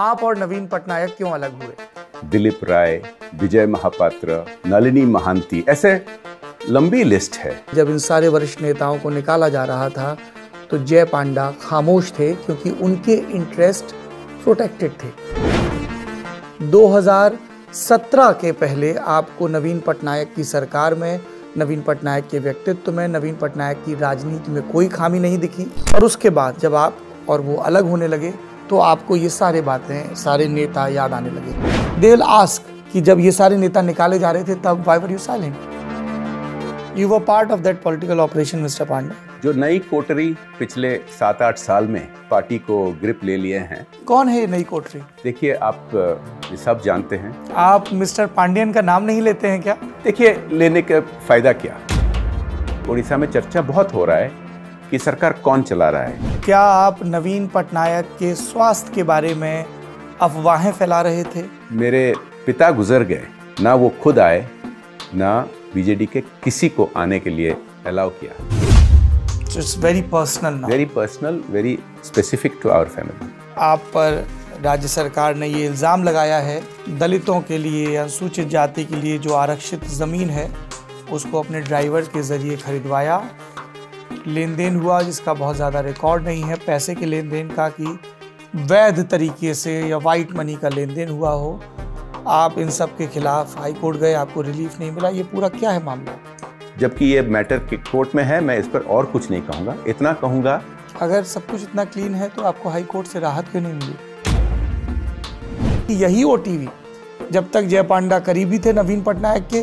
आप और नवीन पटनायक क्यों अलग हुए दिलीप राय विजय महापात्र नलिनी महांती ऐसे लंबी लिस्ट है जब इन सारे वरिष्ठ नेताओं को निकाला जा रहा था तो जय पांडा खामोश थे क्योंकि उनके इंटरेस्ट प्रोटेक्टेड थे 2017 के पहले आपको नवीन पटनायक की सरकार में नवीन पटनायक के व्यक्तित्व में नवीन पटनायक की राजनीति में कोई खामी नहीं दिखी और उसके बाद जब आप और वो अलग होने लगे तो आपको ये सारे बातें सारे नेता याद आने लगे देल आस्क कि जब ये सारे नेता निकाले जा रहे थे तब why were you silent you were part of that political operation mister Pandey जो नई कोटरी पिछले सात आठ साल में पार्टी को ग्रिप ले लिए हैं कौन है ये नई कोटरी देखिए आप ये सब जानते हैं आप मिस्टर पांडियन का नाम नहीं लेते हैं क्या देखिए लेने का फायदा क्या उड़ीसा में चर्चा बहुत हो रहा है कि सरकार कौन चला रहा है क्या आप नवीन पटनायक के स्वास्थ्य के बारे में अफवाहें फैला रहे थे मेरे पिता गुजर गए ना वो खुद आए ना बीजेडी के किसी को आने के लिए अलाउ किया very personal very personal very specific to our family आप पर राज्य सरकार ने ये इल्ज़ाम लगाया है दलितों के लिए अनुसूचित जाति के लिए जो आरक्षित ज़मीन है उसको अपने ड्राइवर के ज़रिए खरीदवाया लेन देन हुआ जिसका बहुत ज़्यादा रिकॉर्ड नहीं है पैसे के लेन देन का कि वैध तरीके से या वाइट मनी का लेन देन हुआ हो आप इन सब के खिलाफ हाई कोर्ट गए आपको रिलीफ नहीं मिला ये पूरा क्या है मामला जबकि ये मैटर के कोर्ट में है मैं इस पर और कुछ नहीं कहूँगा इतना कहूँगा अगर सब कुछ इतना क्लीन है तो आपको हाई कोर्ट से राहत क्यों नहीं मिली यही ओ जब तक जय पांडा करीबी थे नवीन पटनायक के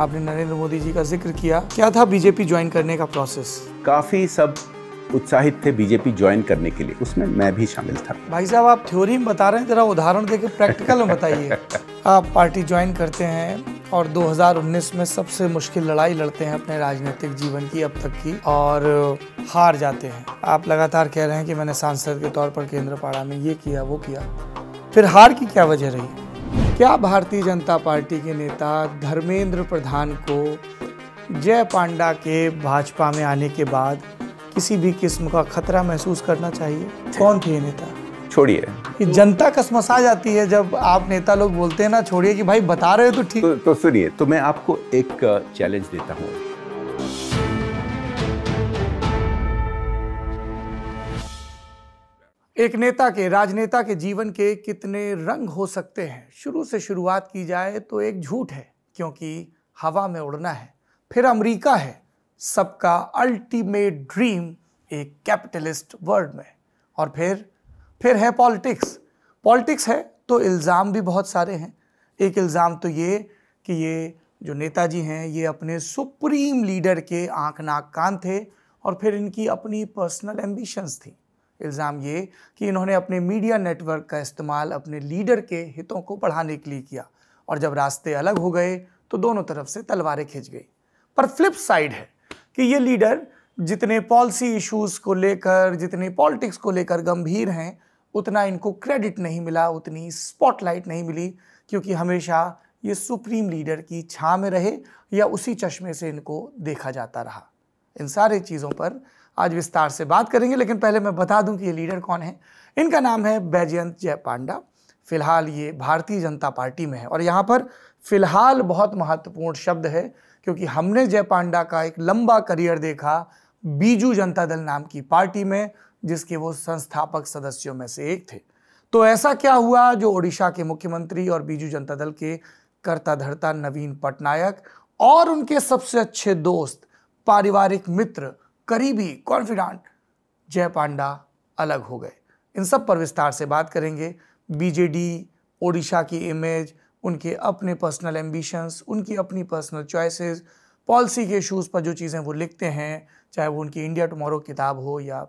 आपने नरेंद्र मोदी जी का जिक्र किया क्या था बीजेपी ज्वाइन करने का प्रोसेस काफ़ी सब उत्साहित थे बीजेपी ज्वाइन करने के लिए उसमें मैं भी शामिल था भाई साहब आप थ्योरी में बता रहे हैं जरा उदाहरण देकर प्रैक्टिकल में बताइए आप पार्टी ज्वाइन करते हैं और 2019 में सबसे मुश्किल लड़ाई लड़ते हैं अपने राजनीतिक जीवन की अब तक की और हार जाते हैं आप लगातार कह रहे हैं कि मैंने सांसद के तौर पर केंद्रपाड़ा में ये किया वो किया फिर हार की क्या वजह रही क्या भारतीय जनता पार्टी के नेता धर्मेंद्र प्रधान को जय पांडा के भाजपा में आने के बाद किसी भी किस्म का खतरा महसूस करना चाहिए कौन थे नेता छोड़िए जनता कसमस आ जाती है जब आप नेता लोग बोलते हैं ना छोड़िए कि भाई बता रहे हो तो ठीक तो, तो सुनिए तो मैं आपको एक चैलेंज देता हूँ एक नेता के राजनेता के जीवन के कितने रंग हो सकते हैं शुरू से शुरुआत की जाए तो एक झूठ है क्योंकि हवा में उड़ना है फिर अमेरिका है सबका अल्टीमेट ड्रीम एक कैपिटलिस्ट वर्ल्ड में और फिर फिर है पॉलिटिक्स पॉलिटिक्स है तो इल्ज़ाम भी बहुत सारे हैं एक इल्ज़ाम तो ये कि ये जो नेताजी हैं ये अपने सुप्रीम लीडर के आँख नाक कान थे और फिर इनकी अपनी पर्सनल एम्बिशंस थी इल्ज़ाम ये कि इन्होंने अपने मीडिया नेटवर्क का इस्तेमाल अपने लीडर के हितों को बढ़ाने के लिए किया और जब रास्ते अलग हो गए तो दोनों तरफ से तलवारें खिंच गई पर फ्लिप साइड है कि ये लीडर जितने पॉलिसी इश्यूज़ को लेकर जितने पॉलिटिक्स को लेकर गंभीर हैं उतना इनको क्रेडिट नहीं मिला उतनी स्पॉटलाइट नहीं मिली क्योंकि हमेशा ये सुप्रीम लीडर की छा में रहे या उसी चश्मे से इनको देखा जाता रहा इन सारे चीज़ों पर आज विस्तार से बात करेंगे लेकिन पहले मैं बता दूं कि ये लीडर कौन है इनका नाम है बैजयंत जय पांडा फिलहाल ये भारतीय जनता पार्टी में है और यहाँ पर फिलहाल बहुत महत्वपूर्ण शब्द है क्योंकि हमने जय पांडा का एक लंबा करियर देखा बीजू जनता दल नाम की पार्टी में जिसके वो संस्थापक सदस्यों में से एक थे तो ऐसा क्या हुआ जो ओडिशा के मुख्यमंत्री और बीजू जनता दल के कर्ता धरता नवीन पटनायक और उनके सबसे अच्छे दोस्त पारिवारिक मित्र करीबी कॉन्फिडेंट जय पांडा अलग हो गए इन सब पर विस्तार से बात करेंगे बीजेडी ओडिशा की इमेज उनके अपने पर्सनल एम्बिशंस उनकी अपनी पर्सनल चॉइसेस पॉलिसी के इशूज़ पर जो चीज़ें वो लिखते हैं चाहे वो उनकी इंडिया टुमारो किताब हो या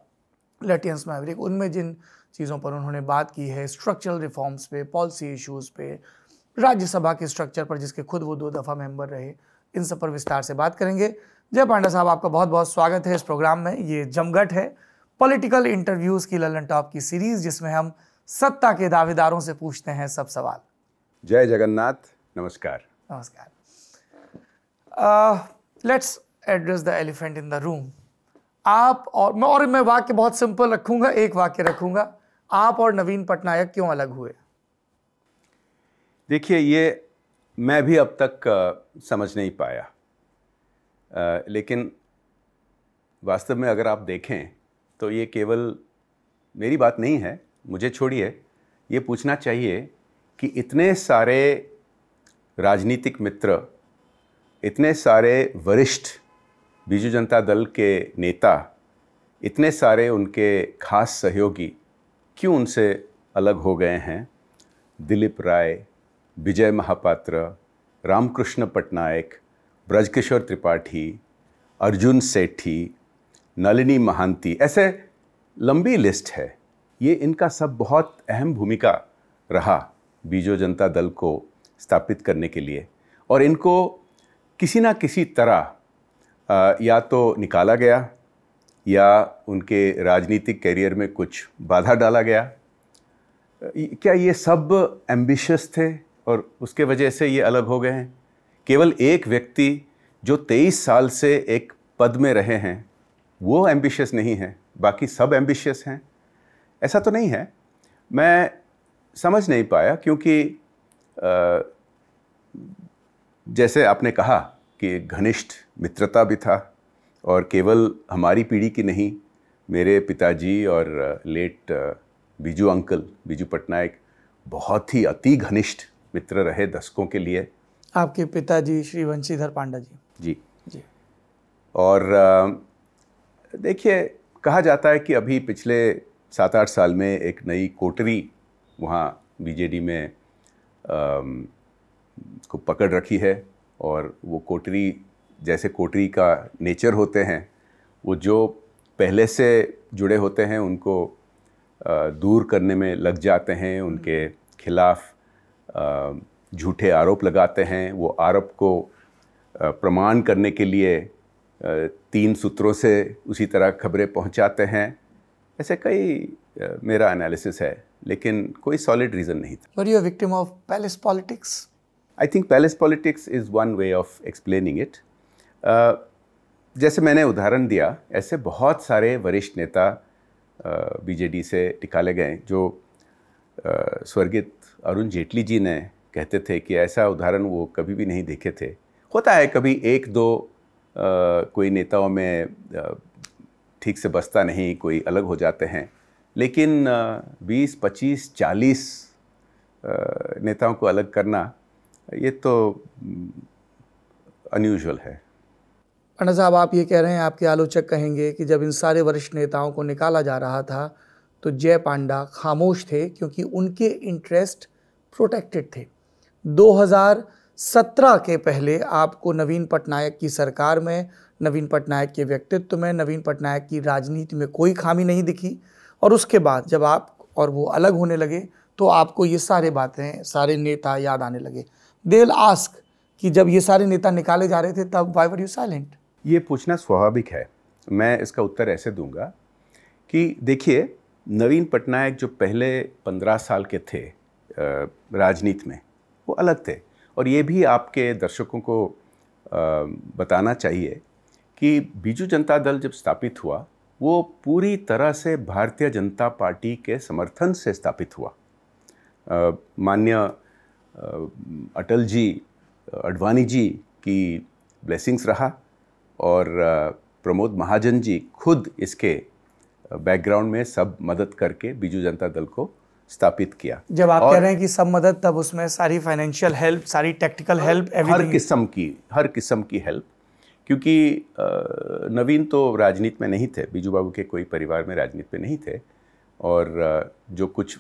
लेटियंस मैवरिक उनमें जिन चीज़ों पर उन्होंने बात की है स्ट्रक्चरल रिफॉर्म्स पे पॉलिसी इश्यूज़ पे राज्यसभा के स्ट्रक्चर पर जिसके खुद वो दो दफ़ा मेंबर रहे इन सब पर विस्तार से बात करेंगे जय पांडा साहब आपका बहुत बहुत स्वागत है इस प्रोग्राम में ये जमघट है पॉलिटिकल इंटरव्यूज़ की ललन टॉप की सीरीज़ जिसमें हम सत्ता के दावेदारों से पूछते हैं सब सवाल जय जगन्नाथ नमस्कार नमस्कार let's address the elephant in the room आप और मैं और मैं वाक्य बहुत सिंपल रखूंगा एक वाक्य रखूंगा आप और नवीन पटनायक क्यों अलग हुए देखिए ये मैं भी अब तक समझ नहीं पाया लेकिन वास्तव में अगर आप देखें तो ये केवल मेरी बात नहीं है मुझे छोड़िए ये पूछना चाहिए कि इतने सारे राजनीतिक मित्र इतने सारे वरिष्ठ बीजू जनता दल के नेता इतने सारे उनके खास सहयोगी क्यों उनसे अलग हो गए हैं दिलीप राय विजय महापात्र रामकृष्ण पटनायक ब्रजकिशोर त्रिपाठी अर्जुन सेठी नलिनी महांती ऐसे लंबी लिस्ट है ये इनका सब बहुत अहम भूमिका रहा बीजो जनता दल को स्थापित करने के लिए और इनको किसी ना किसी तरह या तो निकाला गया या उनके राजनीतिक कैरियर में कुछ बाधा डाला गया क्या ये सब एम्बिशस थे और उसके वजह से ये अलग हो गए हैं केवल एक व्यक्ति जो 23 साल से एक पद में रहे हैं वो एम्बिशियस नहीं है बाकी सब एम्बिशियस हैं ऐसा तो नहीं है मैं समझ नहीं पाया क्योंकि आ, जैसे आपने कहा कि घनिष्ठ मित्रता भी था और केवल हमारी पीढ़ी की नहीं मेरे पिताजी और लेट बीजू अंकल बीजू पटनायक बहुत ही अति घनिष्ठ मित्र रहे दशकों के लिए आपके पिताजी श्री वंशीधर पांडा जी जी जी और देखिए कहा जाता है कि अभी पिछले सात आठ साल में एक नई कोटरी वहाँ बीजेडी में आ, को पकड़ रखी है और वो कोटरी जैसे कोटरी का नेचर होते हैं वो जो पहले से जुड़े होते हैं उनको आ, दूर करने में लग जाते हैं उनके खिलाफ झूठे आरोप लगाते हैं वो आरोप को प्रमाण करने के लिए तीन सूत्रों से उसी तरह खबरें पहुंचाते हैं ऐसे कई मेरा एनालिसिस है लेकिन कोई सॉलिड रीज़न नहीं था were you victim of palace politics I think palace politics is one way of explaining it जैसे मैंने उदाहरण दिया ऐसे बहुत सारे वरिष्ठ नेता बीजेडी से निकाले गए जो स्वर्गीय अरुण जेटली जी ने कहते थे कि ऐसा उदाहरण वो कभी भी नहीं देखे थे होता है कभी एक दो आ, कोई नेताओं में ठीक से बसता नहीं कोई अलग हो जाते हैं लेकिन बीस पच्चीस चालीस नेताओं को अलग करना ये तो अनयूजल है अन्ना साहब आप ये कह रहे हैं आपके आलोचक कहेंगे कि जब इन सारे वरिष्ठ नेताओं को निकाला जा रहा था तो जय पांडा खामोश थे क्योंकि उनके इंटरेस्ट प्रोटेक्टेड थे 2017 के पहले आपको नवीन पटनायक की सरकार में नवीन पटनायक के व्यक्तित्व में नवीन पटनायक की राजनीति में कोई खामी नहीं दिखी और उसके बाद जब आप और वो अलग होने लगे तो आपको ये सारे बातें सारे नेता याद आने लगे देल आस्क कि जब ये सारे नेता निकाले जा रहे थे तब वाई वर यू साइलेंट ये पूछना स्वाभाविक है मैं इसका उत्तर ऐसे दूंगा कि देखिए नवीन पटनायक जो पहले पंद्रह साल के थे राजनीति में वो अलग थे और ये भी आपके दर्शकों को बताना चाहिए कि बीजू जनता दल जब स्थापित हुआ वो पूरी तरह से भारतीय जनता पार्टी के समर्थन से स्थापित हुआ मान्य अटल जी अडवाणी जी की ब्लेसिंग्स रहा और प्रमोद महाजन जी खुद इसके बैकग्राउंड में सब मदद करके बीजू जनता दल को स्थापित किया जब आप कह रहे हैं कि सब मदद तब उसमें सारी फाइनेंशियल हेल्प सारी टेक्टिकल हेल्प हर किस्म की हर किस्म की हेल्प क्योंकि नवीन तो राजनीति में नहीं थे बीजू बाबू के कोई परिवार में राजनीति में नहीं थे और जो कुछ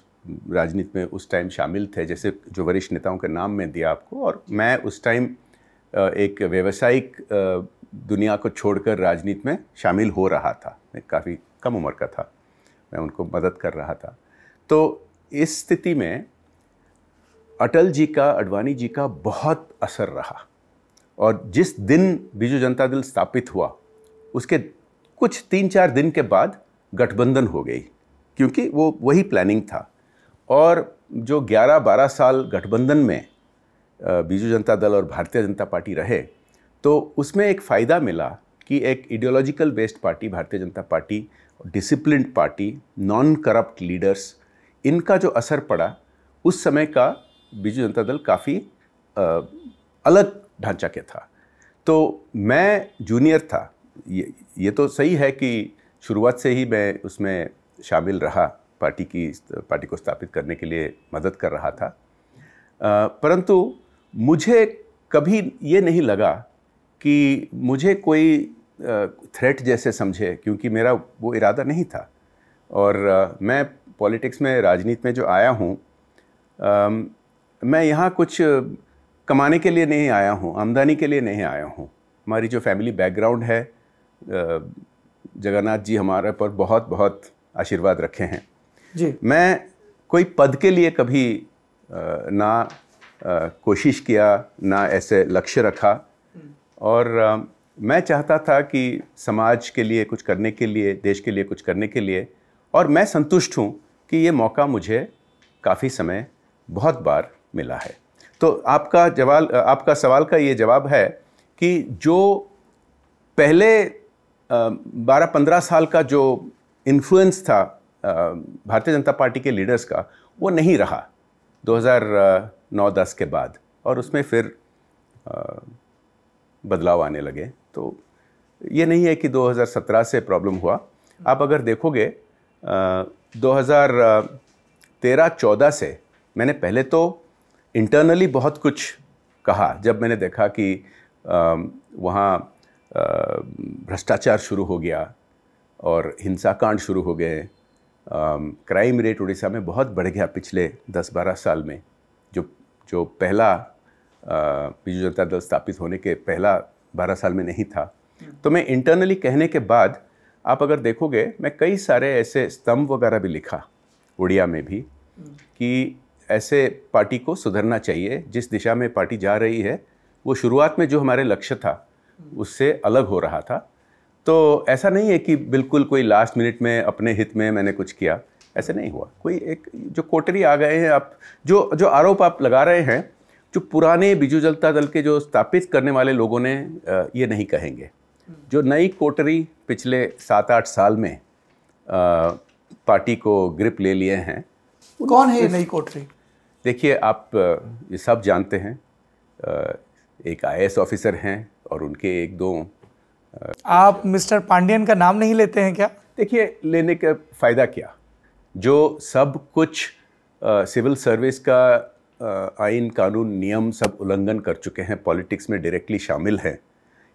राजनीति में उस टाइम शामिल थे जैसे जो वरिष्ठ नेताओं के नाम मैं दिया आपको और मैं उस टाइम एक व्यावसायिक दुनिया को छोड़कर राजनीति में शामिल हो रहा था मैं काफ़ी कम उम्र का था मैं उनको मदद कर रहा था तो इस स्थिति में अटल जी का अडवाणी जी का बहुत असर रहा और जिस दिन बीजू जनता दल स्थापित हुआ उसके कुछ तीन चार दिन के बाद गठबंधन हो गई क्योंकि वो वही प्लानिंग था और जो 11-12 साल गठबंधन में बीजू जनता दल और भारतीय जनता पार्टी रहे तो उसमें एक फ़ायदा मिला कि एक ideological based party Bharatiya Janata party discipline party non corrupt leaders इनका जो असर पड़ा उस समय का बीजू जनता दल काफ़ी अलग ढांचा के था तो मैं जूनियर था ये ये तो सही है कि शुरुआत से ही मैं उसमें शामिल रहा पार्टी की पार्टी को स्थापित करने के लिए मदद कर रहा था परंतु मुझे कभी ये नहीं लगा कि मुझे कोई थ्रेट जैसे समझे क्योंकि मेरा वो इरादा नहीं था और मैं पॉलिटिक्स में राजनीति में जो आया हूँ मैं यहाँ कुछ कमाने के लिए नहीं आया हूँ आमदनी के लिए नहीं आया हूँ हमारी जो फैमिली बैकग्राउंड है जगन्नाथ जी हमारे पर बहुत बहुत आशीर्वाद रखे हैं जी मैं कोई पद के लिए कभी ना कोशिश किया ना ऐसे लक्ष्य रखा और मैं चाहता था कि समाज के लिए कुछ करने के लिए देश के लिए कुछ करने के लिए और मैं संतुष्ट हूँ कि ये मौका मुझे काफ़ी समय बहुत बार मिला है तो आपका जवाब आपका सवाल का ये जवाब है कि जो पहले बारह पंद्रह साल का जो इन्फ्लुएंस था भारतीय जनता पार्टी के लीडर्स का वो नहीं रहा 2009-10 के बाद और उसमें फिर बदलाव आने लगे तो ये नहीं है कि 2017 से प्रॉब्लम हुआ आप अगर देखोगे 2013-14 से मैंने पहले तो इंटरनली बहुत कुछ कहा जब मैंने देखा कि वहाँ भ्रष्टाचार शुरू हो गया और हिंसाकांड शुरू हो गए क्राइम रेट उड़ीसा में बहुत बढ़ गया पिछले 10-12 साल में जो जो पहला बीजू जनता दल स्थापित होने के पहला 12 साल में नहीं था तो मैं इंटरनली कहने के बाद आप अगर देखोगे मैं कई सारे ऐसे स्तंभ वगैरह भी लिखा उड़िया में भी कि ऐसे पार्टी को सुधरना चाहिए जिस दिशा में पार्टी जा रही है वो शुरुआत में जो हमारे लक्ष्य था उससे अलग हो रहा था तो ऐसा नहीं है कि बिल्कुल कोई लास्ट मिनट में अपने हित में मैंने कुछ किया ऐसे नहीं हुआ कोई एक जो कोटरी आ गए हैं आप जो जो आरोप आप लगा रहे हैं जो पुराने बिजू जनता दल के जो स्थापित करने वाले लोगों ने ये नहीं कहेंगे जो नई कोटरी पिछले सात आठ साल में आ, पार्टी को ग्रिप ले लिए हैं कौन है नई कोटरी देखिए आप ये सब जानते हैं एक आई ऑफिसर हैं और उनके एक दो आप मिस्टर पांडियन का नाम नहीं लेते हैं क्या देखिए लेने का फ़ायदा क्या जो सब कुछ सिविल सर्विस का आइन कानून नियम सब उल्लंघन कर चुके हैं पॉलिटिक्स में डायरेक्टली शामिल हैं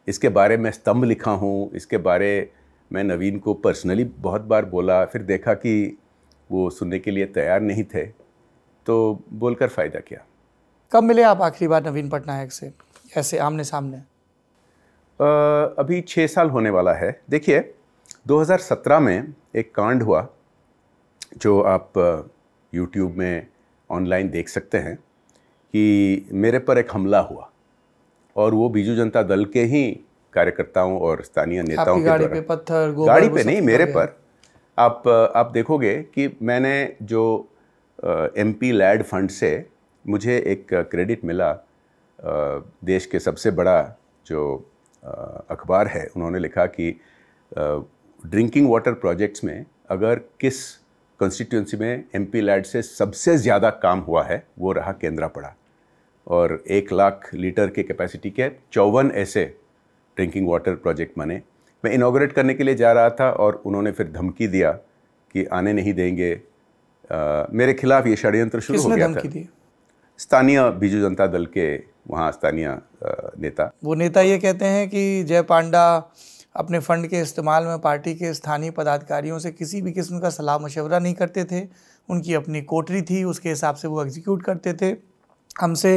इसके बारे में स्तंभ लिखा हूँ इसके बारे मैं नवीन को पर्सनली बहुत बार बोला फिर देखा कि वो सुनने के लिए तैयार नहीं थे तो बोलकर फ़ायदा किया कब मिले आप आखिरी बार नवीन पटनायक से ऐसे आमने सामने आ, अभी छः साल होने वाला है देखिए 2017 में एक कांड हुआ जो आप YouTube में ऑनलाइन देख सकते हैं कि मेरे पर एक हमला हुआ और वो बीजू जनता दल के ही कार्यकर्ताओं और स्थानीय नेताओं के गाड़ी पे पत्थर गाड़ी पे नहीं मेरे पर आप आप देखोगे कि मैंने जो एम पी लैड फंड से मुझे एक क्रेडिट मिला देश के सबसे बड़ा जो अखबार है उन्होंने लिखा कि ड्रिंकिंग वाटर प्रोजेक्ट्स में अगर किस कॉन्स्टिट्यूंसी में एम पी लैड से सबसे ज़्यादा काम हुआ है वो रहा केंद्रापड़ा और एक लाख लीटर के कैपेसिटी के चौवन ऐसे ड्रिंकिंग वाटर प्रोजेक्ट बने मैं इनाग्रेट करने के लिए जा रहा था और उन्होंने फिर धमकी दिया कि आने नहीं देंगे आ, मेरे खिलाफ ये षड्यंत्र शुरू हो गया था स्थानीय बीजू जनता दल के वहाँ स्थानीय नेता वो नेता ये कहते हैं कि जय पांडा अपने फंड के इस्तेमाल में पार्टी के स्थानीय पदाधिकारियों से किसी भी किस्म का सलाह मशवरा नहीं करते थे उनकी अपनी कोटरी थी उसके हिसाब से वो एग्जीक्यूट करते थे हमसे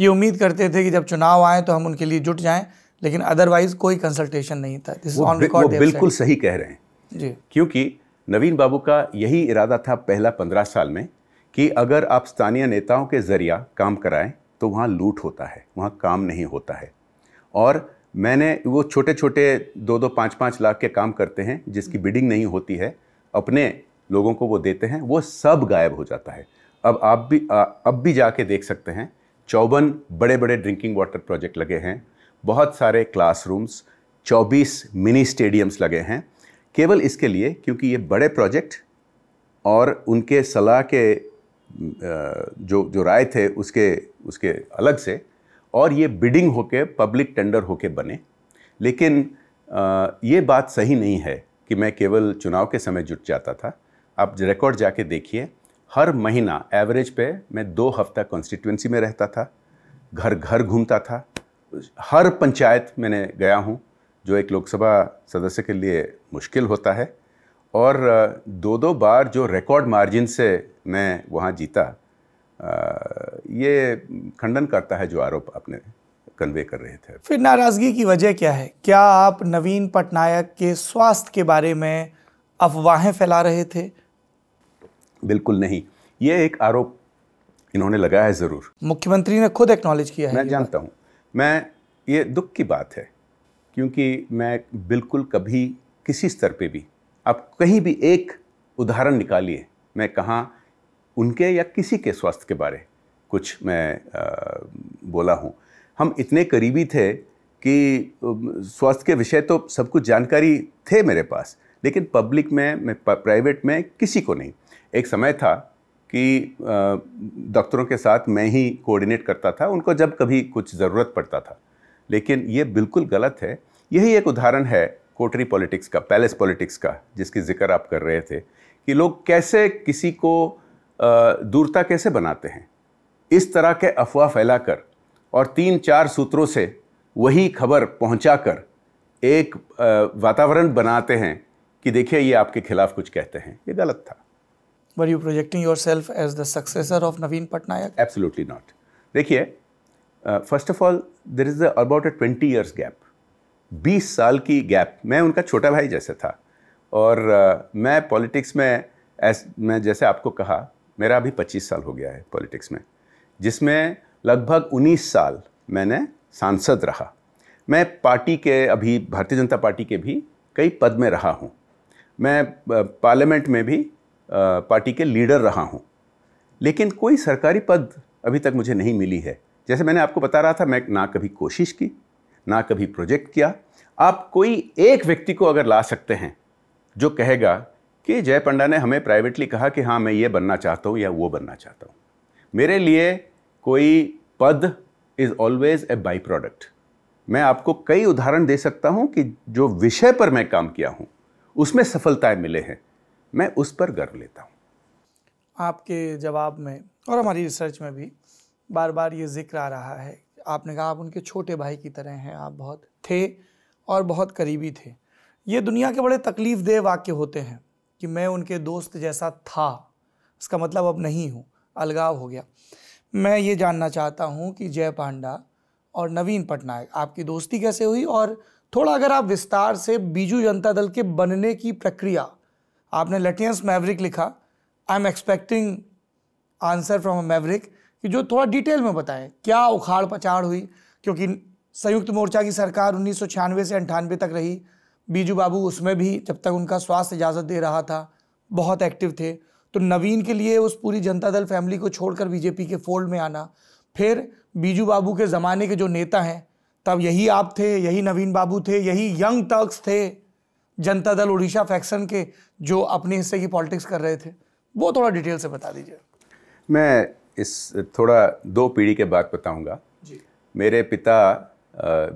ये उम्मीद करते थे कि जब चुनाव आए तो हम उनके लिए जुट जाएं लेकिन अदरवाइज कोई कंसल्टेशन नहीं था दिस ऑन रिकॉर्ड बिल्कुल सही कह रहे हैं जी क्योंकि नवीन बाबू का यही इरादा था पहला पंद्रह साल में कि अगर आप स्थानीय नेताओं के ज़रिया काम कराएं तो वहाँ लूट होता है वहाँ काम नहीं होता है और मैंने वो छोटे छोटे दो दो पाँच पाँच लाख के काम करते हैं जिसकी बिडिंग नहीं होती है अपने लोगों को वो देते हैं वो सब गायब हो जाता है अब आप भी आ, अब भी जाके देख सकते हैं चौवन बड़े बड़े ड्रिंकिंग वाटर प्रोजेक्ट लगे हैं बहुत सारे क्लासरूम्स 24 मिनी स्टेडियम्स लगे हैं केवल इसके लिए क्योंकि ये बड़े प्रोजेक्ट और उनके सलाह के जो जो राय थे उसके उसके अलग से और ये बिडिंग होके पब्लिक टेंडर होके बने लेकिन ये बात सही नहीं है कि मैं केवल चुनाव के समय जुट जाता था आप रिकॉर्ड जाके देखिए हर महीना एवरेज पे मैं दो हफ्ता कॉन्स्टिट्यूंसी में रहता था घर घर घूमता था हर पंचायत मैंने गया हूँ जो एक लोकसभा सदस्य के लिए मुश्किल होता है और दो दो बार जो रिकॉर्ड मार्जिन से मैं वहाँ जीता ये खंडन करता है जो आरोप आपने कन्वे कर रहे थे फिर नाराज़गी की वजह क्या है क्या आप नवीन पटनायक के स्वास्थ्य के बारे में अफवाहें फैला रहे थे बिल्कुल नहीं ये एक आरोप इन्होंने लगाया है ज़रूर मुख्यमंत्री ने खुद एक्नॉलेज किया है मैं जानता हूँ मैं ये दुख की बात है क्योंकि मैं बिल्कुल कभी किसी स्तर पे भी आप कहीं भी एक उदाहरण निकालिए मैं कहाँ उनके या किसी के स्वास्थ्य के बारे कुछ मैं आ, बोला हूँ हम इतने करीबी थे कि स्वास्थ्य के विषय तो सब कुछ जानकारी थे मेरे पास लेकिन पब्लिक में मैं प्राइवेट में किसी को नहीं एक समय था कि दफ्तरों के साथ मैं ही कोऑर्डिनेट करता था उनको जब कभी कुछ ज़रूरत पड़ता था लेकिन ये बिल्कुल गलत है यही एक उदाहरण है कोटरी पॉलिटिक्स का पैलेस पॉलिटिक्स का जिसकी जिक्र आप कर रहे थे कि लोग कैसे किसी को दूरता कैसे बनाते हैं इस तरह के अफवाह फैलाकर और तीन चार सूत्रों से वही खबर पहुंचाकर एक वातावरण बनाते हैं कि देखिए ये आपके खिलाफ कुछ कहते हैं ये गलत था you projecting yourself as the successor of Naveen Patnaik absolutely not देखिए first of all there is about a twenty years gap बीस साल की गैप मैं उनका छोटा भाई जैसे था और uh, मैं पॉलिटिक्स में एस मैं जैसे आपको कहा मेरा अभी पच्चीस साल हो गया है पॉलिटिक्स में जिसमें लगभग उन्नीस साल मैंने सांसद रहा मैं पार्टी के अभी भारतीय जनता पार्टी के भी कई पद में रहा हूँ मैं पार्लियामेंट uh, में भी पार्टी के लीडर रहा हूँ लेकिन कोई सरकारी पद अभी तक मुझे नहीं मिली है जैसे मैंने आपको बता रहा था मैं ना कभी कोशिश की ना कभी प्रोजेक्ट किया आप कोई एक व्यक्ति को अगर ला सकते हैं जो कहेगा कि जय पंडा ने हमें प्राइवेटली कहा कि हाँ मैं ये बनना चाहता हूँ या वो बनना चाहता हूँ मेरे लिए कोई पद is always a by product मैं आपको कई उदाहरण दे सकता हूँ कि जो विषय पर मैं काम किया हूँ उसमें सफलताएं मिले हैं मैं उस पर गर्व लेता हूँ आपके जवाब में और हमारी रिसर्च में भी बार बार ये जिक्र आ रहा है आपने कहा आप उनके छोटे भाई की तरह हैं आप बहुत थे और बहुत करीबी थे ये दुनिया के बड़े तकलीफ़ देह वाक्य होते हैं कि मैं उनके दोस्त जैसा था इसका मतलब अब नहीं हूँ अलगाव हो गया मैं ये जानना चाहता हूँ कि जय पांडा और नवीन पटनायक आपकी दोस्ती कैसे हुई और थोड़ा अगर आप विस्तार से बीजू जनता दल के बनने की प्रक्रिया आपने लेटियंस मैवरिक लिखा I am expecting answer from a maverick कि जो थोड़ा डिटेल में बताएं क्या उखाड़ पछाड़ हुई क्योंकि संयुक्त मोर्चा की सरकार उन्नीस से अंठानवे तक रही बीजू बाबू उसमें भी जब तक उनका स्वास्थ्य इजाज़त दे रहा था बहुत एक्टिव थे तो नवीन के लिए उस पूरी जनता दल फैमिली को छोड़कर बीजेपी के फोल्ड में आना फिर बीजू बाबू के ज़माने के जो नेता हैं तब यही आप थे यही नवीन बाबू थे यही यंग टर्क्स थे जनता दल उड़ीसा फैक्शन के जो अपने हिस्से की पॉलिटिक्स कर रहे थे वो थोड़ा डिटेल से बता दीजिए मैं इस थोड़ा दो पीढ़ी के बाद बताऊंगा जी मेरे पिता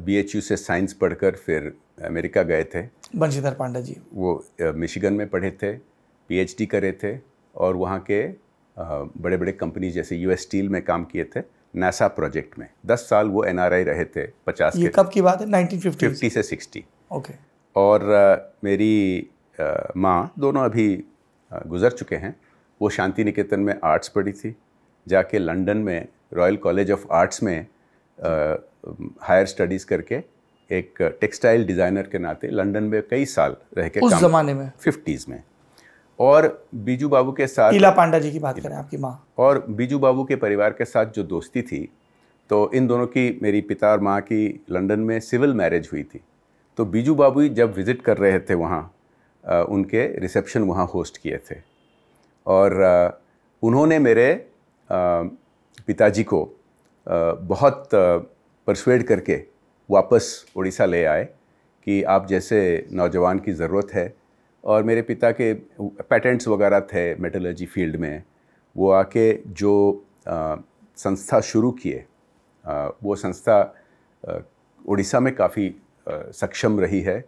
बी एच यू से साइंस पढ़कर फिर अमेरिका गए थे बंशीधर पांडा जी वो मिशिगन में पढ़े थे पीएचडी करे थे और वहाँ के बड़े बड़े कंपनी जैसे यू एस स्टील में काम किए थे नासा प्रोजेक्ट में दस साल वो एनआरआई रहे थे पचास कब की बात है 1950 50 से 60 ओके okay. और मेरी माँ दोनों अभी गुज़र चुके हैं वो शांति निकेतन में आर्ट्स पढ़ी थी जाके लंदन में रॉयल कॉलेज ऑफ आर्ट्स में हायर स्टडीज़ करके एक टेक्सटाइल डिज़ाइनर के नाते लंदन में कई साल रह के उस जमाने में फिफ्टीज़ में और बीजू बाबू के साथ इला पांडा जी की बात करें आपकी माँ और बीजू बाबू के परिवार के साथ जो दोस्ती थी तो इन दोनों की मेरी पिता और माँ की लंदन में सिविल मैरिज हुई थी तो बीजू बाबू जब विज़िट कर रहे थे वहाँ उनके रिसेप्शन वहाँ होस्ट किए थे और उन्होंने मेरे पिताजी को बहुत परसुएड करके वापस उड़ीसा ले आए कि आप जैसे नौजवान की ज़रूरत है और मेरे पिता के पेटेंट्स वगैरह थे मेटलर्जी फील्ड में वो आके जो संस्था शुरू किए वो संस्था उड़ीसा में काफ़ी सक्षम रही है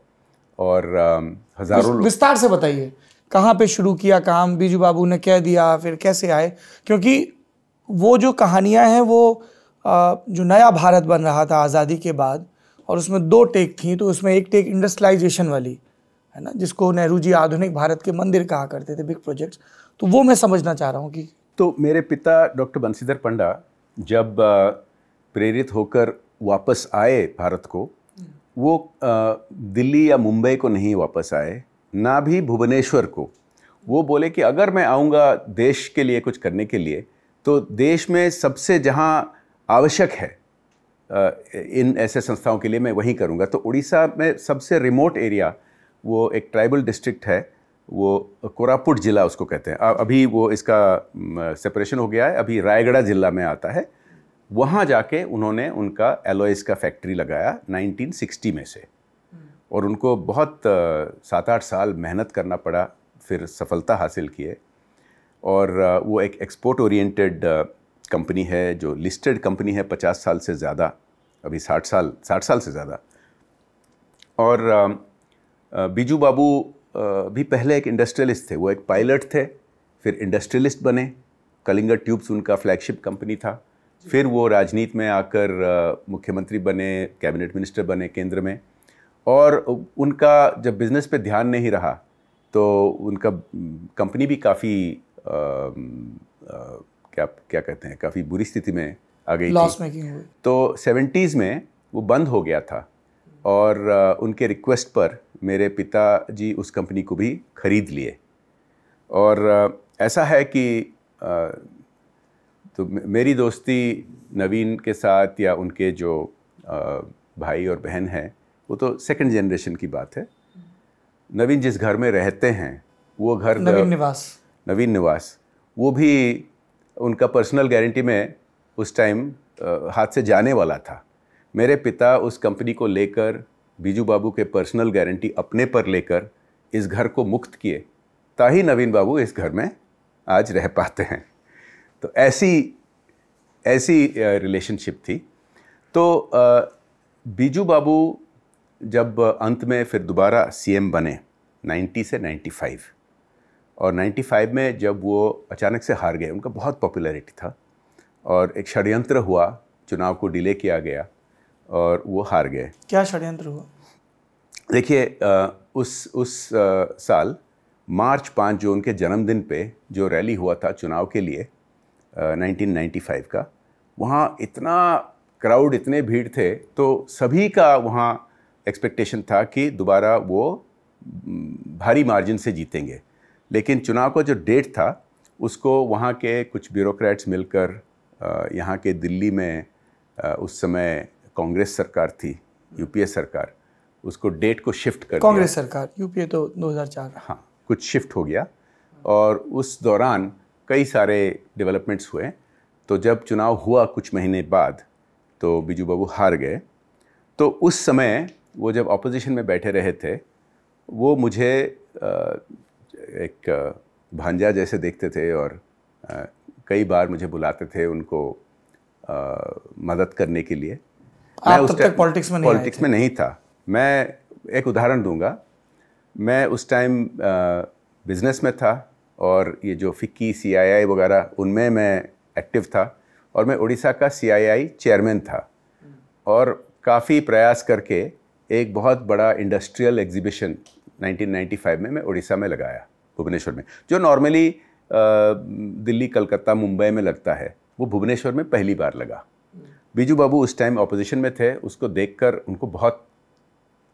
और हज़ारों विस्तार से बताइए कहाँ पे शुरू किया काम बीजू बाबू ने कह दिया फिर कैसे आए क्योंकि वो जो कहानियाँ हैं वो जो नया भारत बन रहा था आज़ादी के बाद और उसमें दो टेक थी तो उसमें एक टेक इंडस्ट्रियलाइजेशन वाली है ना जिसको नेहरू जी आधुनिक भारत के मंदिर कहा करते थे बिग प्रोजेक्ट्स तो वो मैं समझना चाह रहा हूँ कि तो मेरे पिता डॉक्टर बंसीधर पंडा जब प्रेरित होकर वापस आए भारत को वो दिल्ली या मुंबई को नहीं वापस आए ना भी भुवनेश्वर को वो बोले कि अगर मैं आऊँगा देश के लिए कुछ करने के लिए तो देश में सबसे जहाँ आवश्यक है इन ऐसे संस्थाओं के लिए मैं वहीं करूँगा तो उड़ीसा में सबसे रिमोट एरिया वो एक ट्राइबल डिस्ट्रिक्ट है वो कोरापुट ज़िला उसको कहते हैं अभी वो इसका सेपरेशन हो गया है अभी रायगढ़ ज़िला में आता है वहाँ जाके उन्होंने उनका एलोइस का फैक्ट्री लगाया 1960 में से हम्म। और उनको बहुत सात आठ साल मेहनत करना पड़ा फिर सफलता हासिल किए और वो एक एक्सपोर्ट ओरिएंटेड कंपनी है जो लिस्टेड कंपनी है पचास साल से ज़्यादा अभी साठ साल साठ साल से ज़्यादा और बीजू बाबू भी पहले एक इंडस्ट्रियलिस्ट थे वो एक पायलट थे फिर इंडस्ट्रियलिस्ट बने कलिंगर ट्यूब्स उनका फ्लैगशिप कंपनी था फिर वो राजनीति में आकर मुख्यमंत्री बने कैबिनेट मिनिस्टर बने केंद्र में और उनका जब बिज़नेस पे ध्यान नहीं रहा तो उनका कंपनी भी काफ़ी क्या क्या कहते हैं काफ़ी बुरी स्थिति में आ गई लॉस मेकिंग तो सेवेंटीज़ में वो बंद हो गया था और आ, उनके रिक्वेस्ट पर मेरे पिताजी उस कंपनी को भी ख़रीद लिए और आ, ऐसा है कि आ, तो मेरी दोस्ती नवीन के साथ या उनके जो भाई और बहन हैं वो तो सेकंड जनरेशन की बात है नवीन जिस घर में रहते हैं वो घर नवीन निवास नवीन निवास वो भी उनका पर्सनल गारंटी में उस टाइम हाथ से जाने वाला था मेरे पिता उस कंपनी को लेकर बीजू बाबू के पर्सनल गारंटी अपने पर लेकर इस घर को मुक्त किए ताही नवीन बाबू इस घर में आज रह पाते हैं तो ऐसी ऐसी रिलेशनशिप थी तो बीजू बाबू जब अंत में फिर दोबारा सीएम बने 90 से 95 और 95 में जब वो अचानक से हार गए उनका बहुत पॉपुलैरिटी था और एक षड्यंत्र हुआ चुनाव को डिले किया गया और वो हार गए क्या षड्यंत्र हुआ देखिए उस उस आ, साल मार्च पाँच जो उनके जन्मदिन पे जो रैली हुआ था चुनाव के लिए 1995 का वहाँ इतना क्राउड इतने भीड़ थे तो सभी का वहाँ एक्सपेक्टेशन था कि दोबारा वो भारी मार्जिन से जीतेंगे लेकिन चुनाव का जो डेट था उसको वहाँ के कुछ ब्यूरोक्रेट्स मिलकर यहाँ के दिल्ली में उस समय कांग्रेस सरकार थी यूपीए सरकार उसको डेट को शिफ्ट कर कांग्रेस सरकार यूपीए तो 2004 हाँ कुछ शिफ्ट हो गया और उस दौरान कई सारे डेवलपमेंट्स हुए तो जब चुनाव हुआ कुछ महीने बाद तो बिजू बाबू हार गए तो उस समय वो जब अपोजिशन में बैठे रहे थे वो मुझे एक भांजा जैसे देखते थे और कई बार मुझे बुलाते थे उनको मदद करने के लिए मैं उस टाइम पॉलिटिक्स में पॉलिटिक्स में नहीं था मैं एक उदाहरण दूंगा मैं उस टाइम बिजनेस में था और ये जो फिक्की सीआईआई वगैरह उनमें मैं एक्टिव था और मैं उड़ीसा का सीआईआई चेयरमैन था और काफ़ी प्रयास करके एक बहुत बड़ा इंडस्ट्रियल एग्जीबिशन 1995 में मैं उड़ीसा में लगाया भुवनेश्वर में जो नॉर्मली दिल्ली कलकत्ता मुंबई में लगता है वो भुवनेश्वर में पहली बार लगा बीजू बाबू उस टाइम अपोजिशन में थे उसको देख उनको बहुत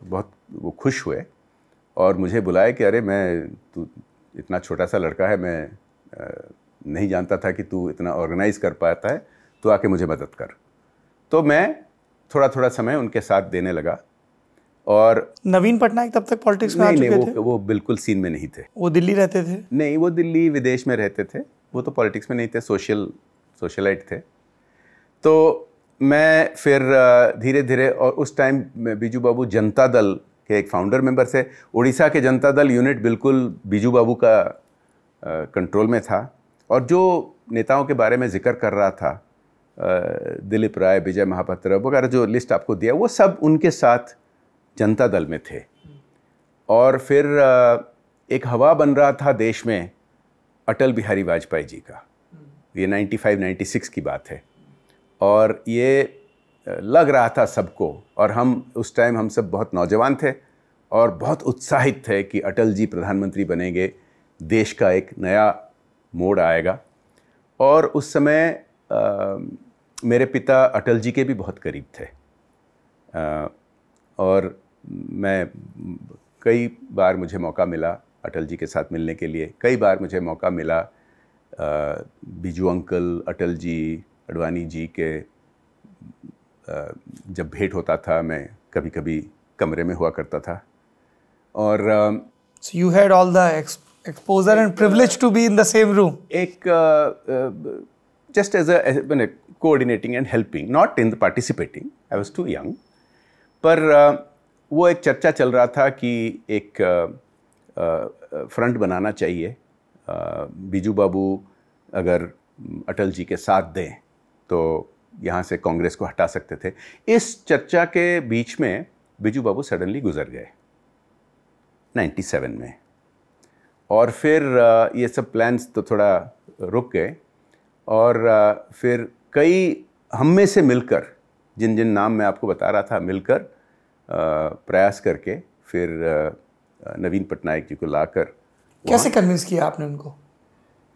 बहुत वो खुश हुए और मुझे बुलाया कि अरे मैं तू इतना छोटा सा लड़का है मैं नहीं जानता था कि तू इतना ऑर्गेनाइज कर पाता है तो आके मुझे मदद कर तो मैं थोड़ा थोड़ा समय उनके साथ देने लगा और नवीन पटनायक तब तक पॉलिटिक्स में नहीं, नहीं वो, थे? वो बिल्कुल सीन में नहीं थे वो दिल्ली रहते थे नहीं वो दिल्ली विदेश में रहते थे वो तो पॉलिटिक्स में नहीं थे सोशल सोशलाइट थे तो मैं फिर धीरे धीरे और उस टाइम बीजू बाबू जनता दल के एक फाउंडर मेंबर से उड़ीसा के जनता दल यूनिट बिल्कुल बीजू बाबू का कंट्रोल में था और जो नेताओं के बारे में जिक्र कर रहा था दिलीप राय विजय महापात्र वगैरह जो लिस्ट आपको दिया वो सब उनके साथ जनता दल में थे और फिर एक हवा बन रहा था देश में अटल बिहारी वाजपेयी जी का ये 95-96 की बात है और ये लग रहा था सबको और हम उस टाइम हम सब बहुत नौजवान थे और बहुत उत्साहित थे कि अटल जी प्रधानमंत्री बनेंगे देश का एक नया मोड़ आएगा और उस समय आ, मेरे पिता अटल जी के भी बहुत करीब थे आ, और मैं कई बार मुझे मौका मिला अटल जी के साथ मिलने के लिए कई बार मुझे मौका मिला बिजू अंकल अटल जी अडवाणी जी के जब भेंट होता था मैं कभी कभी कमरे में हुआ करता था और you had all the exposure and privilege to be in the same room एक just as a coordinating and helping not in the participating I was too young पर uh, वो एक चर्चा चल रहा था कि एक फ्रंट uh, uh, बनाना चाहिए बीजू बाबू अगर अटल जी के साथ दें तो यहाँ से कांग्रेस को हटा सकते थे इस चर्चा के बीच में बिजू बाबू सडनली गुजर गए 97 में और फिर ये सब प्लान्स तो थोड़ा रुक गए और फिर कई हम में से मिलकर जिन जिन नाम मैं आपको बता रहा था मिलकर प्रयास करके फिर नवीन पटनायक जी को लाकर कैसे कन्विंस किया आपने उनको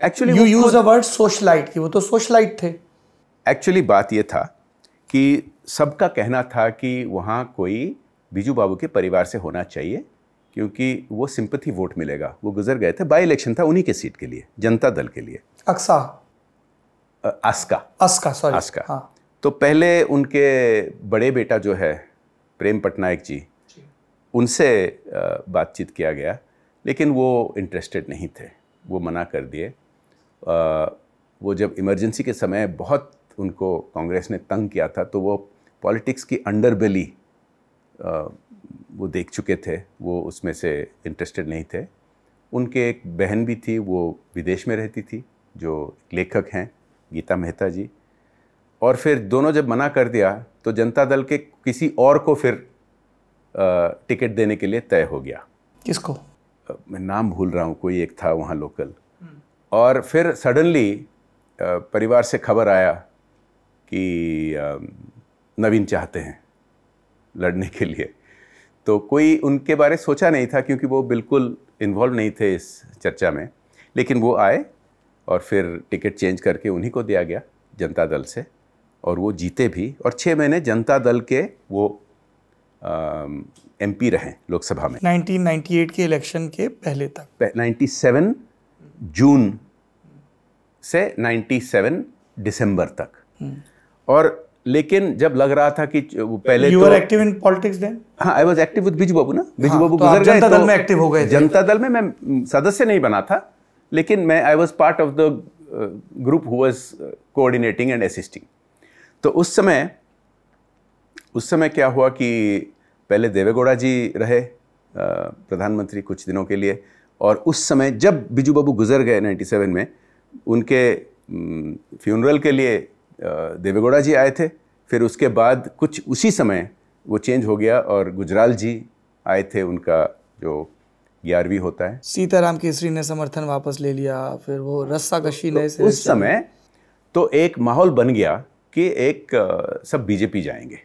actually you use the word socialite की वो तो सोशलाइट थे एक्चुअली बात यह था कि सबका कहना था कि वहाँ कोई बीजू बाबू के परिवार से होना चाहिए क्योंकि वो सिंपथी वोट मिलेगा वो गुजर गए थे बाई इलेक्शन था उन्हीं के सीट के लिए जनता दल के लिए अक्सा आस्का आस्का सॉरी आस्का हाँ। तो पहले उनके बड़े बेटा जो है प्रेम पटनायक जी, जी। उनसे बातचीत किया गया लेकिन वो इंटरेस्टेड नहीं थे वो मना कर दिए वो जब इमरजेंसी के समय बहुत उनको कांग्रेस ने तंग किया था तो वो पॉलिटिक्स की अंडर वो देख चुके थे वो उसमें से इंटरेस्टेड नहीं थे उनके एक बहन भी थी वो विदेश में रहती थी जो लेखक हैं गीता मेहता जी और फिर दोनों जब मना कर दिया तो जनता दल के किसी और को फिर टिकट देने के लिए तय हो गया किसको मैं नाम भूल रहा हूँ कोई एक था वहाँ लोकल और फिर सडनली परिवार से खबर आया कि नवीन चाहते हैं लड़ने के लिए तो कोई उनके बारे सोचा नहीं था क्योंकि वो बिल्कुल इन्वॉल्व नहीं थे इस चर्चा में लेकिन वो आए और फिर टिकट चेंज करके उन्हीं को दिया गया जनता दल से और वो जीते भी और छः महीने जनता दल के वो एम पी रहे लोकसभा में 1998 के इलेक्शन के पहले तक 97 जून से 97 दिसंबर तक हम्म। और लेकिन जब लग रहा था कि पहले you are active in politics then हाँ I was active with Biju Babu ना बिजू हाँ, बाबू तो गुजर जनता दल तो में एक्टिव हो गए जनता दल में मैं सदस्य नहीं बना था लेकिन मैं I was part of the group who was coordinating and assisting तो उस समय उस समय क्या हुआ कि पहले देवेगौड़ा जी रहे uh, प्रधानमंत्री कुछ दिनों के लिए और उस समय जब बिजू बाबू गुजर गए 97 में उनके फ्यूनरल mm, के लिए देवेगौड़ा जी आए थे फिर उसके बाद कुछ उसी समय वो चेंज हो गया और गुजराल जी आए थे उनका जो ग्यारहवीं होता है सीताराम केसरी ने समर्थन वापस ले लिया फिर वो रस्सा कशी तो ने उस समय तो एक माहौल बन गया कि एक सब बीजेपी जाएंगे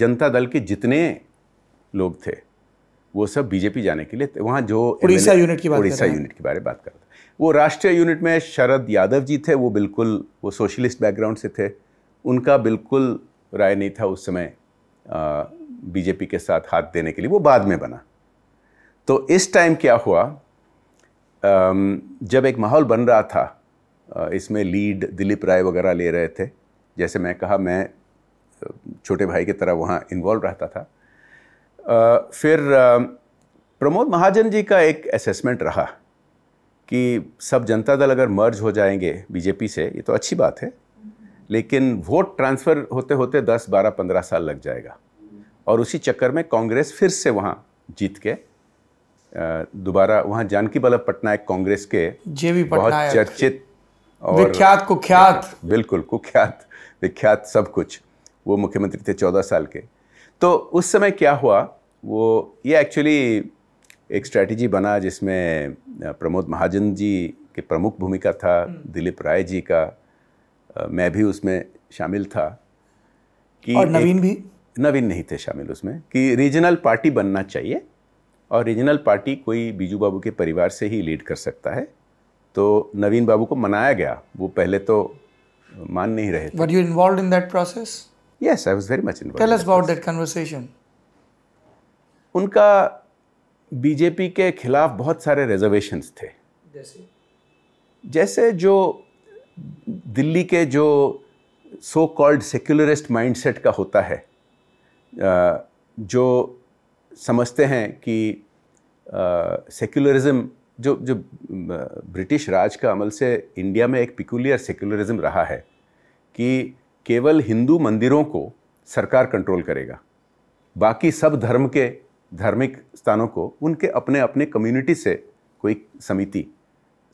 जनता दल के जितने लोग थे वो सब बीजेपी जाने के लिए वहाँ जो उड़ीसा यूनिट की बात उड़ीसा यूनिट के बारे में बात करता वो राष्ट्रीय यूनिट में शरद यादव जी थे वो बिल्कुल वो सोशलिस्ट बैकग्राउंड से थे उनका बिल्कुल राय नहीं था उस समय बीजेपी के साथ हाथ देने के लिए वो बाद में बना तो इस टाइम क्या हुआ जब एक माहौल बन रहा था इसमें लीड दिलीप राय वगैरह ले रहे थे जैसे मैं कहा मैं छोटे भाई की तरह वहाँ इन्वॉल्व रहता था फिर प्रमोद महाजन जी का एक असेसमेंट रहा कि सब जनता दल अगर मर्ज हो जाएंगे बीजेपी से ये तो अच्छी बात है लेकिन वोट ट्रांसफ़र होते होते 10, 12, 15 साल लग जाएगा और उसी चक्कर में कांग्रेस फिर से वहाँ जीत के दोबारा वहाँ जानकी बल्लभ पटनायक कांग्रेस के जेवी बहुत चर्चित और विख्यात कुख्यात बिल्कुल कुख्यात विख्यात सब कुछ वो मुख्यमंत्री थे चौदह साल के तो उस समय क्या हुआ वो ये एक्चुअली एक स्ट्रैटेजी बना जिसमें प्रमोद महाजन जी की प्रमुख भूमिका था हम्म। दिलीप राय जी का मैं भी उसमें शामिल था कि और नवीन भी नवीन नहीं थे शामिल उसमें कि रीजनल पार्टी बनना चाहिए और रीजनल पार्टी कोई बीजू बाबू के परिवार से ही लीड कर सकता है तो नवीन बाबू को मनाया गया वो पहले तो मान नहीं रहे थे you involve in that process yes I was very much involve tell us about that conversation उनका बीजेपी के खिलाफ बहुत सारे रिजर्वेशंस थे जैसे जैसे जो दिल्ली के जो सो कॉल्ड सेक्युलरिस्ट माइंडसेट का होता है जो समझते हैं कि सेक्युलरिज्म जो जो ब्रिटिश राज का अमल से इंडिया में एक पिकुलियर सेक्युलरिज्म रहा है कि केवल हिंदू मंदिरों को सरकार कंट्रोल करेगा बाकी सब धर्म के धार्मिक स्थानों को उनके अपने अपने कम्युनिटी से कोई समिति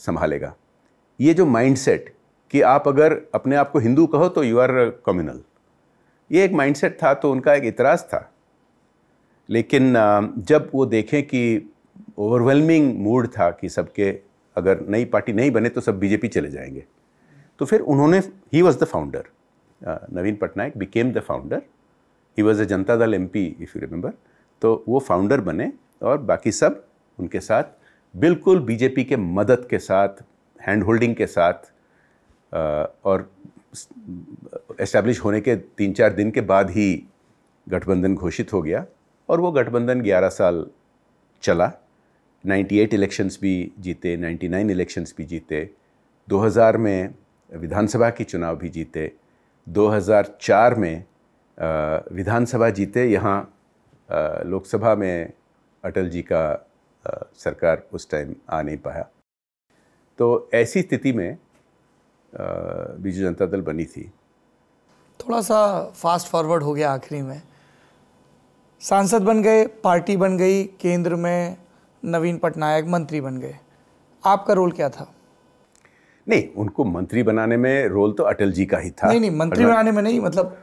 संभालेगा ये जो माइंडसेट कि आप अगर अपने आप को हिंदू कहो तो यू आर कम्युनल ये एक माइंडसेट था तो उनका एक इतराज़ था लेकिन जब वो देखें कि ओवरवेलमिंग मूड था कि सबके अगर नई पार्टी नहीं बने तो सब बीजेपी चले जाएंगे तो फिर उन्होंने he was the founder Naveen Patnaik became the founder he was a Janata Dal M P if you remember तो वो फाउंडर बने और बाकी सब उनके साथ बिल्कुल बीजेपी के मदद के साथ हैंड होल्डिंग के साथ और इस्टेब्लिश होने के तीन चार दिन के बाद ही गठबंधन घोषित हो गया और वो गठबंधन 11 साल चला 98 इलेक्शंस भी जीते 99 इलेक्शंस भी जीते 2000 में विधानसभा की चुनाव भी जीते 2004 में विधानसभा जीते यहाँ लोकसभा में अटल जी का सरकार उस टाइम आ नहीं पाया तो ऐसी स्थिति में बीजू जनता दल बनी थी थोड़ा सा फास्ट फॉरवर्ड हो गया आखिरी में सांसद बन गए पार्टी बन गई केंद्र में नवीन पटनायक मंत्री बन गए आपका रोल क्या था नहीं उनको मंत्री बनाने में रोल तो अटल जी का ही था नहीं नहीं मंत्री बनाने में नहीं मतलब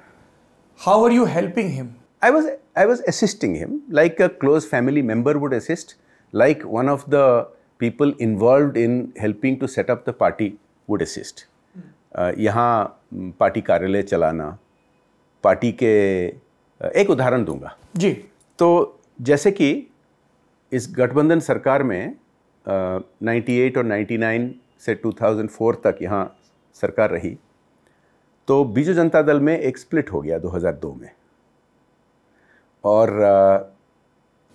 how are you helping him I was I was assisting him like a close family member would assist, like one of the people involved in helping to set up the party would assist. Uh, यहाँ party कार्यालय चलाना party के एक उदाहरण दूंगा जी तो जैसे कि इस गठबंधन सरकार में uh, 98 और 99 से 2004 तक यहाँ सरकार रही तो बीजू जनता दल में एक स्प्लिट हो गया 2002 में और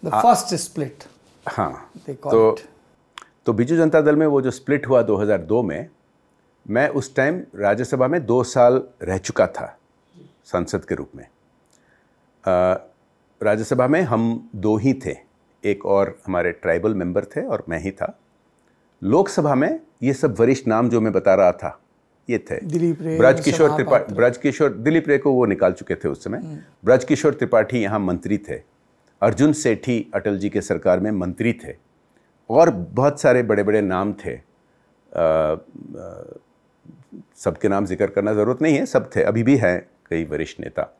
फर्स्ट uh, स्प्लिट हाँ तो तो बीजू जनता दल में वो जो स्प्लिट हुआ 2002 में मैं उस टाइम राज्यसभा में दो साल रह चुका था सांसद के रूप में राज्यसभा में हम दो ही थे एक और हमारे ट्राइबल मेंबर थे और मैं ही था लोकसभा में ये सब वरिष्ठ नाम जो मैं बता रहा था ये थे दिलीप रे त्रिपाठी ब्रजकिशोर दिलीप रे को वो निकाल चुके थे उस समय हम्म। ब्रजकिशोर त्रिपाठी यहाँ मंत्री थे अर्जुन सेठी अटल जी के सरकार में मंत्री थे और बहुत सारे बड़े बड़े नाम थे सबके नाम जिक्र करना ज़रूरत नहीं है सब थे अभी भी हैं कई वरिष्ठ नेता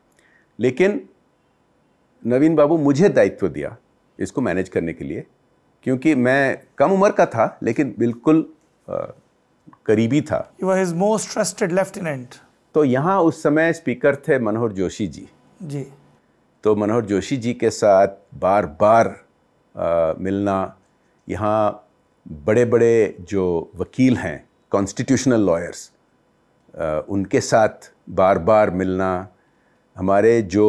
लेकिन नवीन बाबू मुझे दायित्व दिया इसको मैनेज करने के लिए क्योंकि मैं कम उम्र का था लेकिन बिल्कुल करीबी था his most trusted तो यहाँ उस समय स्पीकर थे मनोहर जोशी जी जी तो मनोहर जोशी जी के साथ बार बार आ, मिलना यहाँ बड़े बड़े जो वकील हैं कॉन्स्टिट्यूशनल लॉयर्स उनके साथ बार बार मिलना हमारे जो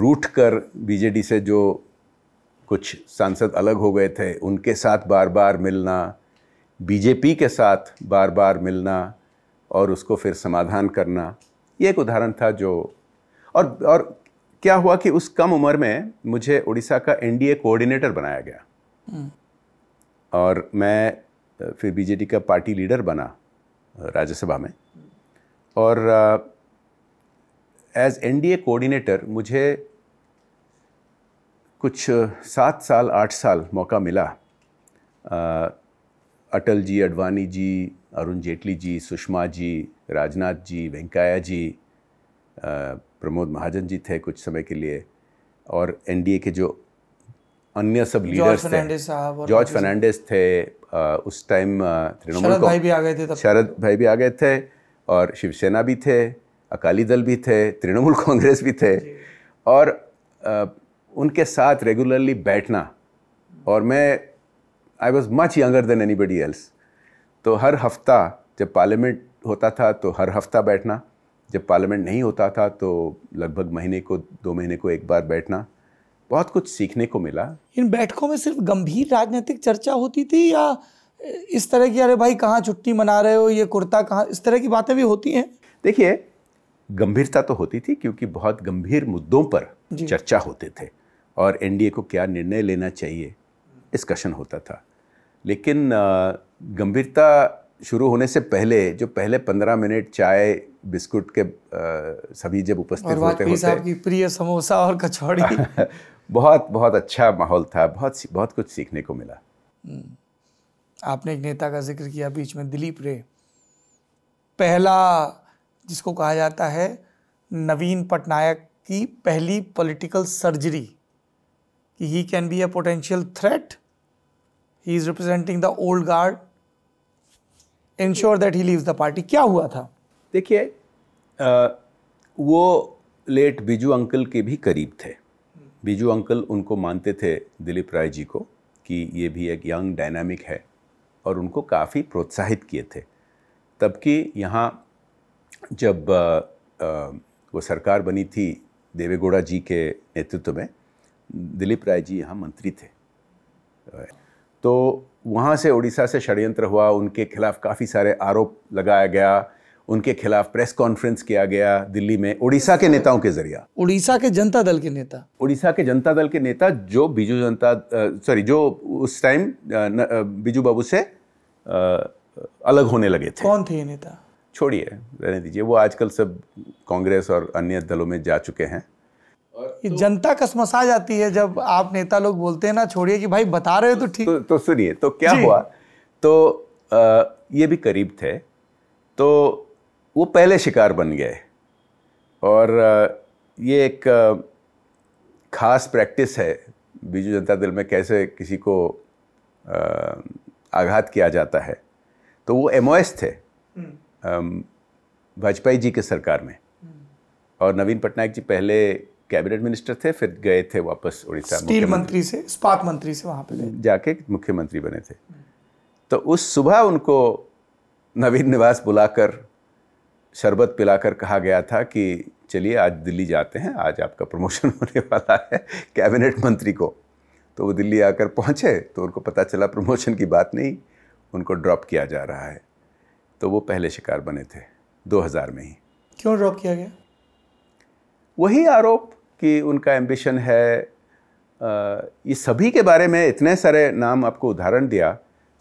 रूठ कर बीजेडी से जो कुछ सांसद अलग हो गए थे उनके साथ बार बार मिलना बीजेपी के साथ बार बार मिलना और उसको फिर समाधान करना ये एक उदाहरण था जो और और क्या हुआ कि उस कम उम्र में मुझे उड़ीसा का एनडीए कोऑर्डिनेटर बनाया गया हम्म। और मैं फिर बीजेपी का पार्टी लीडर बना राज्यसभा में और एज एनडीए कोऑर्डिनेटर मुझे कुछ सात साल आठ साल मौका मिला अटल जी अडवाणी जी अरुण जेटली जी सुषमा जी राजनाथ जी वेंकैया जी प्रमोद महाजन जी थे कुछ समय के लिए और एनडीए के जो अन्य सब लीडर्स थे जॉर्ज फर्नांडिस थे आ, उस टाइम तृणमूल भी आ गए थे शरद भाई भी आ गए थे और शिवसेना भी थे अकाली दल भी थे तृणमूल कांग्रेस भी थे और आ, उनके साथ रेगुलरली बैठना और मैं I was much younger than any body तो हर हफ्ता जब पार्लियामेंट होता था तो हर हफ्ता बैठना जब पार्लियामेंट नहीं होता था तो लगभग महीने को दो महीने को एक बार बैठना बहुत कुछ सीखने को मिला इन बैठकों में सिर्फ गंभीर राजनीतिक चर्चा होती थी या इस तरह की अरे भाई कहाँ छुट्टी मना रहे हो ये कुर्ता कहाँ इस तरह की बातें भी होती हैं देखिए गंभीरता तो होती थी क्योंकि बहुत गंभीर मुद्दों पर चर्चा होते थे और एनडीए को क्या निर्णय लेना चाहिए डिस्कशन होता था लेकिन गंभीरता शुरू होने से पहले जो पहले पंद्रह मिनट चाय बिस्कुट के आ, सभी जब उपस्थित होते होते की प्रिय समोसा और कचौड़ी बहुत बहुत अच्छा माहौल था बहुत बहुत कुछ सीखने को मिला हम्म। आपने एक नेता का जिक्र किया बीच में दिलीप रे पहला जिसको कहा जाता है नवीन पटनायक की पहली पॉलिटिकल सर्जरी कि he can be a potential threat he is representing the old guard insure that he leaves the party क्या हुआ था देखिए वो लेट बिजू अंकल के भी करीब थे बिजू अंकल उनको मानते थे दिलीप राय जी को कि ये भी एक यंग डायनामिक है और उनको काफ़ी प्रोत्साहित किए थे तब कि यहाँ जब आ, आ, वो सरकार बनी थी देवेगौड़ा जी के नेतृत्व में दिलीप राय जी यहाँ मंत्री थे तो वहाँ से उड़ीसा से षडयंत्र हुआ उनके खिलाफ काफ़ी सारे आरोप लगाया गया उनके खिलाफ प्रेस कॉन्फ्रेंस किया गया दिल्ली में उड़ीसा के नेताओं के जरिए उड़ीसा के जनता दल के नेता उड़ीसा के जनता दल के नेता जो बीजू जनता सॉरी जो उस टाइम बीजू बाबू से आ, अलग होने लगे थे कौन थे ये नेता छोड़िए रहने दीजिए वो आजकल सब कांग्रेस और अन्य दलों में जा चुके हैं तो, जनता कसमस आ जाती है जब आप नेता लोग बोलते हैं ना छोड़िए कि भाई बता रहे हो तो ठीक तो, तो सुनिए तो क्या हुआ तो आ, ये भी करीब थे तो वो पहले शिकार बन गए और आ, ये एक आ, खास प्रैक्टिस है बीजू जनता दल में कैसे किसी को आघात किया जाता है तो वो एम थे हम्म। वाजपेयी जी के सरकार में हम्म। और नवीन पटनायक जी पहले कैबिनेट मिनिस्टर थे फिर गए थे वापस उड़ीसा स्टील मंत्री से इस्पात मंत्री से वहाँ पर जाके मुख्यमंत्री बने थे तो उस सुबह उनको नवीन निवास बुलाकर शरबत पिलाकर कहा गया था कि चलिए आज दिल्ली जाते हैं आज आपका प्रमोशन होने वाला है कैबिनेट मंत्री को तो वो दिल्ली आकर पहुँचे तो उनको पता चला प्रमोशन की बात नहीं उनको ड्रॉप किया जा रहा है तो वो पहले शिकार बने थे 2000 में ही क्यों ड्रॉप किया गया वही आरोप कि उनका एम्बिशन है ये सभी के बारे में इतने सारे नाम आपको उदाहरण दिया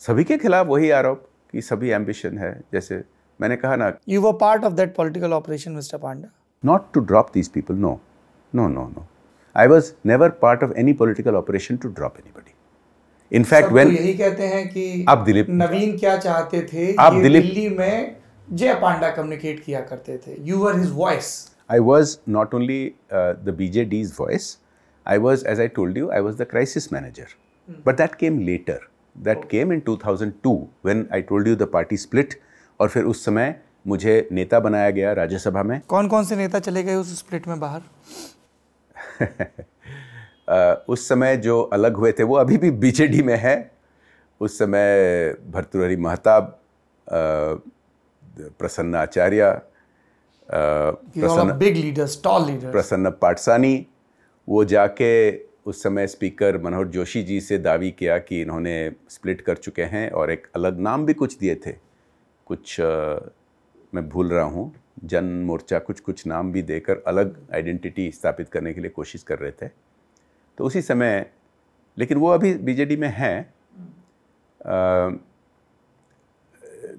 सभी के खिलाफ वही आरोप कि सभी एम्बिशन है जैसे मैंने कहा ना you were part of that political operation mister Panda not to drop these people no no no no I was never part of any political operation to drop anybody in fact when यही कहते हैं कि आप दिलीप नवीन क्या चाहते थे आप दिल्ली में जय पांडा कम्युनिकेट किया करते थे you were his voice I was not only uh, the BJD's voice, I was, as I told you, I was the crisis manager. Mm. But that came later. That oh. came in 2002 when I told you the party split और फिर उस समय मुझे नेता बनाया गया राज्यसभा में कौन कौन से नेता चले गए उस स्प्लिट में बाहर uh, उस समय जो अलग हुए थे वो अभी भी बीजेडी में है उस समय Bhartruhari Mahtab Prasanna Acharya big leaders tall leaders Prasanna Patsani वो जाके उस समय स्पीकर मनोहर जोशी जी से दावी किया कि इन्होंने स्प्लिट कर चुके हैं और एक अलग नाम भी कुछ दिए थे कुछ uh, मैं भूल रहा हूँ जन मोर्चा कुछ कुछ नाम भी देकर अलग आइडेंटिटी स्थापित करने के लिए कोशिश कर रहे थे तो उसी समय लेकिन वो अभी बीजेडी में हैं uh,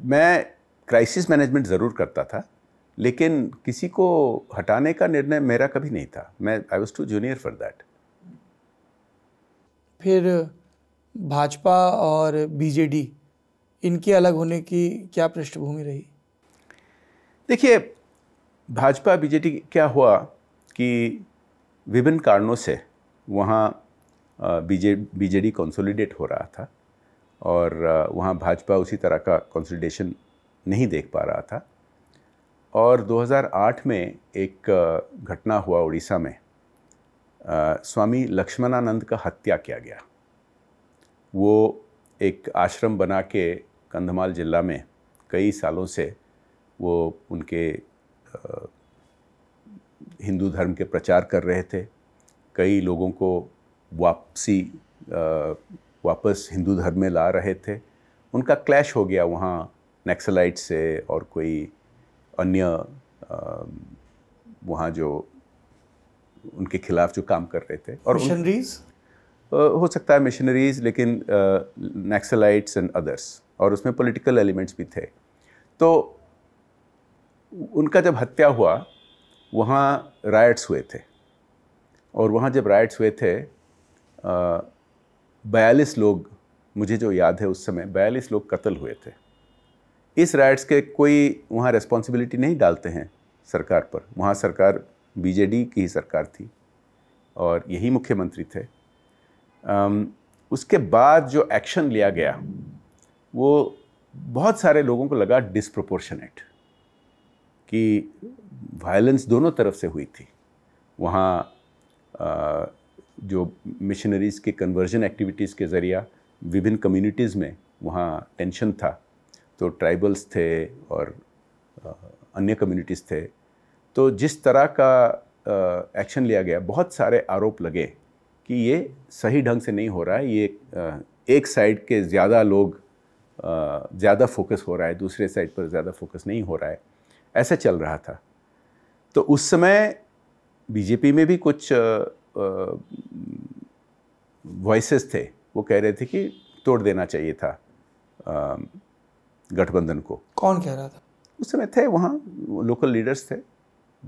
मैं क्राइसिस मैनेजमेंट ज़रूर करता था लेकिन किसी को हटाने का निर्णय मेरा कभी नहीं था मैं I was too junior for that फिर भाजपा और बीजेडी इनके अलग होने की क्या पृष्ठभूमि रही देखिए भाजपा बीजेडी क्या हुआ कि विभिन्न कारणों से वहाँ बीजे बीजेडी कंसोलिडेट हो रहा था और वहाँ भाजपा उसी तरह का कंसोलिडेशन नहीं देख पा रहा था और 2008 में एक घटना हुआ उड़ीसा में आ, स्वामी लक्ष्मणानंद का हत्या किया गया वो एक आश्रम बना के कंधमाल जिला में कई सालों से वो उनके हिंदू धर्म के प्रचार कर रहे थे कई लोगों को वापसी आ, वापस हिंदू धर्म में ला रहे थे उनका क्लैश हो गया वहाँ नेक्सलाइट से और कोई अन्य वहाँ जो उनके खिलाफ जो काम कर रहे थे और मिशनरीज हो सकता है मिशनरीज लेकिन नैक्सलाइट्स एंड अदर्स और उसमें पॉलिटिकल एलिमेंट्स भी थे तो उनका जब हत्या हुआ वहाँ राइट्स हुए थे और वहाँ जब राइट्स हुए थे बयालीस लोग मुझे जो याद है उस समय बयालीस लोग कत्ल हुए थे इस राइट्स के कोई वहाँ रेस्पॉन्सिबिलिटी नहीं डालते हैं सरकार पर वहाँ सरकार बीजेडी की ही सरकार थी और यही मुख्यमंत्री थे आम, उसके बाद जो एक्शन लिया गया वो बहुत सारे लोगों को लगा डिस्प्रोपोर्शनेट कि वायलेंस दोनों तरफ से हुई थी वहाँ जो मिशनरीज़ के कन्वर्जन एक्टिविटीज़ के ज़रिया विभिन्न कम्युनिटीज़ में वहाँ टेंशन था तो ट्राइबल्स थे और अन्य कम्युनिटीज़ थे तो जिस तरह का एक्शन लिया गया बहुत सारे आरोप लगे कि ये सही ढंग से नहीं हो रहा है ये एक साइड के ज़्यादा लोग ज़्यादा फोकस हो रहा है दूसरे साइड पर ज़्यादा फोकस नहीं हो रहा है ऐसा चल रहा था तो उस समय बीजेपी में भी कुछ वॉइसेस थे वो कह रहे थे कि तोड़ देना चाहिए था गठबंधन को कौन कह रहा था उस समय थे वहाँ लोकल लीडर्स थे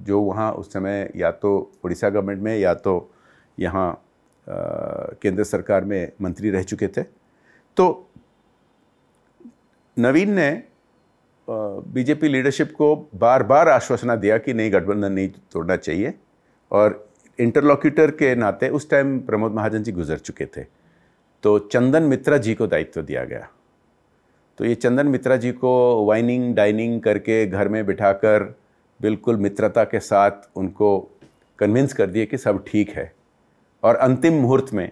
जो वहाँ उस समय या तो उड़ीसा गवर्नमेंट में या तो यहाँ केंद्र सरकार में मंत्री रह चुके थे तो नवीन ने बीजेपी लीडरशिप को बार बार आश्वासना दिया कि नहीं गठबंधन नहीं तोड़ना चाहिए और इंटरलॉक्यूटर के नाते उस टाइम प्रमोद महाजन जी गुजर चुके थे तो चंदन मित्रा जी को दायित्व दिया गया तो ये चंदन मित्रा जी को वाइनिंग डाइनिंग करके घर में बिठाकर बिल्कुल मित्रता के साथ उनको कन्विंस कर दिए कि सब ठीक है और अंतिम मुहूर्त में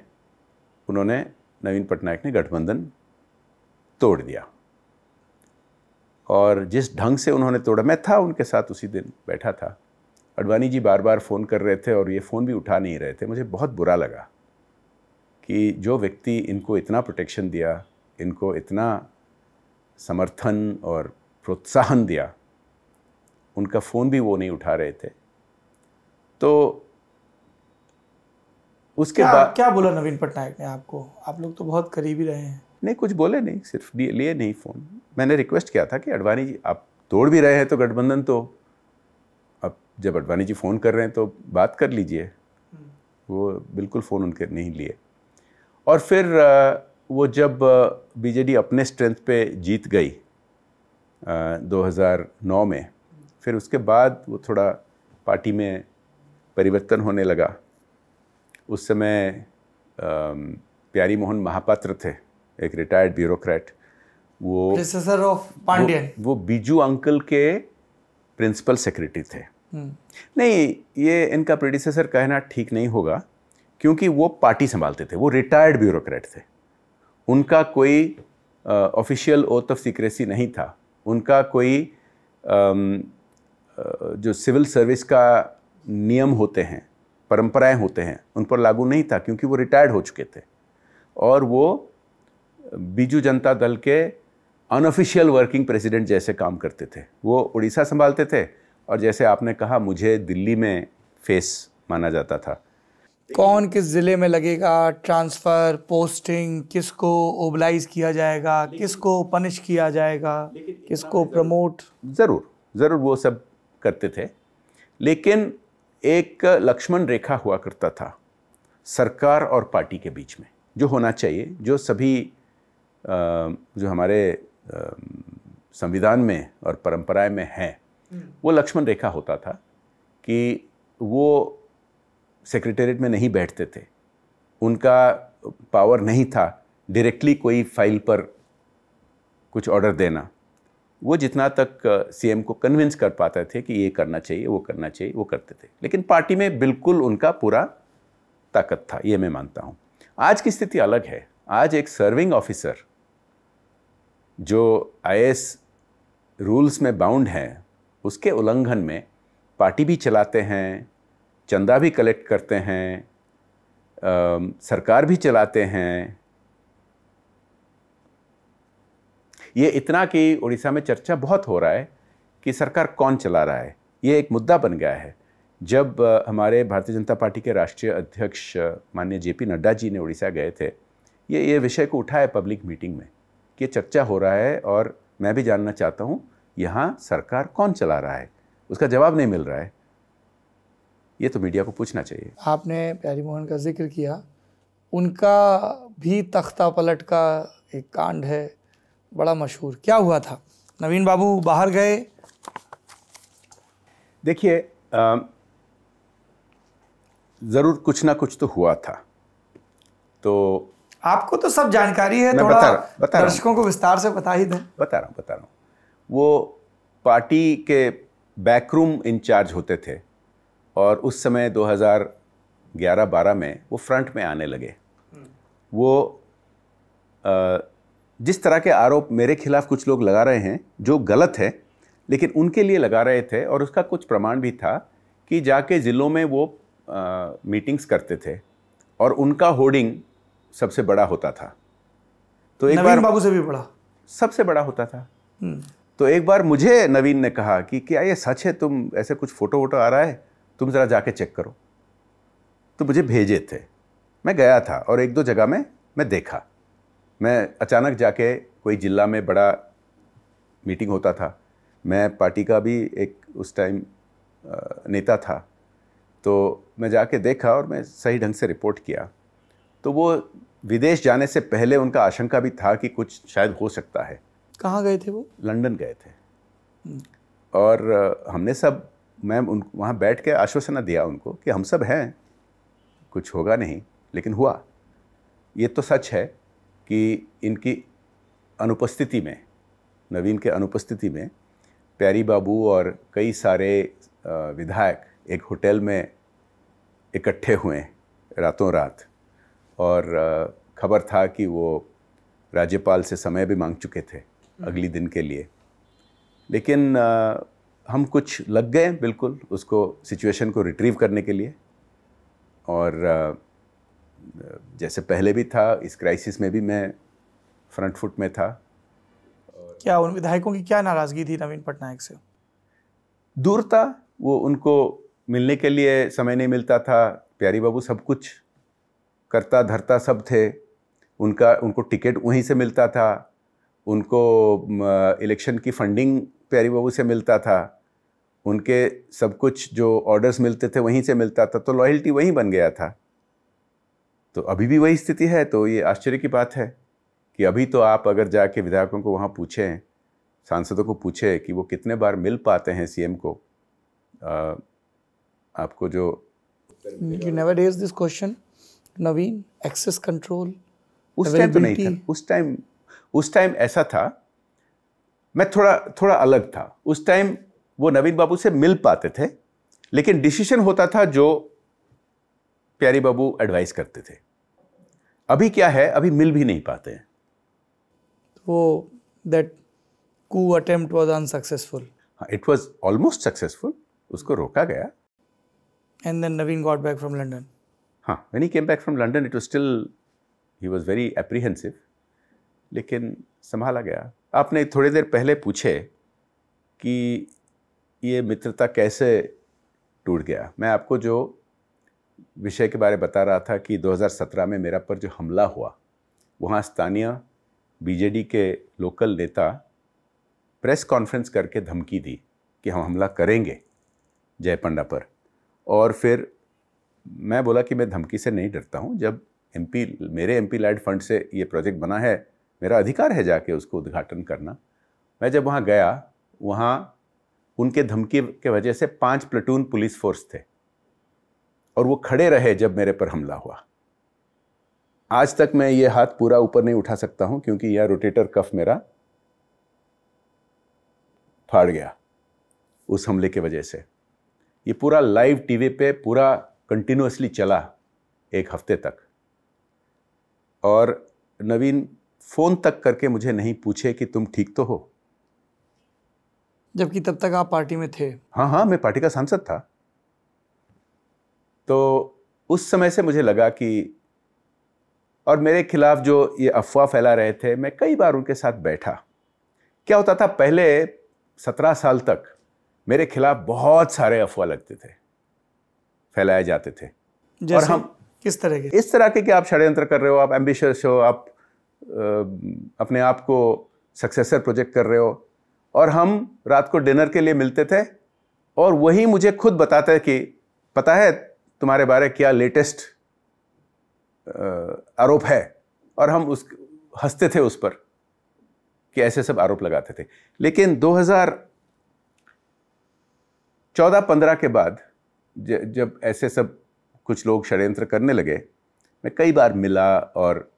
उन्होंने नवीन पटनायक ने गठबंधन तोड़ दिया और जिस ढंग से उन्होंने तोड़ा मैं था उनके साथ उसी दिन बैठा था अडवाणी जी बार बार फ़ोन कर रहे थे और ये फ़ोन भी उठा नहीं रहे थे मुझे बहुत बुरा लगा कि जो व्यक्ति इनको इतना प्रोटेक्शन दिया इनको इतना समर्थन और प्रोत्साहन दिया उनका फ़ोन भी वो नहीं उठा रहे थे तो उसके बाद क्या बोला नवीन पटनायक ने आपको आप लोग तो बहुत करीबी रहे हैं नहीं कुछ बोले नहीं सिर्फ लिए नहीं फ़ोन मैंने रिक्वेस्ट किया था कि अडवाणी जी आप तोड़ भी रहे हैं तो गठबंधन तो अब जब अडवाणी जी फ़ोन कर रहे हैं तो बात कर लीजिए हम्म। वो बिल्कुल फ़ोन उनके नहीं लिए और फिर वो जब बीजेडी अपने स्ट्रेंथ पे जीत गई 2009 में फिर उसके बाद वो थोड़ा पार्टी में परिवर्तन होने लगा उस समय प्यारी मोहन महापात्र थे एक रिटायर्ड ब्यूरोक्रेट वो ऑफ पांडे वो, वो बीजू अंकल के प्रिंसिपल सेक्रेटरी थे हम्म। नहीं ये इनका प्रोड्यूसर कहना ठीक नहीं होगा क्योंकि वो पार्टी संभालते थे वो रिटायर्ड ब्यूरोक्रेट थे उनका कोई ऑफिशियल ओथ ऑफ सीक्रेसी नहीं था उनका कोई जो सिविल सर्विस का नियम होते हैं परंपराएं होते हैं उन पर लागू नहीं था क्योंकि वो रिटायर्ड हो चुके थे और वो बीजू जनता दल के अनऑफिशियल वर्किंग प्रेसिडेंट जैसे काम करते थे वो उड़ीसा संभालते थे और जैसे आपने कहा मुझे दिल्ली में फेस माना जाता था कौन किस ज़िले में लगेगा ट्रांसफ़र पोस्टिंग किसको ओबलाइज किया जाएगा किसको पनिश किया जाएगा किसको प्रमोट ज़रूर ज़रूर वो सब करते थे लेकिन एक लक्ष्मण रेखा हुआ करता था सरकार और पार्टी के बीच में जो होना चाहिए जो सभी जो हमारे संविधान में और परंपराएं में हैं हम्म। वो लक्ष्मण रेखा होता था कि वो सेक्रेटेरिएट में नहीं बैठते थे उनका पावर नहीं था डायरेक्टली कोई फाइल पर कुछ ऑर्डर देना वो जितना तक सीएम को कन्विंस कर पाते थे कि ये करना चाहिए वो करना चाहिए वो करते थे लेकिन पार्टी में बिल्कुल उनका पूरा ताकत था ये मैं मानता हूँ आज की स्थिति अलग है आज एक सर्विंग ऑफिसर जो आई रूल्स में बाउंड हैं उसके उल्लंघन में पार्टी भी चलाते हैं चंदा भी कलेक्ट करते हैं आ, सरकार भी चलाते हैं ये इतना कि उड़ीसा में चर्चा बहुत हो रहा है कि सरकार कौन चला रहा है ये एक मुद्दा बन गया है जब हमारे भारतीय जनता पार्टी के राष्ट्रीय अध्यक्ष माननीय पी नड्डा जी ने उड़ीसा गए थे ये ये विषय को उठाया पब्लिक मीटिंग में कि चर्चा हो रहा है और मैं भी जानना चाहता हूँ यहाँ सरकार कौन चला रहा है उसका जवाब नहीं मिल रहा है ये तो मीडिया को पूछना चाहिए आपने प्यारी मोहन का जिक्र किया उनका भी तख्ता पलट का एक कांड है बड़ा मशहूर क्या हुआ था नवीन बाबू बाहर गए देखिए ज़रूर कुछ ना कुछ तो हुआ था तो आपको तो सब जानकारी है थोड़ा बता रहा, बता दर्शकों को विस्तार से बता ही दें बता रहा हूँ बता रहा हूँ वो पार्टी के बैकरूम इंचार्ज होते थे और उस समय 2011-12 में वो फ्रंट में आने लगे वो जिस तरह के आरोप मेरे खिलाफ़ कुछ लोग लगा रहे हैं जो गलत है लेकिन उनके लिए लगा रहे थे और उसका कुछ प्रमाण भी था कि जाके ज़िलों में वो आ, मीटिंग्स करते थे और उनका होर्डिंग सबसे बड़ा होता था तो एक बार बाबू से भी बड़ा सबसे बड़ा होता था हम्म। तो एक बार मुझे नवीन ने कहा कि क्या ये सच है तुम ऐसे कुछ फ़ोटो वोटो आ रहा है तुम ज़रा जाके चेक करो तो मुझे भेजे थे मैं गया था और एक दो जगह में मैं देखा मैं अचानक जाके कोई ज़िला में बड़ा मीटिंग होता था मैं पार्टी का भी एक उस टाइम नेता था तो मैं जाके देखा और मैं सही ढंग से रिपोर्ट किया तो वो विदेश जाने से पहले उनका आशंका भी था कि कुछ शायद हो सकता है कहाँ गए थे वो लंदन गए थे हम्म। और हमने सब मैम उन वहाँ बैठ के आश्वासना दिया उनको कि हम सब हैं कुछ होगा नहीं लेकिन हुआ ये तो सच है कि इनकी अनुपस्थिति में नवीन के अनुपस्थिति में प्यारी बाबू और कई सारे विधायक एक होटल में इकट्ठे हुए रातों रात और खबर था कि वो राज्यपाल से समय भी मांग चुके थे हम्म। अगली दिन के लिए लेकिन हम कुछ लग गए बिल्कुल उसको सिचुएशन को रिट्रीव करने के लिए और जैसे पहले भी था इस क्राइसिस में भी मैं फ्रंट फुट में था क्या उन विधायकों की क्या नाराज़गी थी नवीन पटनायक से दूर था वो उनको मिलने के लिए समय नहीं मिलता था प्यारी बाबू सब कुछ करता धरता सब थे उनका उनको टिकट वहीं से मिलता था उनको इलेक्शन की फंडिंग प्यारी बहू से मिलता था उनके सब कुछ जो ऑर्डर्स मिलते थे वहीं से मिलता था तो लॉयल्टी वहीं बन गया था तो अभी भी वही स्थिति है तो ये आश्चर्य की बात है कि अभी तो आप अगर जाके विधायकों को वहाँ पूछें सांसदों को पूछें कि वो कितने बार मिल पाते हैं सीएम को आ, आपको जो you never raise this question Naveen access control उस टाइम तो नहीं था उस टाइम उस टाइम ऐसा था मैं थोड़ा थोड़ा अलग था उस टाइम वो नवीन बाबू से मिल पाते थे लेकिन डिसीशन होता था जो प्यारी बाबू एडवाइस करते थे अभी क्या है अभी मिल भी नहीं पाते हैं वो that coup attempt was unsuccessful it was almost successful उसको रोका गया and then Naveen got back from London हाँ when he came back from London it was still he was very apprehensive लेकिन संभाला गया आपने थोड़ी देर पहले पूछे कि ये मित्रता कैसे टूट गया मैं आपको जो विषय के बारे बता रहा था कि 2017 में मेरा पर जो हमला हुआ वहाँ स्थानीय बीजेडी के लोकल नेता प्रेस कॉन्फ्रेंस करके धमकी दी कि हम हमला करेंगे जय पंडा पर और फिर मैं बोला कि मैं धमकी से नहीं डरता हूँ जब एमपी मेरे एमपी लाइट फंड से ये प्रोजेक्ट बना है मेरा अधिकार है जाके उसको उद्घाटन करना मैं जब वहाँ गया वहाँ उनके धमकी के वजह से पांच प्लेटून पुलिस फोर्स थे और वो खड़े रहे जब मेरे पर हमला हुआ आज तक मैं ये हाथ पूरा ऊपर नहीं उठा सकता हूँ क्योंकि यह रोटेटर कफ मेरा फाड़ गया उस हमले के वजह से ये पूरा लाइव टीवी पे पूरा कंटिन्यूसली चला एक हफ्ते तक और नवीन फ़ोन तक करके मुझे नहीं पूछे कि तुम ठीक तो हो जबकि तब तक आप पार्टी में थे हाँ हाँ मैं पार्टी का सांसद था तो उस समय से मुझे लगा कि और मेरे खिलाफ जो ये अफवाह फैला रहे थे मैं कई बार उनके साथ बैठा क्या होता था पहले सत्रह साल तक मेरे खिलाफ बहुत सारे अफवाह लगते थे फैलाए जाते थे और हम किस तरह के इस तरह के कि आप षड्यंत्र कर रहे हो आप एम्बिशियस हो आप अपने आप को सक्सेसर प्रोजेक्ट कर रहे हो और हम रात को डिनर के लिए मिलते थे और वही मुझे खुद बताते कि पता है तुम्हारे बारे क्या लेटेस्ट आरोप है और हम उस हंसते थे उस पर कि ऐसे सब आरोप लगाते थे लेकिन 2014-15 के बाद जब ऐसे सब कुछ लोग षड्यंत्र करने लगे मैं कई बार मिला और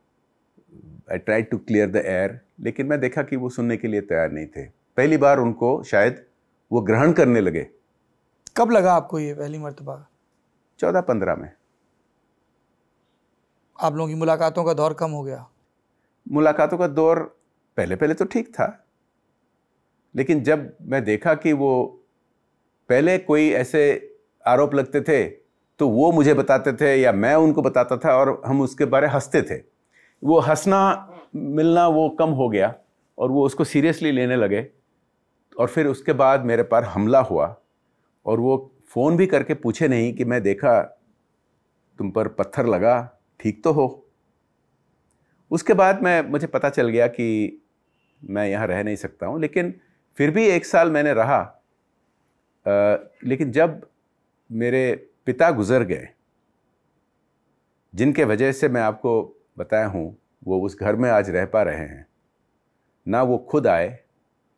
I try to clear the air लेकिन मैं देखा कि वो सुनने के लिए तैयार नहीं थे पहली बार उनको शायद वो ग्रहण करने लगे कब लगा आपको ये पहली मरतबा चौदह पंद्रह में आप लोगों की मुलाकातों का दौर कम हो गया मुलाकातों का दौर पहले पहले तो ठीक था लेकिन जब मैं देखा कि वो पहले कोई ऐसे आरोप लगते थे तो वो मुझे बताते थे या मैं उनको बताता था और हम उसके बारे हंसते थे वो हंसना मिलना वो कम हो गया और वो उसको सीरियसली लेने लगे और फिर उसके बाद मेरे पर हमला हुआ और वो फ़ोन भी करके पूछे नहीं कि मैं देखा तुम पर पत्थर लगा ठीक तो हो उसके बाद मैं मुझे पता चल गया कि मैं यहाँ रह नहीं सकता हूँ लेकिन फिर भी एक साल मैंने रहा आ, लेकिन जब मेरे पिता गुज़र गए जिनके वजह से मैं आपको बताया हूँ वो उस घर में आज रह पा रहे हैं ना वो खुद आए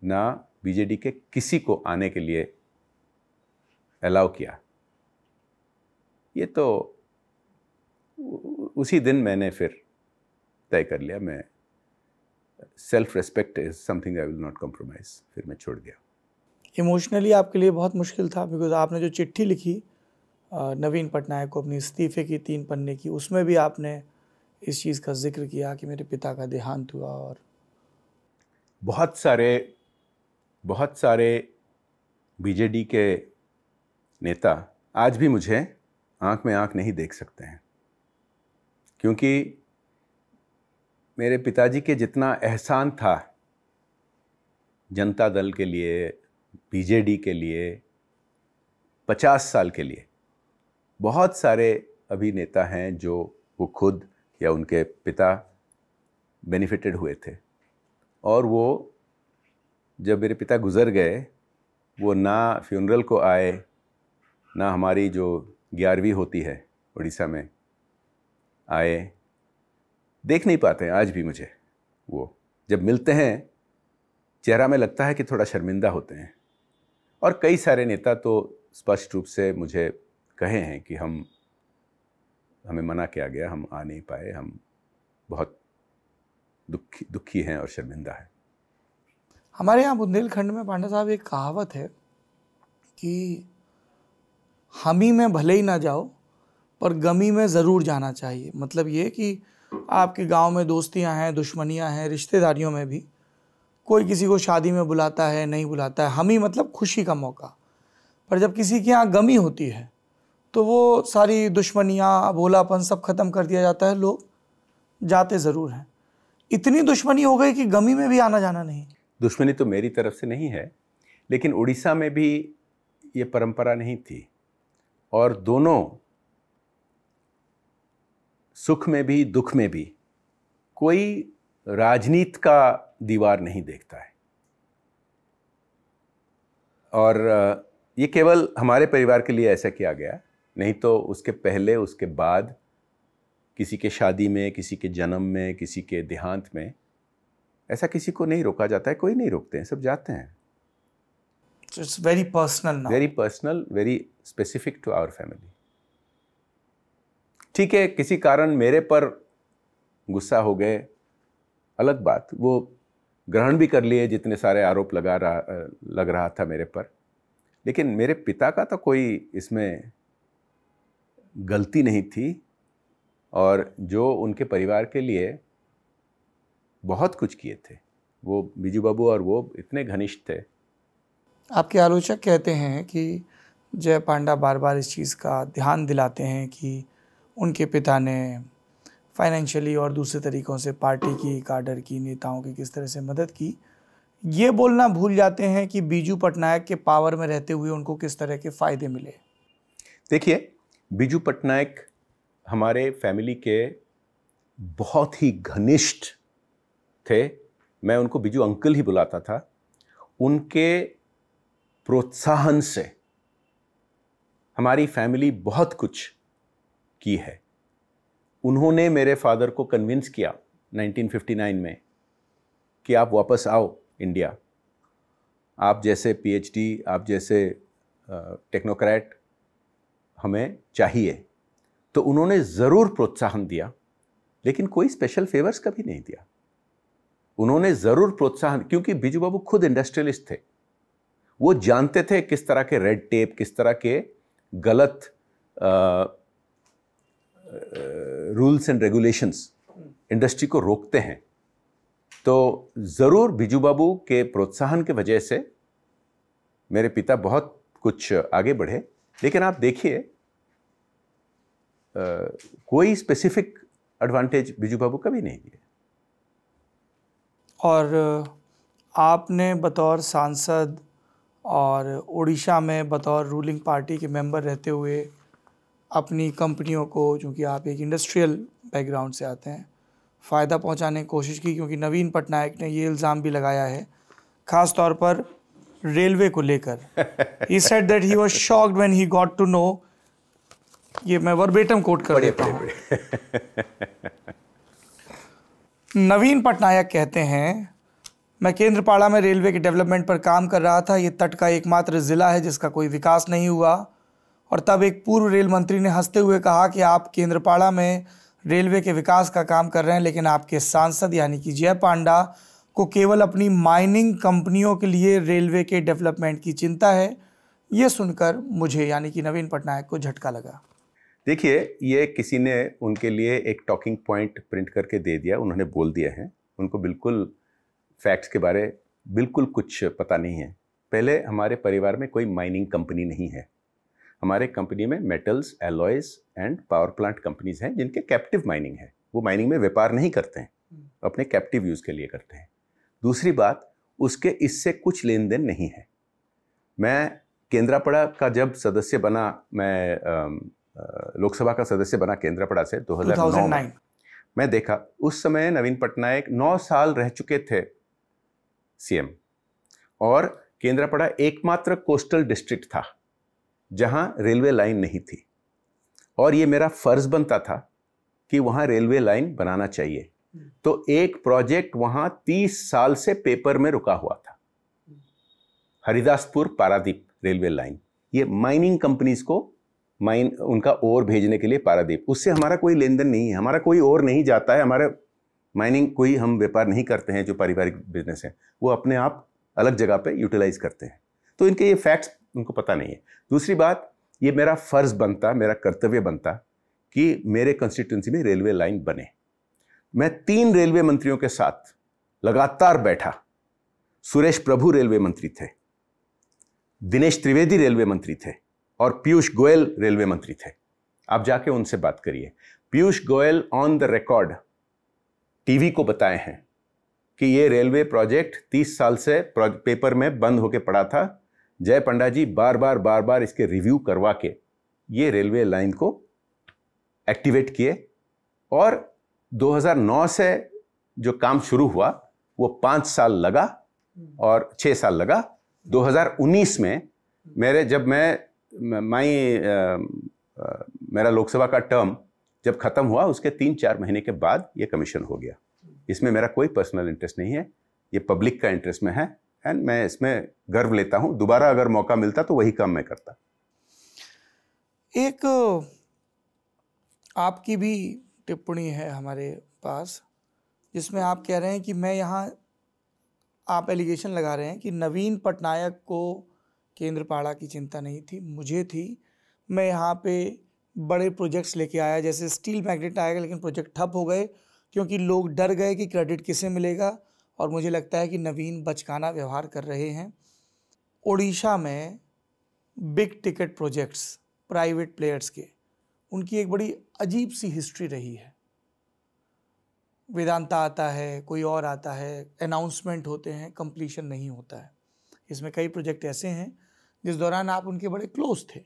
ना बीजेडी के किसी को आने के लिए अलाउ किया ये तो उसी दिन मैंने फिर तय कर लिया मैं self respect is something I will not compromise फिर मैं छोड़ गया इमोशनली आपके लिए बहुत मुश्किल था बिकॉज आपने जो चिट्ठी लिखी नवीन पटनायक को अपनी इस्तीफे की तीन पन्ने की उसमें भी आपने इस चीज़ का जिक्र किया कि मेरे पिता का देहांत हुआ और बहुत सारे बहुत सारे बीजेडी के नेता आज भी मुझे आंख में आंख नहीं देख सकते हैं क्योंकि मेरे पिताजी के जितना एहसान था जनता दल के लिए बीजेडी के लिए पचास साल के लिए बहुत सारे अभी नेता हैं जो वो खुद या उनके पिता बेनिफिटेड हुए थे और वो जब मेरे पिता गुज़र गए वो ना फ्यूनरल को आए ना हमारी जो ग्यारहवीं होती है उड़ीसा में आए देख नहीं पाते हैं आज भी मुझे वो जब मिलते हैं चेहरा में लगता है कि थोड़ा शर्मिंदा होते हैं और कई सारे नेता तो स्पष्ट रूप से मुझे कहे हैं कि हम हमें मना किया गया हम आ नहीं पाए हम बहुत दुखी दुखी हैं और शर्मिंदा है हमारे यहाँ बुंदेलखंड में पांडा साहब एक कहावत है कि हम ही में भले ही ना जाओ पर गमी में ज़रूर जाना चाहिए मतलब ये कि आपके गांव में दोस्तियां हैं दुश्मनियां हैं रिश्तेदारियों में भी कोई किसी को शादी में बुलाता है नहीं बुलाता है हम ही मतलब खुशी का मौका पर जब किसी के यहाँ गमी होती है तो वो सारी दुश्मनियाँ भोलापन सब ख़त्म कर दिया जाता है लोग जाते ज़रूर हैं इतनी दुश्मनी हो गई कि गमी में भी आना जाना नहीं दुश्मनी तो मेरी तरफ से नहीं है लेकिन उड़ीसा में भी ये परंपरा नहीं थी और दोनों सुख में भी दुख में भी कोई राजनीत का दीवार नहीं देखता है और ये केवल हमारे परिवार के लिए ऐसा किया गया नहीं तो उसके पहले उसके बाद किसी के शादी में किसी के जन्म में किसी के देहांत में ऐसा किसी को नहीं रोका जाता है कोई नहीं रोकते हैं सब जाते हैं it's very personal very personal very specific to our family ठीक है किसी कारण मेरे पर गुस्सा हो गए अलग बात वो ग्रहण भी कर लिए जितने सारे आरोप लगा रहा लग रहा था मेरे पर लेकिन मेरे पिता का तो कोई इसमें गलती नहीं थी और जो उनके परिवार के लिए बहुत कुछ किए थे वो बीजू बाबू और वो इतने घनिष्ठ थे आपके आलोचक कहते हैं कि जय पांडा बार बार इस चीज़ का ध्यान दिलाते हैं कि उनके पिता ने फाइनेंशियली और दूसरे तरीक़ों से पार्टी की काडर की नेताओं की किस तरह से मदद की ये बोलना भूल जाते हैं कि बीजू पटनायक के पावर में रहते हुए उनको किस तरह के फ़ायदे मिले देखिए बीजू पटनायक हमारे फैमिली के बहुत ही घनिष्ठ थे मैं उनको बिजू अंकल ही बुलाता था उनके प्रोत्साहन से हमारी फैमिली बहुत कुछ की है उन्होंने मेरे फादर को कन्विंस किया 1959 में कि आप वापस आओ इंडिया आप जैसे पीएचडी आप जैसे टेक्नोक्रेट हमें चाहिए तो उन्होंने ज़रूर प्रोत्साहन दिया लेकिन कोई स्पेशल फेवर्स कभी नहीं दिया उन्होंने ज़रूर प्रोत्साहन क्योंकि बिजू बाबू खुद इंडस्ट्रियलिस्ट थे वो जानते थे किस तरह के रेड टेप किस तरह के गलत रूल्स एंड रेगुलेशंस इंडस्ट्री को रोकते हैं तो ज़रूर बिजू बाबू के प्रोत्साहन के वजह से मेरे पिता बहुत कुछ आगे बढ़े लेकिन आप देखिए कोई स्पेसिफिक एडवांटेज बिजू बाबू कभी नहीं दिए और आपने बतौर सांसद और उड़ीसा में बतौर रूलिंग पार्टी के मेंबर रहते हुए अपनी कंपनियों को चूँकि आप एक इंडस्ट्रियल बैकग्राउंड से आते हैं फ़ायदा पहुंचाने की कोशिश की क्योंकि नवीन पटनायक ने ये इल्ज़ाम भी लगाया है ख़ास तौर पर रेलवे को लेकर he said that he was shocked when he got to know ये मैं वर्बेटम कोट कर देता हूँ नवीन पटनायक कहते हैं मैं केंद्रपाड़ा में रेलवे के डेवलपमेंट पर काम कर रहा था ये तट का एकमात्र ज़िला है जिसका कोई विकास नहीं हुआ और तब एक पूर्व रेल मंत्री ने हंसते हुए कहा कि आप केंद्रपाड़ा में रेलवे के विकास का काम कर रहे हैं लेकिन आपके सांसद यानी कि जय पांडा को केवल अपनी माइनिंग कंपनियों के लिए रेलवे के डेवलपमेंट की चिंता है ये सुनकर मुझे यानी कि नवीन पटनायक को झटका लगा देखिए ये किसी ने उनके लिए एक टॉकिंग पॉइंट प्रिंट करके दे दिया उन्होंने बोल दिया है उनको बिल्कुल फैक्ट्स के बारे बिल्कुल कुछ पता नहीं है पहले हमारे परिवार में कोई माइनिंग कंपनी नहीं है हमारे कंपनी में metals alloys and power plant companies हैं जिनके कैप्टिव माइनिंग है वो माइनिंग में व्यापार नहीं करते हैं हम्म। अपने कैप्टिव यूज़ के लिए करते हैं दूसरी बात उसके इससे कुछ लेन देन नहीं है मैं केंद्रापड़ा का जब सदस्य बना मैं लोकसभा का सदस्य बना केंद्रापड़ा से 2009 मैं देखा उस समय नवीन पटनायक नौ साल रह चुके थे सीएम और केंद्रापड़ा एकमात्र कोस्टल डिस्ट्रिक्ट था जहां रेलवे लाइन नहीं थी और ये मेरा फ़र्ज़ बनता था कि वहां रेलवे लाइन बनाना चाहिए तो एक प्रोजेक्ट वहां तीस साल से पेपर में रुका हुआ था हरिदासपुर पारादीप रेलवे लाइन ये माइनिंग कंपनीज को माइन उनका ओर भेजने के लिए पारादीप उससे हमारा कोई लेन देन नहीं है हमारा कोई और नहीं जाता है हमारे माइनिंग कोई हम व्यापार नहीं करते हैं जो पारिवारिक बिजनेस है वो अपने आप अलग जगह पे यूटिलाइज करते हैं तो इनके ये फैक्ट्स उनको पता नहीं है दूसरी बात ये मेरा फ़र्ज़ बनता मेरा कर्तव्य बनता कि मेरे कंस्टिट्यूंसी में रेलवे लाइन बने मैं तीन रेलवे मंत्रियों के साथ लगातार बैठा सुरेश प्रभु रेलवे मंत्री थे दिनेश त्रिवेदी रेलवे मंत्री थे और पीयूष गोयल रेलवे मंत्री थे आप जाके उनसे बात करिए Piyush Goyal on the record TV को बताए हैं कि ये रेलवे प्रोजेक्ट 30 साल से पेपर में बंद होके पड़ा था जय पंडा जी बार बार बार बार इसके रिव्यू करवा के ये रेलवे लाइन को एक्टिवेट किए और 2009 से जो काम शुरू हुआ वो पाँच साल लगा और छः साल लगा 2019 में मेरे जब मैं माई मेरा लोकसभा का टर्म जब ख़त्म हुआ उसके तीन चार महीने के बाद ये कमीशन हो गया इसमें मेरा कोई पर्सनल इंटरेस्ट नहीं है ये पब्लिक का इंटरेस्ट में है एंड मैं इसमें गर्व लेता हूँ दोबारा अगर मौका मिलता तो वही काम मैं करता एक आपकी भी टिप्पणी है हमारे पास जिसमें आप कह रहे हैं कि मैं यहाँ आप एलिगेशन लगा रहे हैं कि नवीन पटनायक को केंद्रपाड़ा की चिंता नहीं थी मुझे थी मैं यहाँ पे बड़े प्रोजेक्ट्स लेके आया जैसे स्टील मैग्नेट आएगा लेकिन प्रोजेक्ट ठप हो गए क्योंकि लोग डर गए कि क्रेडिट किसे मिलेगा और मुझे लगता है कि नवीन बचकाना व्यवहार कर रहे हैं ओडिशा में big ticket projects private players के उनकी एक बड़ी अजीब सी हिस्ट्री रही है वेदांता आता है कोई और आता है अनाउंसमेंट होते हैं कंप्लीशन नहीं होता है इसमें कई प्रोजेक्ट ऐसे हैं जिस दौरान आप उनके बड़े क्लोज थे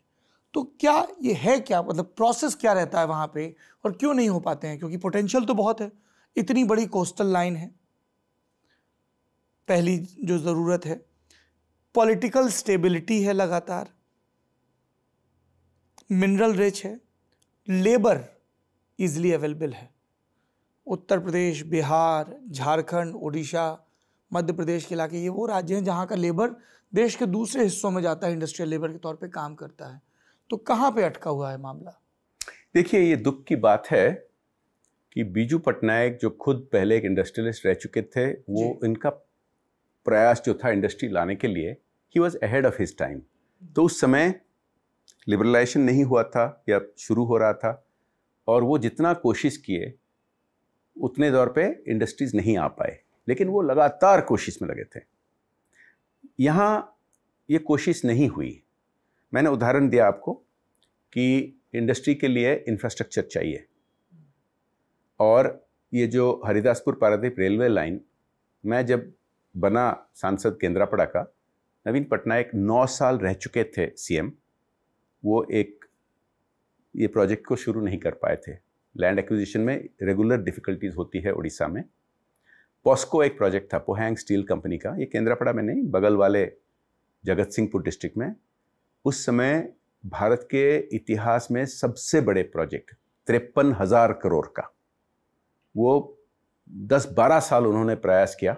तो क्या ये है क्या मतलब प्रोसेस क्या रहता है वहाँ पे और क्यों नहीं हो पाते हैं क्योंकि पोटेंशियल तो बहुत है इतनी बड़ी कोस्टल लाइन है पहली जो ज़रूरत है पॉलिटिकल स्टेबिलिटी है लगातार मिनरल रिच है लेबर इजली अवेलेबल है उत्तर प्रदेश बिहार झारखंड उड़ीसा मध्य प्रदेश के इलाके ये वो राज्य हैं जहाँ का लेबर देश के दूसरे हिस्सों में जाता है इंडस्ट्रियल लेबर के तौर पे काम करता है तो कहाँ पे अटका हुआ है मामला देखिए ये दुख की बात है कि बीजू पटनायक जो खुद पहले एक इंडस्ट्रियलिस्ट रह चुके थे वो इनका प्रयास जो था इंडस्ट्री लाने के लिए ही was ahead of his time तो उस समय लिबरलाइजेशन नहीं हुआ था या शुरू हो रहा था और वो जितना कोशिश किए उतने दौर पे इंडस्ट्रीज़ नहीं आ पाए लेकिन वो लगातार कोशिश में लगे थे यहाँ ये कोशिश नहीं हुई मैंने उदाहरण दिया आपको कि इंडस्ट्री के लिए इंफ्रास्ट्रक्चर चाहिए और ये जो हरिदासपुर पारादीप रेलवे लाइन मैं जब बना सांसद केंद्रापड़ा का नवीन पटनायक नौ साल रह चुके थे सीएम वो एक ये प्रोजेक्ट को शुरू नहीं कर पाए थे लैंड एक्विजिशन में रेगुलर डिफ़िकल्टीज़ होती है उड़ीसा में पॉस्को एक प्रोजेक्ट था पोहैंग स्टील कंपनी का ये केंद्रापड़ा में नहीं बगल वाले जगत सिंहपुर डिस्ट्रिक्ट में उस समय भारत के इतिहास में सबसे बड़े प्रोजेक्ट तिरपन हज़ार करोड़ का वो 10-12 साल उन्होंने प्रयास किया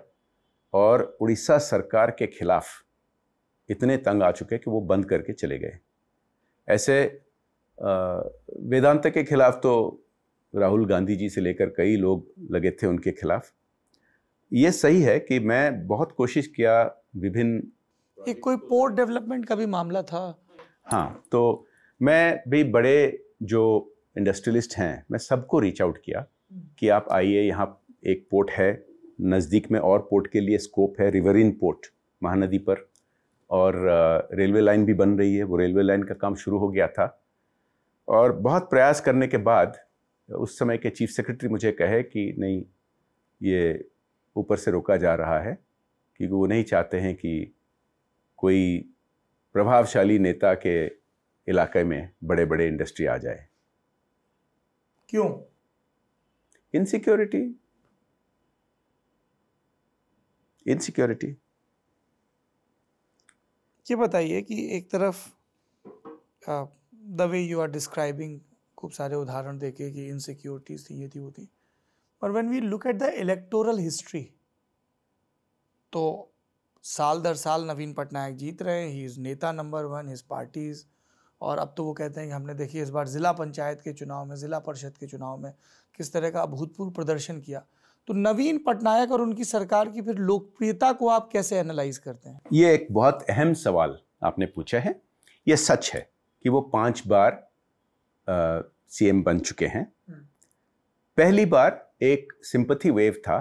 और उड़ीसा सरकार के खिलाफ इतने तंग आ चुके कि वो बंद करके चले गए ऐसे वेदांत के खिलाफ तो राहुल गांधी जी से लेकर कई लोग लगे थे उनके खिलाफ ये सही है कि मैं बहुत कोशिश किया विभिन्न एक कोई पोर्ट डेवलपमेंट का भी मामला था हाँ तो मैं भी बड़े जो इंडस्ट्रियलिस्ट हैं मैं सबको रीच आउट किया कि आप आइए यहाँ एक पोर्ट है नज़दीक में और पोर्ट के लिए स्कोप है रिवरिन पोर्ट महानदी पर और रेलवे लाइन भी बन रही है वो रेलवे लाइन का काम शुरू हो गया था और बहुत प्रयास करने के बाद उस समय के चीफ सेक्रेटरी मुझे कहे कि नहीं ये ऊपर से रोका जा रहा है क्योंकि वो नहीं चाहते हैं कि कोई प्रभावशाली नेता के इलाके में बड़े बड़े इंडस्ट्री आ जाए क्यों इनसिक्योरिटी इनसिक्योरिटी ये बताइए कि एक तरफ the way you are describing खूब सारे उदाहरण देखे कि इनसिक्योरिटीज थी ये थी वो थी पर when we look at the electoral history तो साल दर साल नवीन पटनायक जीत रहे हैं ही इज़ नेता नंबर वन हिज पार्टीज़ और अब तो वो कहते हैं कि हमने देखिए इस बार ज़िला पंचायत के चुनाव में ज़िला परिषद के चुनाव में किस तरह का अभूतपूर्व प्रदर्शन किया तो नवीन पटनायक और उनकी सरकार की फिर लोकप्रियता को आप कैसे एनालाइज करते हैं ये एक बहुत अहम सवाल आपने पूछा है ये सच है कि वो पांच बार सीएम बन चुके हैं हम्म। पहली बार एक सिंपथी वेव था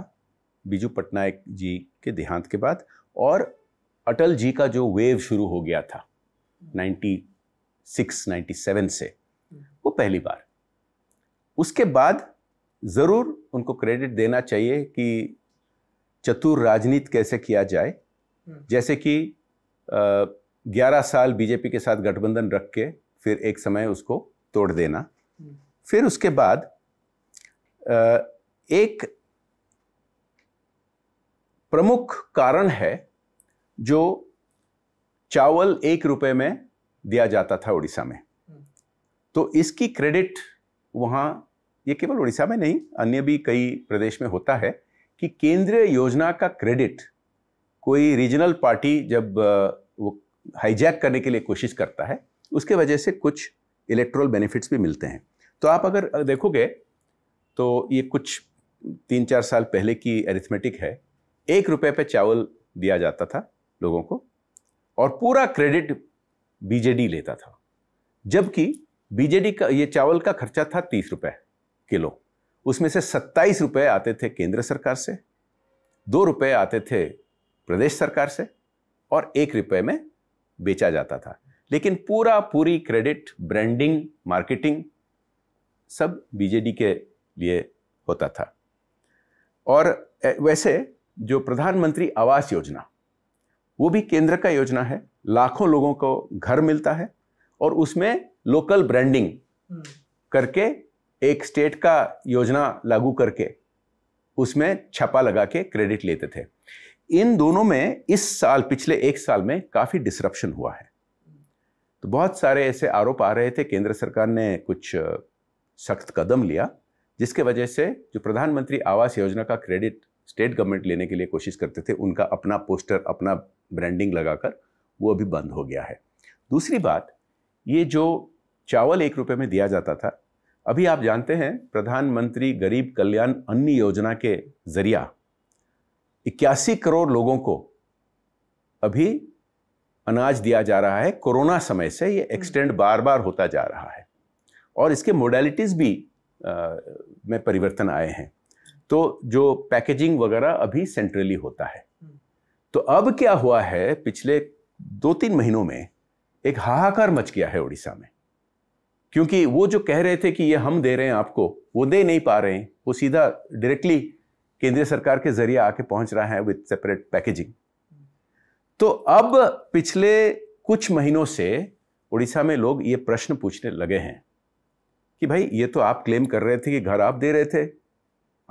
बीजू पटनायक जी के देहांत के बाद और अटल जी का जो वेव शुरू हो गया था 96, हम्म। 97 से हम्म। वो पहली बार उसके बाद ज़रूर उनको क्रेडिट देना चाहिए कि चतुर राजनीति कैसे किया जाए हम्म। जैसे कि ग्यारह साल बीजेपी के साथ गठबंधन रख के फिर एक समय उसको तोड़ देना हम्म। फिर उसके बाद एक प्रमुख कारण है जो चावल एक रुपए में दिया जाता था उड़ीसा में हम्म। तो इसकी क्रेडिट वहाँ ये केवल उड़ीसा में नहीं अन्य भी कई प्रदेश में होता है कि केंद्रीय योजना का क्रेडिट कोई रीजनल पार्टी जब वो हाईजैक करने के लिए कोशिश करता है उसके वजह से कुछ इलेक्ट्रल बेनिफिट्स भी मिलते हैं तो आप अगर देखोगे तो ये कुछ तीन चार साल पहले की एरिथमेटिक है एक रुपये पे चावल दिया जाता था लोगों को और पूरा क्रेडिट बीजेडी लेता था जबकि बीजेडी का ये चावल का खर्चा था तीस रुपये किलो उसमें से सत्ताईस रुपये आते थे केंद्र सरकार से दो रुपये आते थे प्रदेश सरकार से और एक रुपये में बेचा जाता था लेकिन पूरा पूरी क्रेडिट ब्रांडिंग मार्केटिंग सब बीजेडी के लिए होता था और वैसे जो प्रधानमंत्री आवास योजना वो भी केंद्र का योजना है लाखों लोगों को घर मिलता है और उसमें लोकल ब्रांडिंग हम्म। करके एक स्टेट का योजना लागू करके उसमें छपा लगा के क्रेडिट लेते थे इन दोनों में इस साल पिछले एक साल में काफ़ी डिसरप्शन हुआ है तो बहुत सारे ऐसे आरोप आ रहे थे केंद्र सरकार ने कुछ सख्त कदम लिया जिसके वजह से जो प्रधानमंत्री आवास योजना का क्रेडिट स्टेट गवर्नमेंट लेने के लिए कोशिश करते थे उनका अपना पोस्टर अपना ब्रांडिंग लगाकर वो अभी बंद हो गया है दूसरी बात ये जो चावल एक रुपये में दिया जाता था अभी आप जानते हैं प्रधानमंत्री गरीब कल्याण अन्न योजना के जरिया इक्यासी करोड़ लोगों को अभी अनाज दिया जा रहा है कोरोना समय से ये एक्सटेंड हम्म। बार बार होता जा रहा है और इसके मोडालिटीज़ भी आ, में परिवर्तन आए हैं तो जो पैकेजिंग वगैरह अभी सेंट्रली होता है हम्म। तो अब क्या हुआ है पिछले दो तीन महीनों में एक हाहाकार मच गया है उड़ीसा में क्योंकि वो जो कह रहे थे कि ये हम दे रहे हैं आपको वो दे नहीं पा रहे हैं वो सीधा डायरेक्टली केंद्रीय सरकार के जरिए आके पहुंच रहा है विद सेपरेट पैकेजिंग तो अब पिछले कुछ महीनों से उड़ीसा में लोग ये प्रश्न पूछने लगे हैं कि भाई ये तो आप क्लेम कर रहे थे कि घर आप दे रहे थे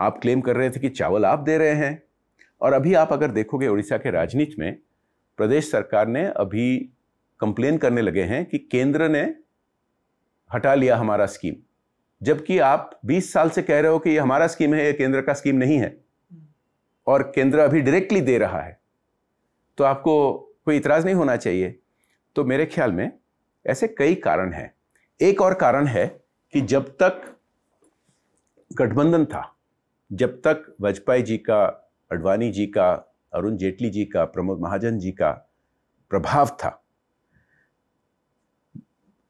आप क्लेम कर रहे थे कि चावल आप दे रहे हैं और अभी आप अगर देखोगे उड़ीसा के राजनीति में प्रदेश सरकार ने अभी कंप्लेन करने लगे हैं कि केंद्र ने हटा लिया हमारा स्कीम जबकि आप 20 साल से कह रहे हो कि ये हमारा स्कीम है ये केंद्र का स्कीम नहीं है हम्म। और केंद्र अभी डायरेक्टली दे रहा है तो आपको कोई इतराज़ नहीं होना चाहिए तो मेरे ख्याल में ऐसे कई कारण हैं एक और कारण है कि जब तक गठबंधन था जब तक वाजपेयी जी का अडवाणी जी का अरुण जेटली जी का प्रमोद महाजन जी का प्रभाव था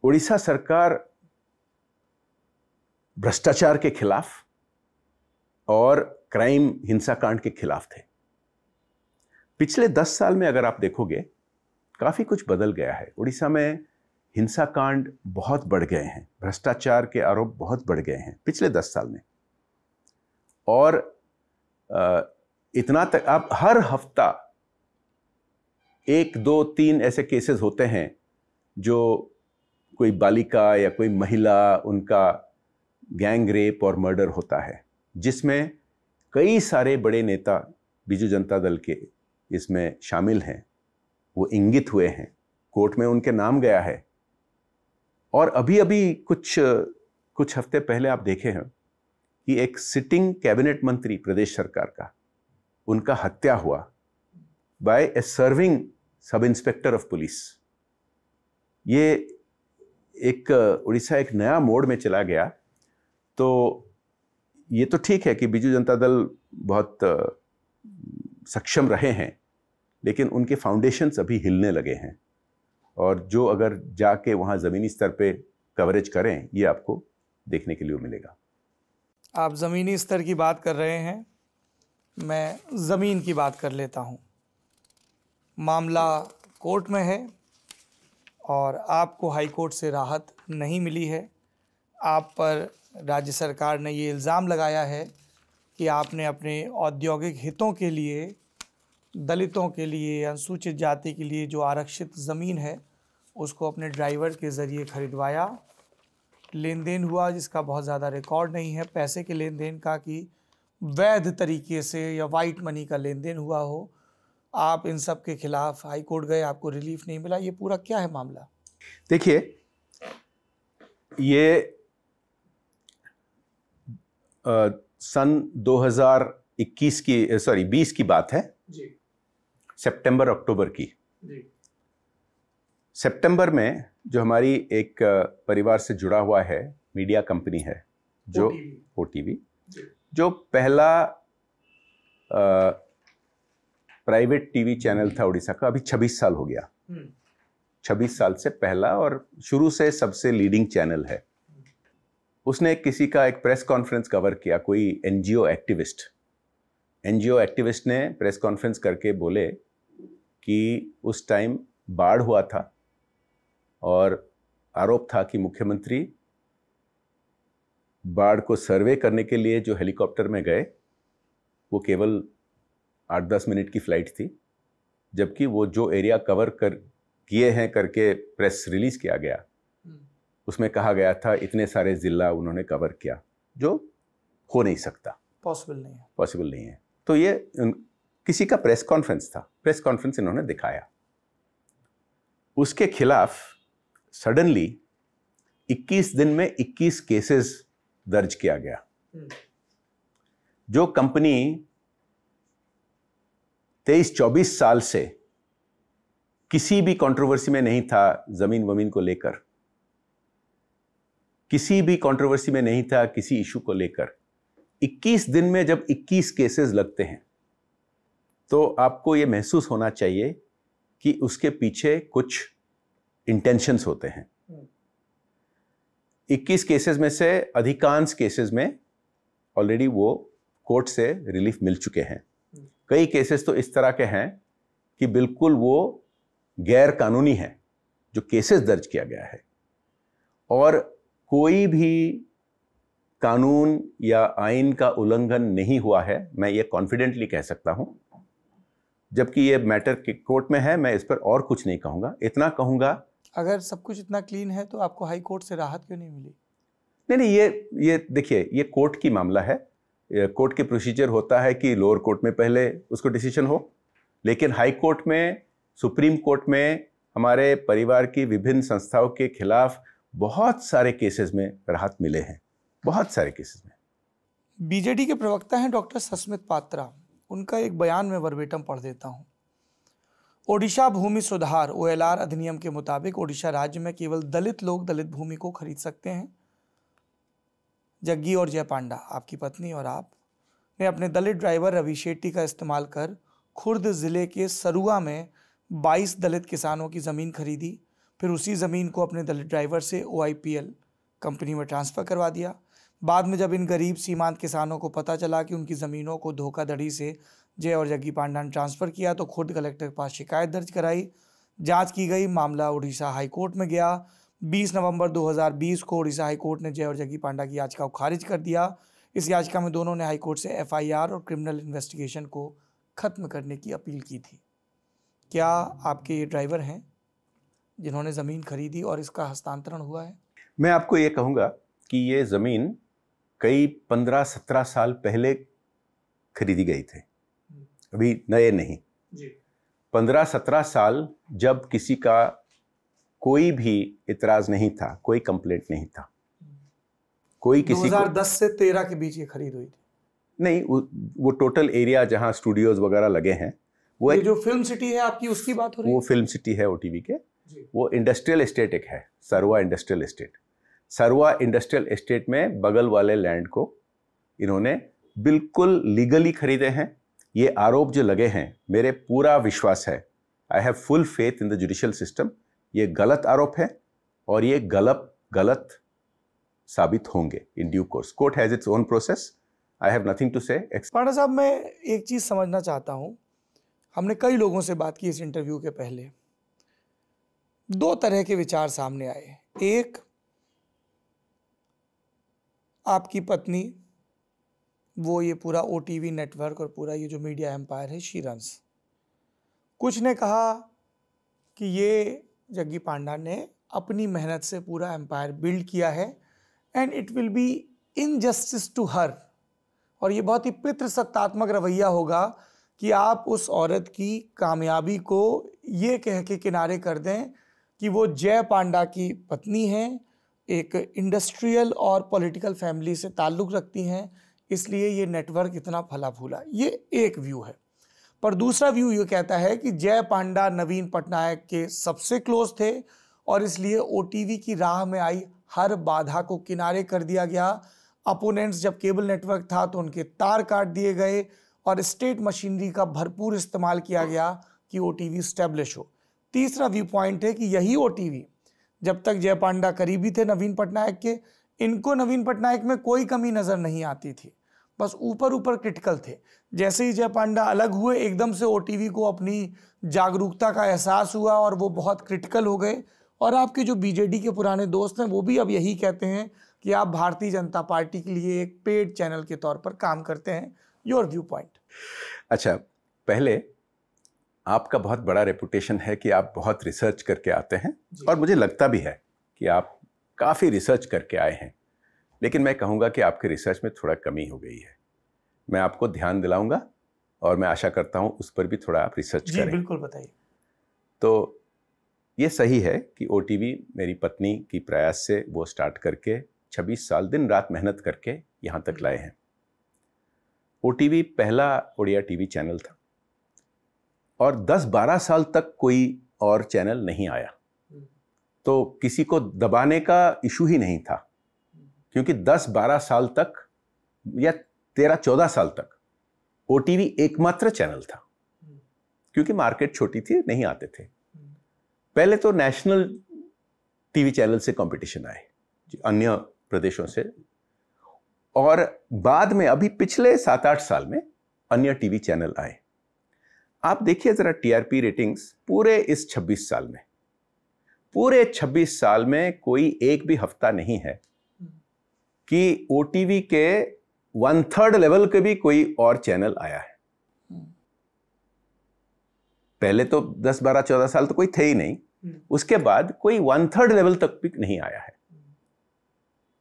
उड़ीसा सरकार भ्रष्टाचार के खिलाफ और क्राइम हिंसाकांड के खिलाफ थे पिछले दस साल में अगर आप देखोगे काफ़ी कुछ बदल गया है उड़ीसा में हिंसाकांड बहुत बढ़ गए हैं भ्रष्टाचार के आरोप बहुत बढ़ गए हैं पिछले दस साल में और इतना तक आप हर हफ्ता एक दो तीन ऐसे केसेस होते हैं जो कोई बालिका या कोई महिला उनका गैंग रेप और मर्डर होता है जिसमें कई सारे बड़े नेता बीजू जनता दल के इसमें शामिल हैं वो इंगित हुए हैं कोर्ट में उनके नाम गया है और अभी अभी कुछ कुछ हफ्ते पहले आप देखे हैं कि एक सिटिंग कैबिनेट मंत्री प्रदेश सरकार का उनका हत्या हुआ by a serving sub inspector of police ये एक उड़ीसा एक नया मोड में चला गया तो ये तो ठीक है कि बीजू जनता दल बहुत सक्षम रहे हैं लेकिन उनके फाउंडेशंस अभी हिलने लगे हैं और जो अगर जाके वहाँ ज़मीनी स्तर पे कवरेज करें ये आपको देखने के लिए मिलेगा आप ज़मीनी स्तर की बात कर रहे हैं मैं ज़मीन की बात कर लेता हूँ मामला कोर्ट में है और आपको हाई कोर्ट से राहत नहीं मिली है आप पर राज्य सरकार ने ये इल्ज़ाम लगाया है कि आपने अपने औद्योगिक हितों के लिए दलितों के लिए अनुसूचित जाति के लिए जो आरक्षित ज़मीन है उसको अपने ड्राइवर के ज़रिए ख़रीदवाया लेन देन हुआ जिसका बहुत ज़्यादा रिकॉर्ड नहीं है पैसे के लेन देन का कि वैध तरीके से या वाइट मनी का लेन देन हुआ हो आप इन सब के खिलाफ हाई कोर्ट गए आपको रिलीफ नहीं मिला ये पूरा क्या है मामला देखिए ये सन 2021 की सॉरी 20 की बात है सितंबर अक्टूबर की सितंबर में जो हमारी एक परिवार से जुड़ा हुआ है मीडिया कंपनी है जो ओ टी जो पहला प्राइवेट टीवी चैनल था उड़ीसा का अभी 26 साल हो गया 26 हम्म। साल से पहला और शुरू से सबसे लीडिंग चैनल है उसने किसी का एक प्रेस कॉन्फ्रेंस कवर किया कोई एनजीओ एक्टिविस्ट एनजीओ एक्टिविस्ट ने प्रेस कॉन्फ्रेंस करके बोले कि उस टाइम बाढ़ हुआ था और आरोप था कि मुख्यमंत्री बाढ़ को सर्वे करने के लिए जो हेलीकॉप्टर में गए वो केवल आठ दस मिनट की फ़्लाइट थी जबकि वो जो एरिया कवर कर किए हैं करके प्रेस रिलीज़ किया गया उसमें कहा गया था इतने सारे ज़िला उन्होंने कवर किया जो हो नहीं सकता पॉसिबल नहीं है पॉसिबल नहीं है तो ये किसी का प्रेस कॉन्फ्रेंस था प्रेस कॉन्फ्रेंस इन्होंने दिखाया उसके खिलाफ सडनली 21 दिन में 21 केसेस दर्ज किया गया हम्म। जो कंपनी 23-24 साल से किसी भी कंट्रोवर्सी में नहीं था ज़मीन वमीन को लेकर किसी भी कंट्रोवर्सी में नहीं था किसी इशू को लेकर 21 दिन में जब 21 केसेस लगते हैं तो आपको ये महसूस होना चाहिए कि उसके पीछे कुछ इंटेंशंस होते हैं 21 केसेस में से अधिकांश केसेस में ऑलरेडी वो कोर्ट से रिलीफ मिल चुके हैं कई केसेस तो इस तरह के हैं कि बिल्कुल वो गैर कानूनी है जो केसेस दर्ज किया गया है और कोई भी कानून या आइन का उल्लंघन नहीं हुआ है मैं ये कॉन्फिडेंटली कह सकता हूँ जबकि ये मैटर कोर्ट में है मैं इस पर और कुछ नहीं कहूँगा इतना कहूँगा अगर सब कुछ इतना क्लीन है तो आपको हाई कोर्ट से राहत क्यों नहीं मिली नहीं नहीं ये ये देखिए ये कोर्ट की मामला है कोर्ट के प्रोसीजर होता है कि लोअर कोर्ट में पहले उसको डिसीजन हो लेकिन हाई कोर्ट में सुप्रीम कोर्ट में हमारे परिवार की विभिन्न संस्थाओं के खिलाफ बहुत सारे केसेस में राहत मिले हैं बहुत सारे केसेस में बीजेडी के प्रवक्ता हैं डॉक्टर सस्मित पात्रा उनका एक बयान में वर्बेटम पढ़ देता हूँ ओडिशा भूमि सुधार ओ अधिनियम के मुताबिक ओडिशा राज्य में केवल दलित लोग दलित भूमि को खरीद सकते हैं जग्गी और जय पांडा आपकी पत्नी और आप ने अपने दलित ड्राइवर रवि शेट्टी का इस्तेमाल कर खुर्द ज़िले के सरुआ में 22 दलित किसानों की ज़मीन खरीदी फिर उसी ज़मीन को अपने दलित ड्राइवर से ओ कंपनी में ट्रांसफ़र करवा दिया बाद में जब इन गरीब सीमांत किसानों को पता चला कि उनकी ज़मीनों को धोखाधड़ी से जय और जग्गी पांडा ने ट्रांसफ़र किया तो खुद कलेक्टर के पास शिकायत दर्ज कराई जांच की गई मामला उड़ीसा हाईकोर्ट में गया 20 नवंबर 2020 को उड़ीसा हाईकोर्ट ने जय और जग्गी पांडा की याचिका को खारिज कर दिया इस याचिका में दोनों ने हाईकोर्ट से एफ और क्रिमिनल इन्वेस्टिगेशन को ख़त्म करने की अपील की थी क्या आपके ये ड्राइवर हैं जिन्होंने ज़मीन खरीदी और इसका हस्तांतरण हुआ है मैं आपको ये कहूँगा कि ये ज़मीन कई पंद्रह सत्रह साल पहले खरीदी गई थी हम्म। अभी नए नहीं पंद्रह सत्रह साल जब किसी का कोई भी इतराज़ नहीं था कोई कंप्लेंट नहीं था हम्म। कोई किसी 2010 को, से 13 के बीच ये खरीद हुई थी नहीं वो, वो टोटल एरिया जहाँ स्टूडियोज वगैरह लगे हैं वो ये एक, जो फिल्म सिटी है आपकी उसकी बात हो रही है वो फिल्म सिटी है ओटीवी के वो इंडस्ट्रियल इस्टेट एक है Sarwa industrial estate Sarwa industrial estate में बगल वाले लैंड को इन्होंने बिल्कुल लीगली खरीदे हैं ये आरोप जो लगे हैं मेरे पूरा विश्वास है I have full faith in the judicial system ये गलत आरोप है और ये गलत गलत साबित होंगे in due course court has its own process I have nothing to say Panda साहब मैं एक चीज़ समझना चाहता हूँ हमने कई लोगों से बात की इस इंटरव्यू के पहले दो तरह के विचार सामने आए एक आपकी पत्नी वो ये पूरा ओ नेटवर्क और पूरा ये जो मीडिया एम्पायर है शी कुछ ने कहा कि ये जग्गी पांडा ने अपनी मेहनत से पूरा एम्पायर बिल्ड किया है and it will be injustice to her और ये बहुत ही पितृसत्तात्मक रवैया होगा कि आप उस औरत की कामयाबी को ये कह के किनारे कर दें कि वो जय पांडा की पत्नी हैं एक इंडस्ट्रियल और पॉलिटिकल फैमिली से ताल्लुक़ रखती हैं इसलिए ये नेटवर्क इतना फला फूला ये एक व्यू है पर दूसरा व्यू ये कहता है कि जय पांडा नवीन पटनायक के सबसे क्लोज थे और इसलिए ओ की राह में आई हर बाधा को किनारे कर दिया गया अपोनेंट्स जब केबल नेटवर्क था तो उनके तार काट दिए गए और स्टेट मशीनरी का भरपूर इस्तेमाल किया गया कि ओ टी हो तीसरा व्यू पॉइंट है कि यही ओ जब तक जय पांडा करीबी थे नवीन पटनायक के इनको नवीन पटनायक में कोई कमी नज़र नहीं आती थी बस ऊपर ऊपर क्रिटिकल थे जैसे ही जय पांडा अलग हुए एकदम से ओ को अपनी जागरूकता का एहसास हुआ और वो बहुत क्रिटिकल हो गए और आपके जो बीजेडी के पुराने दोस्त हैं वो भी अब यही कहते हैं कि आप भारतीय जनता पार्टी के लिए एक पेड चैनल के तौर पर काम करते हैं योर व्यू पॉइंट अच्छा पहले आपका बहुत बड़ा रेपुटेशन है कि आप बहुत रिसर्च करके आते हैं और मुझे लगता भी है कि आप काफ़ी रिसर्च करके आए हैं लेकिन मैं कहूँगा कि आपके रिसर्च में थोड़ा कमी हो गई है मैं आपको ध्यान दिलाऊंगा और मैं आशा करता हूँ उस पर भी थोड़ा आप रिसर्च जी, करें बिल्कुल बताइए तो ये सही है कि ओ मेरी पत्नी की प्रयास से वो स्टार्ट करके 26 साल दिन रात मेहनत करके यहाँ तक लाए हैं ओ पहला ओडिया टीवी चैनल था और 10-12 साल तक कोई और चैनल नहीं आया तो किसी को दबाने का इशू ही नहीं था क्योंकि 10-12 साल तक या 13-14 साल तक ओ एकमात्र चैनल था क्योंकि मार्केट छोटी थी नहीं आते थे पहले तो नेशनल टीवी चैनल से कंपटीशन आए अन्य प्रदेशों से और बाद में अभी पिछले सात आठ साल में अन्य टीवी चैनल आए आप देखिए ज़रा टीआरपी रेटिंग्स पूरे इस 26 साल में पूरे 26 साल में कोई एक भी हफ्ता नहीं है कि ओ के वन थर्ड लेवल के भी कोई और चैनल आया है पहले तो 10, 12, 14 साल तो कोई थे ही नहीं उसके बाद कोई वन थर्ड लेवल तक भी नहीं आया है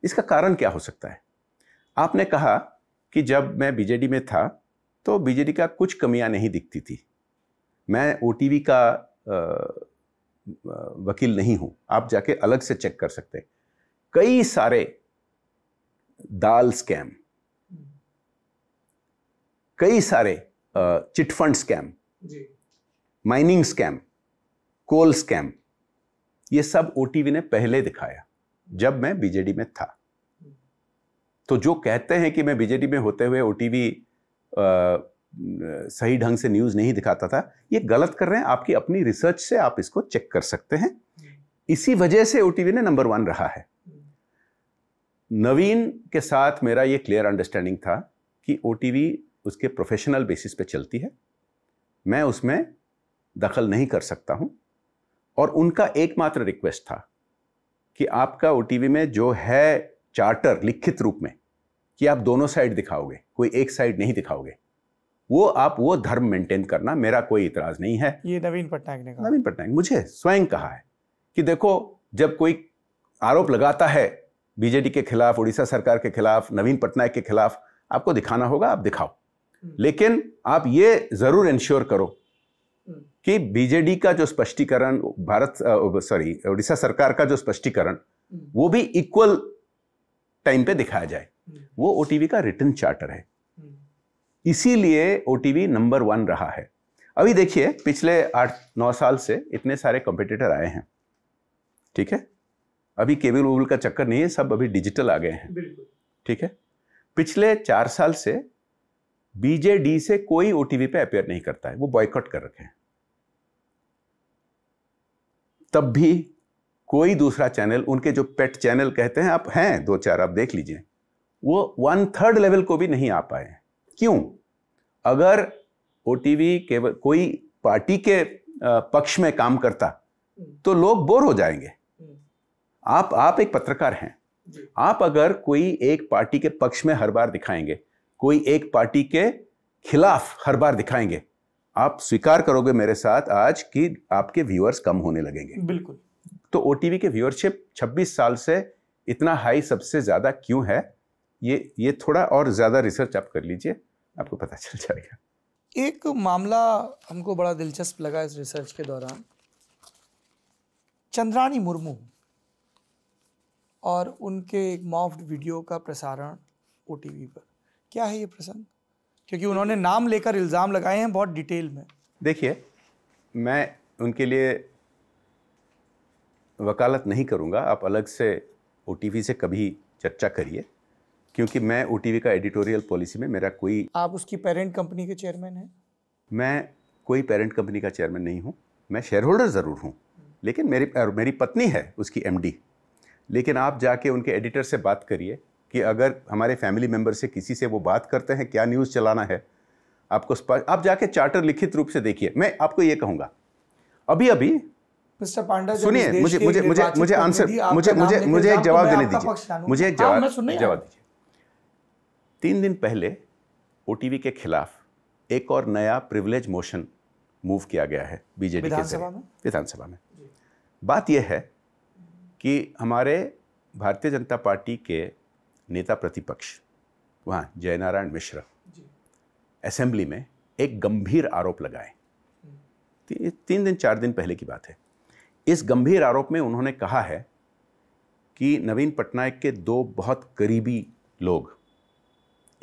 इसका कारण क्या हो सकता है आपने कहा कि जब मैं बीजेडी में था तो बीजेडी का कुछ कमियां नहीं दिखती थी मैं ओ का वकील नहीं हूं आप जाके अलग से चेक कर सकते हैं कई सारे दाल स्कैम कई सारे chit fund scam mining scam coal scam ये सब ओ ने पहले दिखाया जब मैं बीजेडी में था हम्म। तो जो कहते हैं कि मैं बीजेडी में होते हुए ओ सही ढंग से न्यूज़ नहीं दिखाता था ये गलत कर रहे हैं आपकी अपनी रिसर्च से आप इसको चेक कर सकते हैं इसी वजह से ओ ने नंबर वन रहा है नवीन के साथ मेरा ये क्लियर अंडरस्टैंडिंग था कि ओ उसके प्रोफेशनल बेसिस पे चलती है मैं उसमें दखल नहीं कर सकता हूं और उनका एकमात्र रिक्वेस्ट था कि आपका ओ में जो है चार्टर लिखित रूप में कि आप दोनों साइड दिखाओगे कोई एक साइड नहीं दिखाओगे वो आप वो धर्म मेंटेन करना मेरा कोई इतराज नहीं है ये नवीन पटनायक ने कहा नवीन पटनायक मुझे स्वयं कहा है कि देखो जब कोई आरोप लगाता है बीजेडी के खिलाफ उड़ीसा सरकार के खिलाफ नवीन पटनायक के खिलाफ आपको दिखाना होगा आप दिखाओ हम्म। लेकिन आप ये जरूर इंश्योर करो हम्म। कि बीजेडी का जो स्पष्टीकरण भारत सॉरी उड़ीसा सरकार का जो स्पष्टीकरण हम्म। वो भी इक्वल टाइम पे दिखाया जाए वो ओ का रिटर्न चार्टर है इसीलिए ओ नंबर वन रहा है अभी देखिए पिछले आठ नौ साल से इतने सारे कंपटीटर आए हैं ठीक है अभी केबल वेबल का चक्कर नहीं है सब अभी डिजिटल आ गए हैं ठीक है पिछले चार साल से बीजेडी से कोई ओ पे अपेयर नहीं करता है वो बॉयकॉट कर रखे हैं तब भी कोई दूसरा चैनल उनके जो पेट चैनल कहते हैं आप हैं दो चार आप देख लीजिए वो वन थर्ड लेवल को भी नहीं आ पाए क्यों अगर ओ केवल कोई पार्टी के पक्ष में काम करता हम्म। तो लोग बोर हो जाएंगे हम्म। आप आप एक पत्रकार हैं आप अगर कोई एक पार्टी के पक्ष में हर बार दिखाएंगे कोई एक पार्टी के खिलाफ हर बार दिखाएंगे आप स्वीकार करोगे मेरे साथ आज कि आपके व्यूअर्स कम होने लगेंगे बिल्कुल तो ओ के व्यूअरशिप 26 साल से इतना हाई सबसे ज़्यादा क्यों है ये ये थोड़ा और ज़्यादा रिसर्च आप कर लीजिए आपको पता चल जाएगा एक मामला हमको बड़ा दिलचस्प लगा इस रिसर्च के दौरान चंद्रानी मुर्मू और उनके एक मॉफ्ड वीडियो का प्रसारण ओ पर क्या है ये प्रसंग क्योंकि उन्होंने नाम लेकर इल्ज़ाम लगाए हैं बहुत डिटेल में देखिए मैं उनके लिए वकालत नहीं करूंगा आप अलग से ओ से कभी चर्चा करिए क्योंकि मैं ओ का एडिटोरियल पॉलिसी में मेरा कोई आप उसकी पेरेंट कंपनी के चेयरमैन हैं मैं कोई पेरेंट कंपनी का चेयरमैन नहीं हूँ मैं शेयर होल्डर ज़रूर हूँ लेकिन मेरी मेरी पत्नी है उसकी एम लेकिन आप जाके उनके एडिटर से बात करिए कि अगर हमारे फैमिली मेम्बर से किसी से वो बात करते हैं क्या न्यूज़ चलाना है आपको स्पष्ट आप जाके चार्टर लिखित रूप से देखिए मैं आपको ये कहूँगा अभी अभी मिस्टर पांडा सुनिए मुझे मुझे मुझे मुझे आंसर मुझे मुझे मुझे एक जवाब देने दीजिए मुझे एक हाँ, जवाब जवाब दीजिए तीन दिन पहले ओ के खिलाफ एक और नया प्रिविलेज मोशन मूव किया गया है बीजेपी के विधानसभा में बात यह है कि हमारे भारतीय जनता पार्टी के नेता प्रतिपक्ष वहाँ जयनारायण मिश्रा असेंबली में एक गंभीर आरोप लगाए ती, तीन दिन चार दिन पहले की बात है इस गंभीर आरोप में उन्होंने कहा है कि नवीन पटनायक के दो बहुत करीबी लोग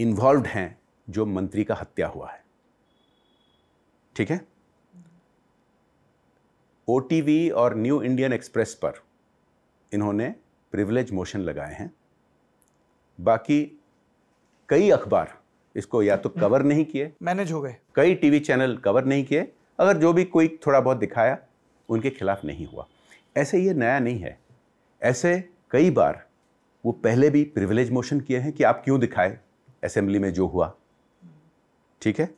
इन्वॉल्व हैं जो मंत्री का हत्या हुआ है ठीक है ओ और न्यू इंडियन एक्सप्रेस पर इन्होंने प्रिविलेज मोशन लगाए हैं बाकी कई अखबार इसको या तो कवर नहीं किए मैनेज हो गए कई टीवी चैनल कवर नहीं किए अगर जो भी कोई थोड़ा बहुत दिखाया उनके खिलाफ नहीं हुआ ऐसे ये नया नहीं है ऐसे कई बार वो पहले भी प्रिविलेज मोशन किए हैं कि आप क्यों दिखाए असेंबली में जो हुआ ठीक है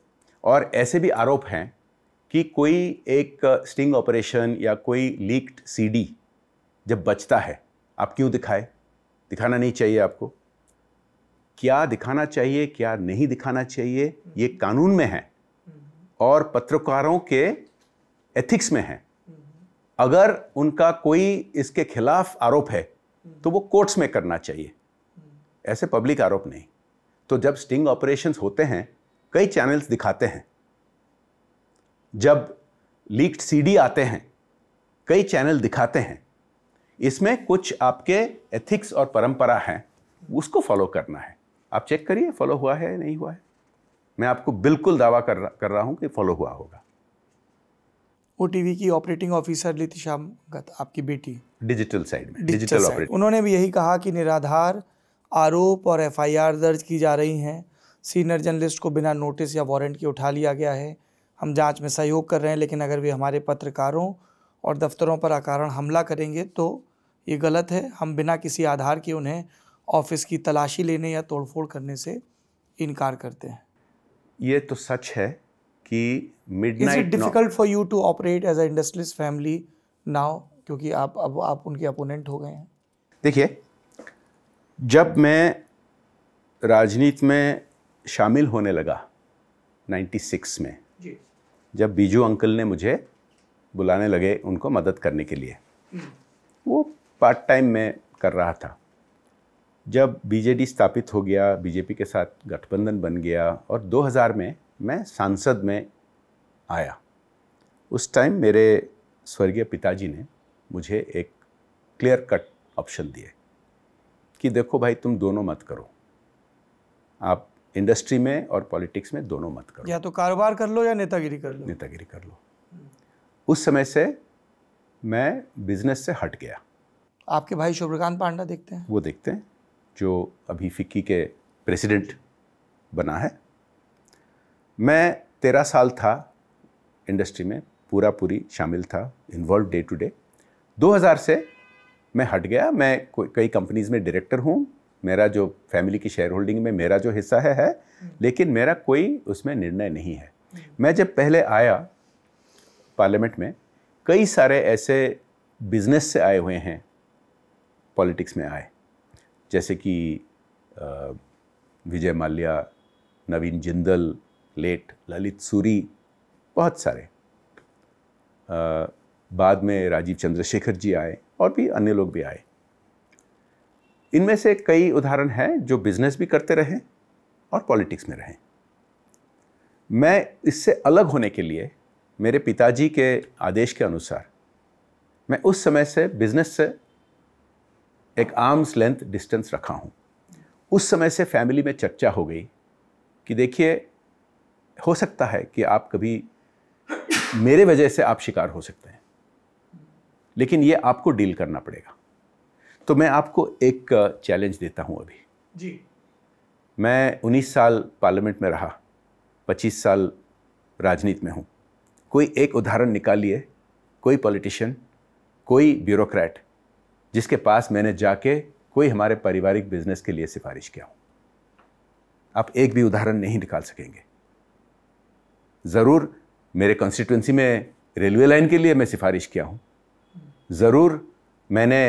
और ऐसे भी आरोप हैं कि कोई एक स्टिंग ऑपरेशन या कोई लीक्ड सीडी जब बचता है आप क्यों दिखाए दिखाना नहीं चाहिए आपको क्या दिखाना चाहिए क्या नहीं दिखाना चाहिए ये कानून में है और पत्रकारों के एथिक्स में है अगर उनका कोई इसके खिलाफ आरोप है तो वो कोर्ट्स में करना चाहिए ऐसे पब्लिक आरोप नहीं तो जब स्टिंग ऑपरेशंस होते हैं कई चैनल्स दिखाते हैं जब लीक्ड सीडी आते हैं कई चैनल दिखाते हैं इसमें कुछ आपके एथिक्स और परंपरा हैं उसको फॉलो करना है आप चेक करिए फॉलो हुआ है या नहीं हुआ है मैं आपको बिल्कुल दावा कर रहा कर रहा हूँ कि फॉलो हुआ होगा ओ की ऑपरेटिंग ऑफिसर लितिशा आपकी बेटी डिजिटल साइड में डिजिटल, डिजिटल ऑपरेटिंग उन्होंने भी यही कहा कि निराधार आरोप और एफआईआर दर्ज की जा रही हैं सीनियर जर्नलिस्ट को बिना नोटिस या वारंट के उठा लिया गया है हम जांच में सहयोग कर रहे हैं लेकिन अगर वे हमारे पत्रकारों और दफ्तरों पर अकारण हमला करेंगे तो ये गलत है हम बिना किसी आधार के उन्हें ऑफिस की तलाशी लेने या तोड़फोड़ करने से इनकार करते हैं ये तो सच है कि midnight difficult for you to operate as a industries family now क्योंकि आप अब आप उनके अपोनेंट हो गए हैं देखिए जब मैं राजनीति में शामिल होने लगा 96 में जी। जब बीजू अंकल ने मुझे बुलाने लगे उनको मदद करने के लिए हम्म। वो पार्ट टाइम में कर रहा था जब बीजेडी स्थापित हो गया बीजेपी के साथ गठबंधन बन गया और 2000 में मैं सांसद में आया उस टाइम मेरे स्वर्गीय पिताजी ने मुझे एक क्लियर कट ऑप्शन दिए कि देखो भाई तुम दोनों मत करो आप इंडस्ट्री में और पॉलिटिक्स में दोनों मत करो या तो कारोबार कर लो या नेतागिरी कर लो नेतागिरी कर लो उस समय से मैं बिजनेस से हट गया आपके भाई शुभ्रकांत पांडा देखते हैं वो देखते हैं जो अभी फिक्की के प्रेसिडेंट बना है मैं तेरह साल था इंडस्ट्री में पूरा पूरी शामिल था इन्वॉल्व डे टू डे 2000 से मैं हट गया मैं कई कंपनीज़ में डायरेक्टर हूँ मेरा जो फैमिली की शेयर होल्डिंग में मेरा जो हिस्सा है है हम्म। लेकिन मेरा कोई उसमें निर्णय नहीं है हम्म। मैं जब पहले आया पार्लियामेंट में कई सारे ऐसे बिजनेस से आए हुए हैं पॉलिटिक्स में आए जैसे कि विजय माल्या नवीन जिंदल लेट ललित सूरी बहुत सारे आ, बाद में राजीव चंद्रशेखर जी आए और भी अन्य लोग भी आए इनमें से कई उदाहरण हैं जो बिजनेस भी करते रहे और पॉलिटिक्स में रहे मैं इससे अलग होने के लिए मेरे पिताजी के आदेश के अनुसार मैं उस समय से बिजनेस से एक आर्म्स लेंथ डिस्टेंस रखा हूँ उस समय से फैमिली में चर्चा हो गई कि देखिए हो सकता है कि आप कभी मेरे वजह से आप शिकार हो सकते हैं लेकिन ये आपको डील करना पड़ेगा तो मैं आपको एक चैलेंज देता हूँ अभी जी मैं 19 साल पार्लियामेंट में रहा 25 साल राजनीति में हूँ कोई एक उदाहरण निकालिए कोई पॉलिटिशियन कोई ब्यूरोक्रेट जिसके पास मैंने जाके कोई हमारे पारिवारिक बिजनेस के लिए सिफारिश किया हो आप एक भी उदाहरण नहीं निकाल सकेंगे ज़रूर मेरे कॉन्स्टिट्यूंसी में रेलवे लाइन के लिए मैं सिफारिश किया हूँ ज़रूर मैंने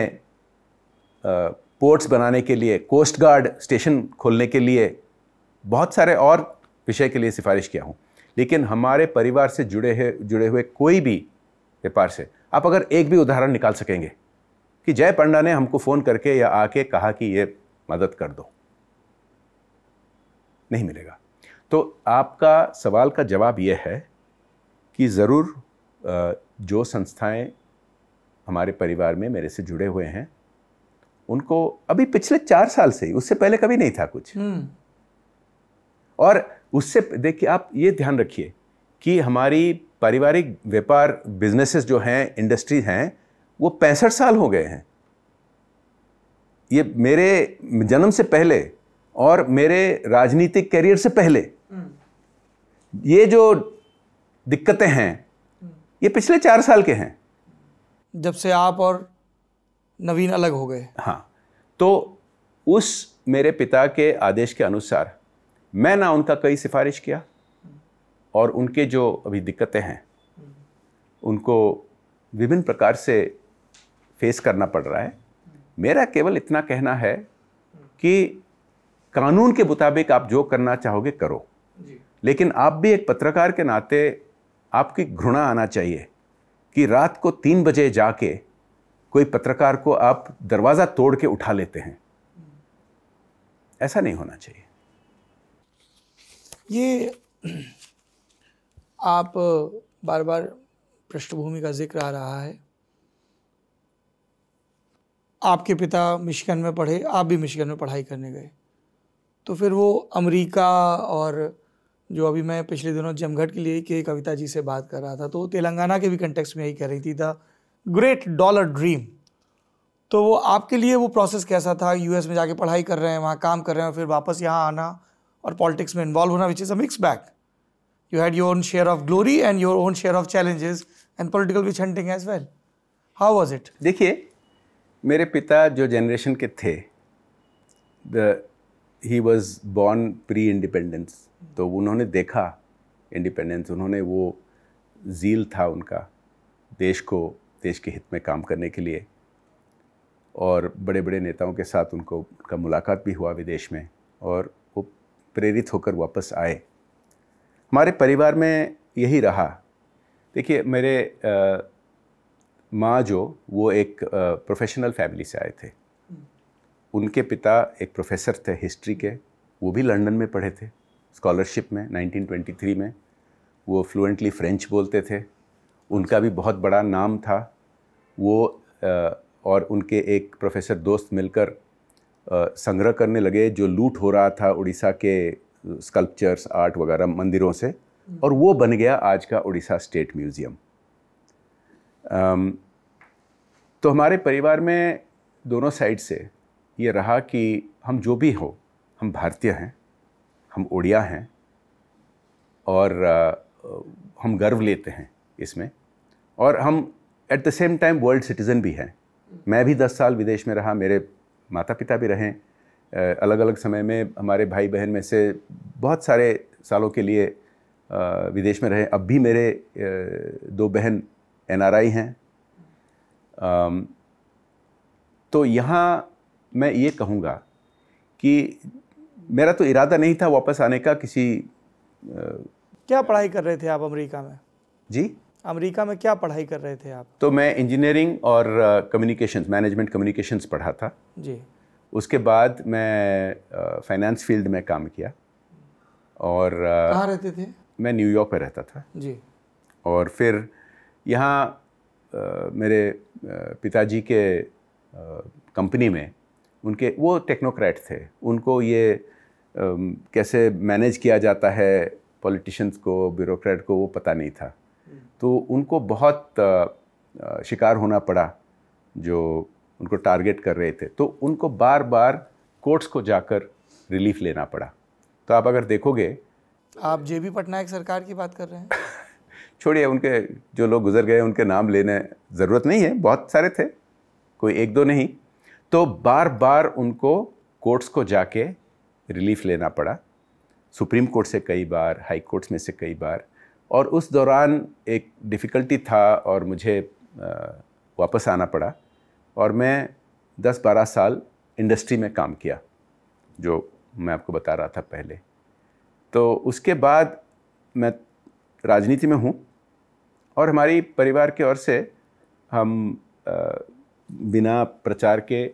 पोर्ट्स बनाने के लिए कोस्ट गार्ड स्टेशन खोलने के लिए बहुत सारे और विषय के लिए सिफारिश किया हूँ लेकिन हमारे परिवार से जुड़े हुए जुड़े हुए कोई भी व्यापार से आप अगर एक भी उदाहरण निकाल सकेंगे कि जय पंडा ने हमको फ़ोन करके या आके कहा कि ये मदद कर दो नहीं मिलेगा तो आपका सवाल का जवाब यह है कि ज़रूर जो संस्थाएं हमारे परिवार में मेरे से जुड़े हुए हैं उनको अभी पिछले चार साल से ही उससे पहले कभी नहीं था कुछ हम्म। और उससे देखिए आप ये ध्यान रखिए कि हमारी पारिवारिक व्यापार बिजनेसेस जो हैं इंडस्ट्रीज हैं वो पैंसठ साल हो गए हैं ये मेरे जन्म से पहले और मेरे राजनीतिक करियर से पहले हम्म। ये जो दिक्कतें हैं हम्म। ये पिछले चार साल के हैं जब से आप और नवीन अलग हो गए हाँ तो उस मेरे पिता के आदेश के अनुसार मैं ना उनका कई सिफारिश किया और उनके जो अभी दिक्कतें हैं उनको विभिन्न प्रकार से फेस करना पड़ रहा है मेरा केवल इतना कहना है कि कानून के मुताबिक आप जो करना चाहोगे करो लेकिन आप भी एक पत्रकार के नाते आपकी घृणा आना चाहिए कि रात को तीन बजे जाके कोई पत्रकार को आप दरवाज़ा तोड़ के उठा लेते हैं ऐसा नहीं होना चाहिए ये आप बार बार पृष्ठभूमि का जिक्र आ रहा है आपके पिता मिशिगन में पढ़े आप भी मिशिगन में पढ़ाई करने गए तो फिर वो अमेरिका और जो अभी मैं पिछले दिनों जमघट के लिए के कविता जी से बात कर रहा था तो तेलंगाना के भी कंटेक्स में यही कह रही थी द ग्रेट डॉलर ड्रीम तो वो आपके लिए वो प्रोसेस कैसा था यूएस में जाके पढ़ाई कर रहे हैं वहाँ काम कर रहे हैं और फिर वापस यहाँ आना और पॉलिटिक्स में इन्वॉल्व होना which is a mixed bag you had your own share of glory and your own share of challenges and political witch hunting as well how was it देखिए मेरे पिता जो जनरेशन के थे the he was born pre independence तो उन्होंने देखा independence उन्होंने वो जील था उनका देश को देश के हित में काम करने के लिए और बड़े बड़े नेताओं के साथ उनको उनका मुलाकात भी हुआ विदेश में और वो प्रेरित होकर वापस आए हमारे परिवार में यही रहा देखिए मेरे माँ जो वो एक प्रोफेशनल फैमिली से आए थे हम्म। उनके पिता एक प्रोफेसर थे हिस्ट्री के वो भी लंदन में पढ़े थे स्कॉलरशिप में 1923 में वो फ्लुएंटली फ्रेंच बोलते थे उनका भी बहुत बड़ा नाम था वो और उनके एक प्रोफेसर दोस्त मिलकर संग्रह करने लगे जो लूट हो रहा था उड़ीसा के स्कल्पचर्स आर्ट वगैरह मंदिरों से हम्म। और वो बन गया आज का उड़ीसा स्टेट म्यूज़ियम तो हमारे परिवार में दोनों साइड से ये रहा कि हम जो भी हो हम भारतीय हैं हम उड़िया हैं और हम गर्व लेते हैं इसमें और हम at the same time world citizen भी हैं मैं भी दस साल विदेश में रहा मेरे माता पिता भी रहे अलग अलग समय में हमारे भाई बहन में से बहुत सारे सालों के लिए विदेश में रहे अब भी मेरे दो बहन आई हैं तो यहाँ मैं ये कहूँगा कि मेरा तो इरादा नहीं था वापस आने का किसी क्या पढ़ाई कर रहे थे आप अमेरिका में जी अमेरिका में क्या पढ़ाई कर रहे थे आप तो मैं इंजीनियरिंग और कम्युनिकेशंस मैनेजमेंट कम्युनिकेशंस पढ़ा था जी उसके बाद मैं फाइनेंस फील्ड में काम किया और कहाँ रहते थे मैं न्यूयॉर्क में रहता था जी और फिर यहाँ मेरे पिताजी के कंपनी में उनके वो टेक्नोक्रेट थे उनको ये कैसे मैनेज किया जाता है पॉलिटिशियंस को ब्यूरोक्रेट को वो पता नहीं था तो उनको बहुत शिकार होना पड़ा जो उनको टारगेट कर रहे थे तो उनको बार बार कोर्ट्स को जाकर रिलीफ लेना पड़ा तो आप अगर देखोगे आप जे बी पटनायक सरकार की बात कर रहे हैं छोड़िए उनके जो लोग गुजर गए उनके नाम लेने ज़रूरत नहीं है बहुत सारे थे कोई एक दो नहीं तो बार बार उनको कोर्ट्स को जाके रिलीफ लेना पड़ा सुप्रीम कोर्ट से कई बार हाई कोर्ट्स में से कई बार और उस दौरान एक डिफ़िकल्टी था और मुझे वापस आना पड़ा और मैं 10-12 साल इंडस्ट्री में काम किया जो मैं आपको बता रहा था पहले तो उसके बाद मैं राजनीति में हूँ और हमारी परिवार की ओर से हम बिना प्रचार के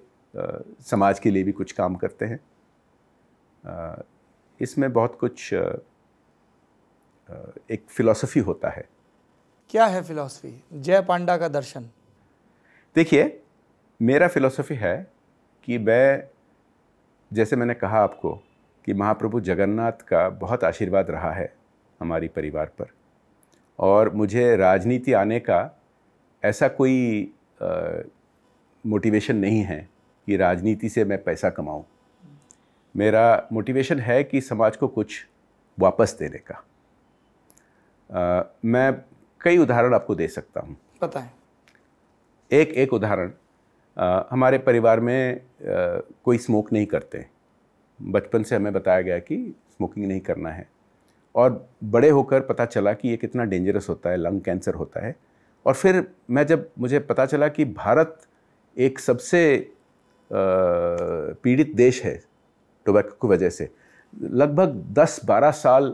समाज के लिए भी कुछ काम करते हैं इसमें बहुत कुछ एक फिलॉसफी होता है क्या है फिलॉसफी जय पांडा का दर्शन देखिए मेरा फिलॉसफी है कि मैं जैसे मैंने कहा आपको कि महाप्रभु जगन्नाथ का बहुत आशीर्वाद रहा है हमारी परिवार पर और मुझे राजनीति आने का ऐसा कोई मोटिवेशन नहीं है कि राजनीति से मैं पैसा कमाऊं मेरा मोटिवेशन है कि समाज को कुछ वापस देने का आ, मैं कई उदाहरण आपको दे सकता हूँ पता है एक एक उदाहरण हमारे परिवार में आ, कोई स्मोक नहीं करते बचपन से हमें बताया गया कि स्मोकिंग नहीं करना है और बड़े होकर पता चला कि ये कितना डेंजरस होता है लंग कैंसर होता है और फिर मैं जब मुझे पता चला कि भारत एक सबसे पीड़ित देश है टोबैको की वजह से लगभग 10-12 साल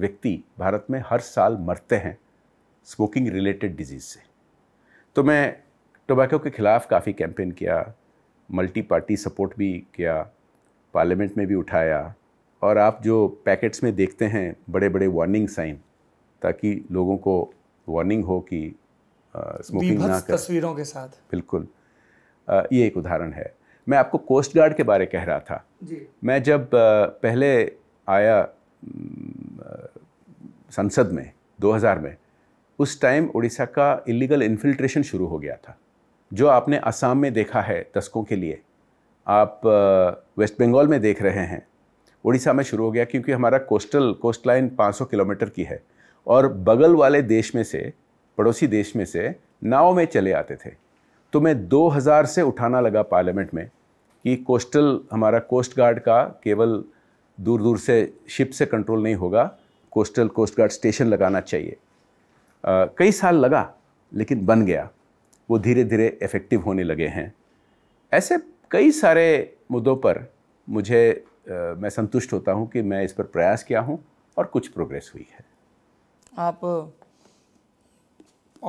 व्यक्ति भारत में हर साल मरते हैं स्मोकिंग रिलेटेड डिजीज़ से तो मैं टोबैको के ख़िलाफ़ काफ़ी कैंपेन किया मल्टी पार्टी सपोर्ट भी किया पार्लियामेंट में भी उठाया और आप जो पैकेट्स में देखते हैं बड़े बड़े वार्निंग साइन ताकि लोगों को वार्निंग हो कि स्मोकिंग ना कर तस्वीरों के साथ बिल्कुल आ, ये एक उदाहरण है मैं आपको कोस्ट गार्ड के बारे कह रहा था जी। मैं जब पहले आया संसद में 2000 में उस टाइम उड़ीसा का इलीगल इन्फिल्ट्रेशन शुरू हो गया था जो आपने असम में देखा है दशकों के लिए आप वेस्ट बंगाल में देख रहे हैं उड़ीसा में शुरू हो गया क्योंकि हमारा कोस्टल कोस्ट लाइन पाँच किलोमीटर की है और बगल वाले देश में से पड़ोसी देश में से नाव में चले आते थे तो मैं 2000 से उठाना लगा पार्लियामेंट में कि कोस्टल हमारा कोस्ट गार्ड का केवल दूर दूर से शिप से कंट्रोल नहीं होगा कोस्टल कोस्ट गार्ड स्टेशन लगाना चाहिए आ, कई साल लगा लेकिन बन गया वो धीरे धीरे इफ़ेक्टिव होने लगे हैं ऐसे कई सारे मुद्दों पर मुझे आ, मैं संतुष्ट होता हूँ कि मैं इस पर प्रयास किया हूँ और कुछ प्रोग्रेस हुई है आप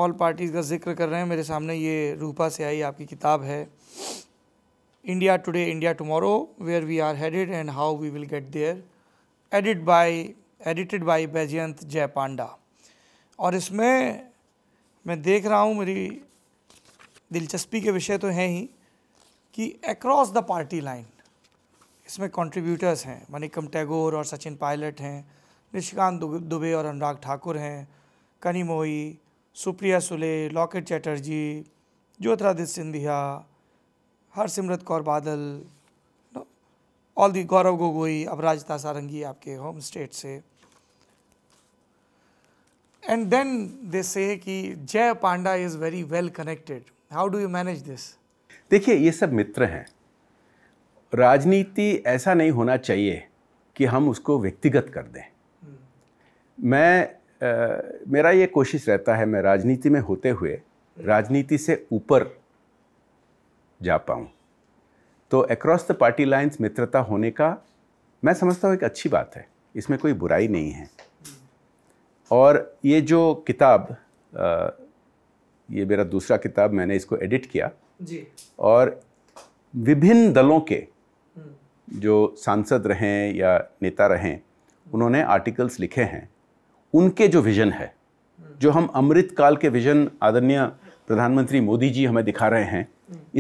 ऑल पार्टीज़ का जिक्र कर रहे हैं मेरे सामने ये रूपा से आई आपकी किताब है India today India tomorrow where we are headed and how we will get there edit by edited by Baijayant Jay Panda और इसमें मैं देख रहा हूँ मेरी दिलचस्पी के विषय तो हैं ही कि अक्रॉस द पार्टी लाइन इसमें कंट्रीब्यूटर्स हैं मनिकम टैगोर और सचिन पायलट हैं निशिकांत दुबे और अनुराग ठाकुर हैं Kanimozhi Supriya Sule Locket Chatterjee Jyotiraditya Scindia Harsimrat Kaur Badal all the Gaurav Gogoi Aparajita Sarangi आपके होम स्टेट से एंड देन दे से कि Jay Panda is very well connected how do you manage this देखिए ये सब मित्र हैं राजनीति ऐसा नहीं होना चाहिए कि हम उसको व्यक्तिगत कर दें hmm. मैं मेरा ये कोशिश रहता है मैं राजनीति में होते हुए राजनीति से ऊपर जा पाऊँ तो अक्रॉस द पार्टी लाइंस मित्रता होने का मैं समझता हूँ एक अच्छी बात है इसमें कोई बुराई नहीं है और ये जो किताब आ, ये मेरा दूसरा किताब मैंने इसको एडिट किया जी और विभिन्न दलों के हम्म। जो सांसद रहें या नेता रहें उन्होंने आर्टिकल्स लिखे हैं उनके जो विज़न है जो हम अमृत काल के विज़न आदरणीय प्रधानमंत्री मोदी जी हमें दिखा रहे हैं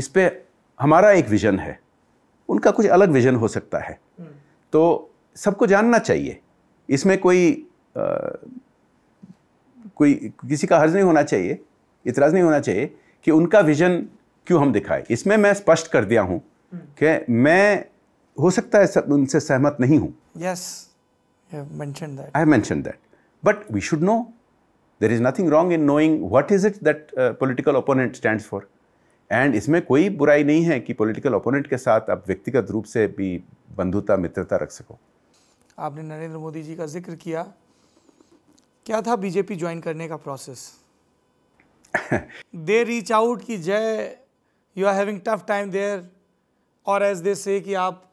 इस पर हमारा एक विज़न है उनका कुछ अलग विज़न हो सकता है तो सबको जानना चाहिए इसमें कोई आ, कोई किसी का हर्ज नहीं होना चाहिए इतराज़ नहीं होना चाहिए कि उनका विज़न क्यों हम दिखाए इसमें मैं स्पष्ट कर दिया हूँ कि मैं हो सकता है सब उनसे सहमत नहीं हूँ yes I that But we should know. There is nothing wrong in knowing what is it that uh, political opponent stands for. And इसमें कोई बुराई नहीं है कि पॉलिटिकल ओपोनेंट के साथ आप व्यक्तिगत रूप से भी बंधुता मित्रता रख सको आपने नरेंद्र मोदी जी का जिक्र किया क्या था बीजेपी ज्वाइन करने का प्रोसेस दे रीच आउट की Jay you are having tough time there और एज दे से कि आप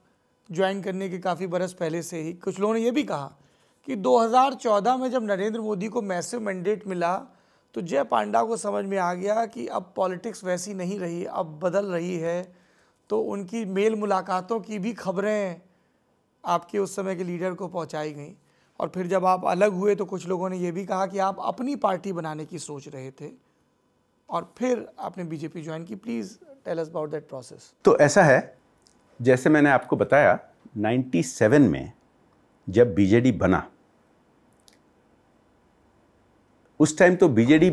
ज्वाइन करने के काफ़ी बरस पहले से ही कुछ लोगों ने ये भी कहा कि 2014 में जब नरेंद्र मोदी को मैसिव मैंडेट मिला तो जय पांडा को समझ में आ गया कि अब पॉलिटिक्स वैसी नहीं रही अब बदल रही है तो उनकी मेल मुलाकातों की भी खबरें आपके उस समय के लीडर को पहुंचाई गई और फिर जब आप अलग हुए तो कुछ लोगों ने यह भी कहा कि आप अपनी पार्टी बनाने की सोच रहे थे और फिर आपने बीजेपी ज्वाइन की please tell us about that process तो ऐसा है जैसे मैंने आपको बताया 97 में जब बीजेडी बना उस टाइम तो बीजेडी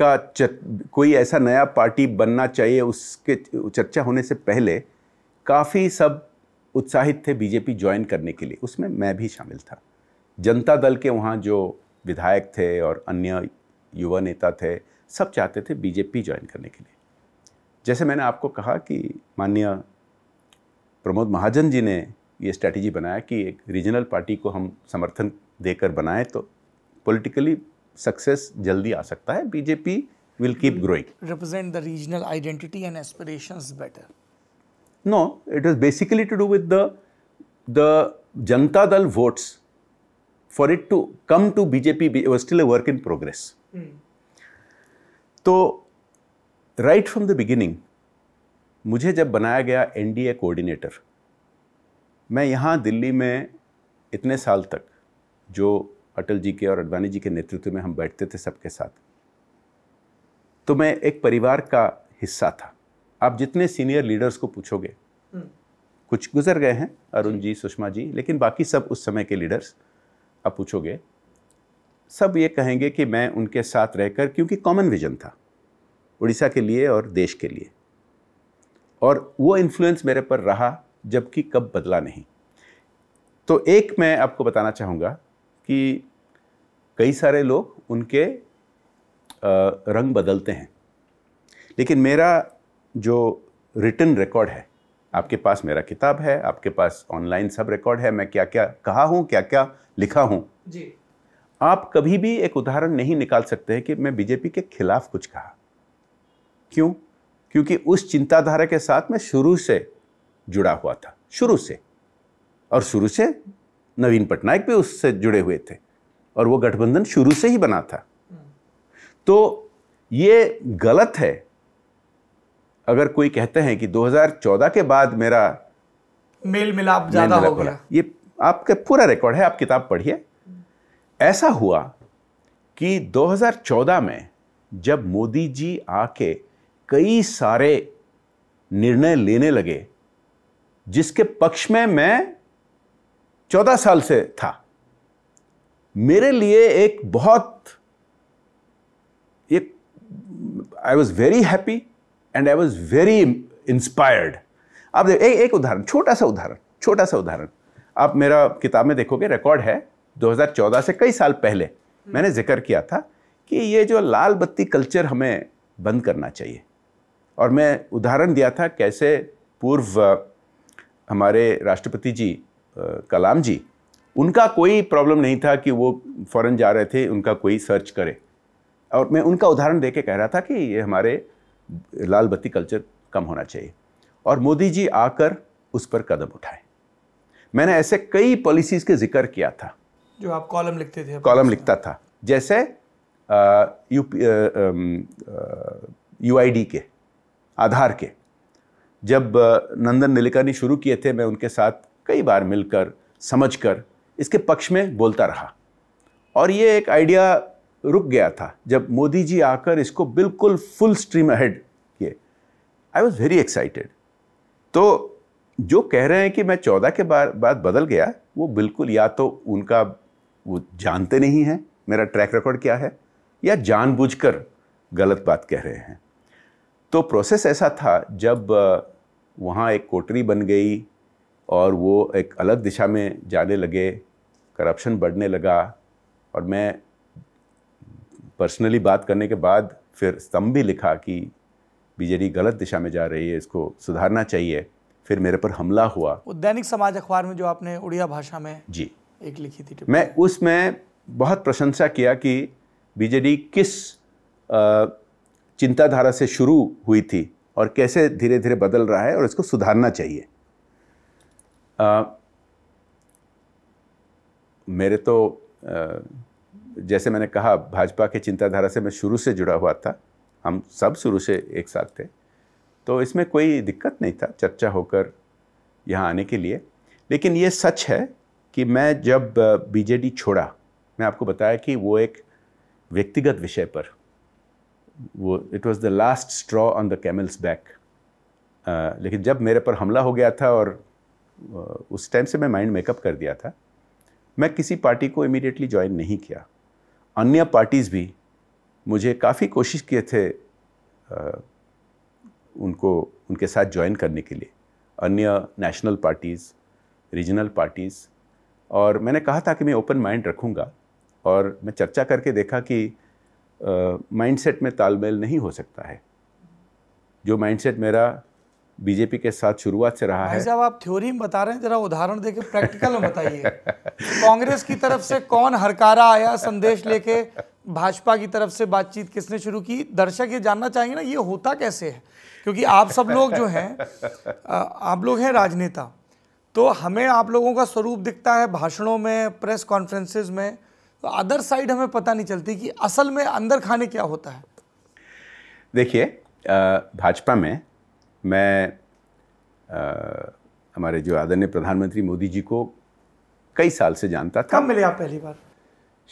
का कोई ऐसा नया पार्टी बनना चाहिए उसके चर्चा होने से पहले काफ़ी सब उत्साहित थे बीजेपी ज्वाइन करने के लिए उसमें मैं भी शामिल था जनता दल के वहाँ जो विधायक थे और अन्य युवा नेता थे सब चाहते थे बीजेपी ज्वाइन करने के लिए जैसे मैंने आपको कहा कि माननीय प्रमोद महाजन जी ने ये स्ट्रैटेजी बनाया कि एक रीजनल पार्टी को हम समर्थन देकर बनाएं तो पॉलिटिकली सक्सेस जल्दी आ सकता है BJP will keep growing represent the regional identity and aspiration better no it is basically to do with the Janata Dal votes for it to come to BJP still a work in progress तो right from the beginning मुझे जब बनाया गया N D A coordinator मैं यहाँ दिल्ली में इतने साल तक जो अटल जी के और अडवाणी जी के नेतृत्व में हम बैठते थे सबके साथ तो मैं एक परिवार का हिस्सा था आप जितने सीनियर लीडर्स को पूछोगे हम्म। कुछ गुजर गए हैं अरुण जी सुषमा जी लेकिन बाकी सब उस समय के लीडर्स आप पूछोगे सब ये कहेंगे कि मैं उनके साथ रहकर क्योंकि कॉमन विजन था उड़ीसा के लिए और देश के लिए और वो इन्फ्लुएंस मेरे पर रहा जबकि कब बदला नहीं तो एक मैं आपको बताना चाहूँगा कि कई सारे लोग उनके रंग बदलते हैं लेकिन मेरा जो रिटर्न रिकॉर्ड है आपके पास मेरा किताब है आपके पास ऑनलाइन सब रिकॉर्ड है मैं क्या क्या कहा हूँ क्या क्या लिखा हूँ आप कभी भी एक उदाहरण नहीं निकाल सकते हैं कि मैं बीजेपी के खिलाफ कुछ कहा क्यों क्योंकि उस चिंताधारा के साथ मैं शुरू से जुड़ा हुआ था शुरू से और शुरू से नवीन पटनायक भी उससे जुड़े हुए थे और वो गठबंधन शुरू से ही बना था तो ये गलत है अगर कोई कहते हैं कि 2014 के बाद मेरा मेल मिलाप ज़्यादा हो गया ये आपका पूरा रिकॉर्ड है आप किताब पढ़िए ऐसा हुआ कि 2014 में जब मोदी जी आके कई सारे निर्णय लेने लगे जिसके पक्ष में मैं चौदह साल से था मेरे लिए एक बहुत एक I was very happy and I was very inspired आप ए, एक उदाहरण छोटा सा उदाहरण छोटा सा उदाहरण आप मेरा किताब में देखोगे रिकॉर्ड है 2014 से कई साल पहले मैंने जिक्र किया था कि ये जो लाल बत्ती कल्चर हमें बंद करना चाहिए और मैं उदाहरण दिया था कैसे पूर्व हमारे राष्ट्रपति जी कलाम जी उनका कोई प्रॉब्लम नहीं था कि वो फॉरन जा रहे थे उनका कोई सर्च करे और मैं उनका उदाहरण दे के कह रहा था कि ये हमारे लाल बत्ती कल्चर कम होना चाहिए और मोदी जी आकर उस पर कदम उठाए मैंने ऐसे कई पॉलिसीज़ के जिक्र किया था जो आप कॉलम लिखते थे कॉलम लिखता था जैसे यू यू के आधार के जब नंदन नीलेकर्णी शुरू किए थे मैं उनके साथ कई बार मिलकर समझकर इसके पक्ष में बोलता रहा और ये एक आइडिया रुक गया था जब मोदी जी आकर इसको बिल्कुल फुल स्ट्रीम अहेड किए आई वॉज वेरी एक्साइटेड तो जो कह रहे हैं कि मैं चौदह के बाद बदल गया वो बिल्कुल या तो उनका वो जानते नहीं हैं मेरा ट्रैक रिकॉर्ड क्या है या जानबूझकर गलत बात कह रहे हैं तो प्रोसेस ऐसा था जब वहाँ एक कोटरी बन गई और वो एक अलग दिशा में जाने लगे करप्शन बढ़ने लगा और मैं पर्सनली बात करने के बाद फिर स्तंभ भी लिखा कि बीजेडी गलत दिशा में जा रही है इसको सुधारना चाहिए फिर मेरे पर हमला हुआ दैनिक समाज अखबार में जो आपने उड़िया भाषा में जी एक लिखी थी मैं उसमें बहुत प्रशंसा किया कि बीजेडी किस चिंताधारा से शुरू हुई थी और कैसे धीरे धीरे बदल रहा है और इसको सुधारना चाहिए आ, मेरे तो आ, जैसे मैंने कहा भाजपा के चिंताधारा से मैं शुरू से जुड़ा हुआ था हम सब शुरू से एक साथ थे तो इसमें कोई दिक्कत नहीं था चर्चा होकर यहाँ आने के लिए लेकिन ये सच है कि मैं जब बीजेडी छोड़ा मैं आपको बताया कि वो एक व्यक्तिगत विषय पर वो it was the last straw on the camel's back लेकिन जब मेरे पर हमला हो गया था और उस टाइम से मैं माइंड मेकअप कर दिया था मैं किसी पार्टी को इमीडिएटली ज्वाइन नहीं किया अन्य पार्टीज़ भी मुझे काफ़ी कोशिश किए थे उनको उनके साथ ज्वाइन करने के लिए अन्य नेशनल पार्टीज़ रीजनल पार्टीज़ और मैंने कहा था कि मैं ओपन माइंड रखूँगा और मैं चर्चा करके देखा कि माइंडसेट में तालमेल नहीं हो सकता है जो माइंडसेट मेरा बीजेपी के साथ शुरुआत से रहा है जब आप थ्योरी में बता रहे हैं जरा उदाहरण देके प्रैक्टिकल में बताइए कांग्रेस की तरफ से कौन हरकारा आया संदेश लेके भाजपा की तरफ से बातचीत किसने शुरू की दर्शक ये जानना चाहेंगे ना ये होता कैसे है क्योंकि आप सब लोग जो हैं आप लोग हैं राजनेता तो हमें आप लोगों का स्वरूप दिखता है भाषणों में प्रेस कॉन्फ्रेंसेज में तो अदर साइड हमें पता नहीं चलती कि असल में अंदर खाने क्या होता है देखिए भाजपा में मैं आ, हमारे जो आदरणीय प्रधानमंत्री मोदी जी को कई साल से जानता था कब मिले आप पहली बार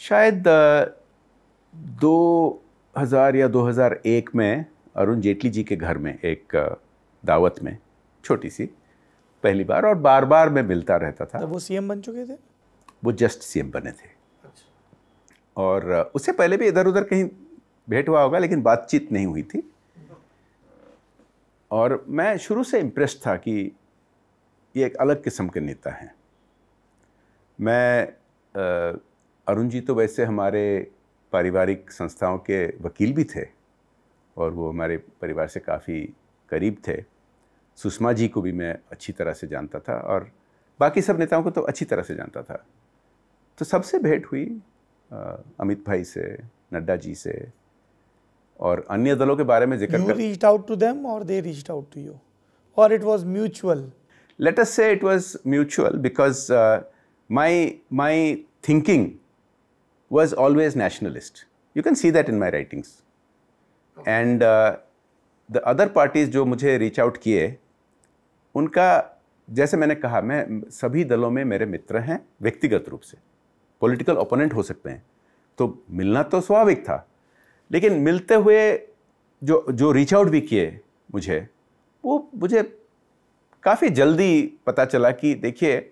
शायद दो हज़ार या 2001 में अरुण जेटली जी के घर में एक दावत में छोटी सी पहली बार और बार बार मैं मिलता रहता था तो वो सीएम बन चुके थे वो जस्ट सीएम बने थे अच्छा। और उससे पहले भी इधर उधर कहीं भेंट हुआ होगा लेकिन बातचीत नहीं हुई थी और मैं शुरू से इम्प्रेस था कि ये एक अलग किस्म के नेता हैं मैं अरुण जी तो वैसे हमारे पारिवारिक संस्थाओं के वकील भी थे और वो हमारे परिवार से काफ़ी करीब थे सुषमा जी को भी मैं अच्छी तरह से जानता था और बाकी सब नेताओं को तो अच्छी तरह से जानता था तो सबसे भेंट हुई अमित भाई से नड्डा जी से और अन्य दलों के बारे में जिक्र you reach out to them और they reach out to you और it was mutual let us say it was mutual because my my thinking was always nationalist you can see that in my writings and the other parties जो मुझे reach out किए उनका जैसे मैंने कहा मैं सभी दलों में मेरे मित्र हैं व्यक्तिगत रूप से पॉलिटिकल ओपोनेंट हो सकते हैं तो मिलना तो स्वाभाविक था लेकिन मिलते हुए जो जो रीच आउट भी किए मुझे वो मुझे काफ़ी जल्दी पता चला कि देखिए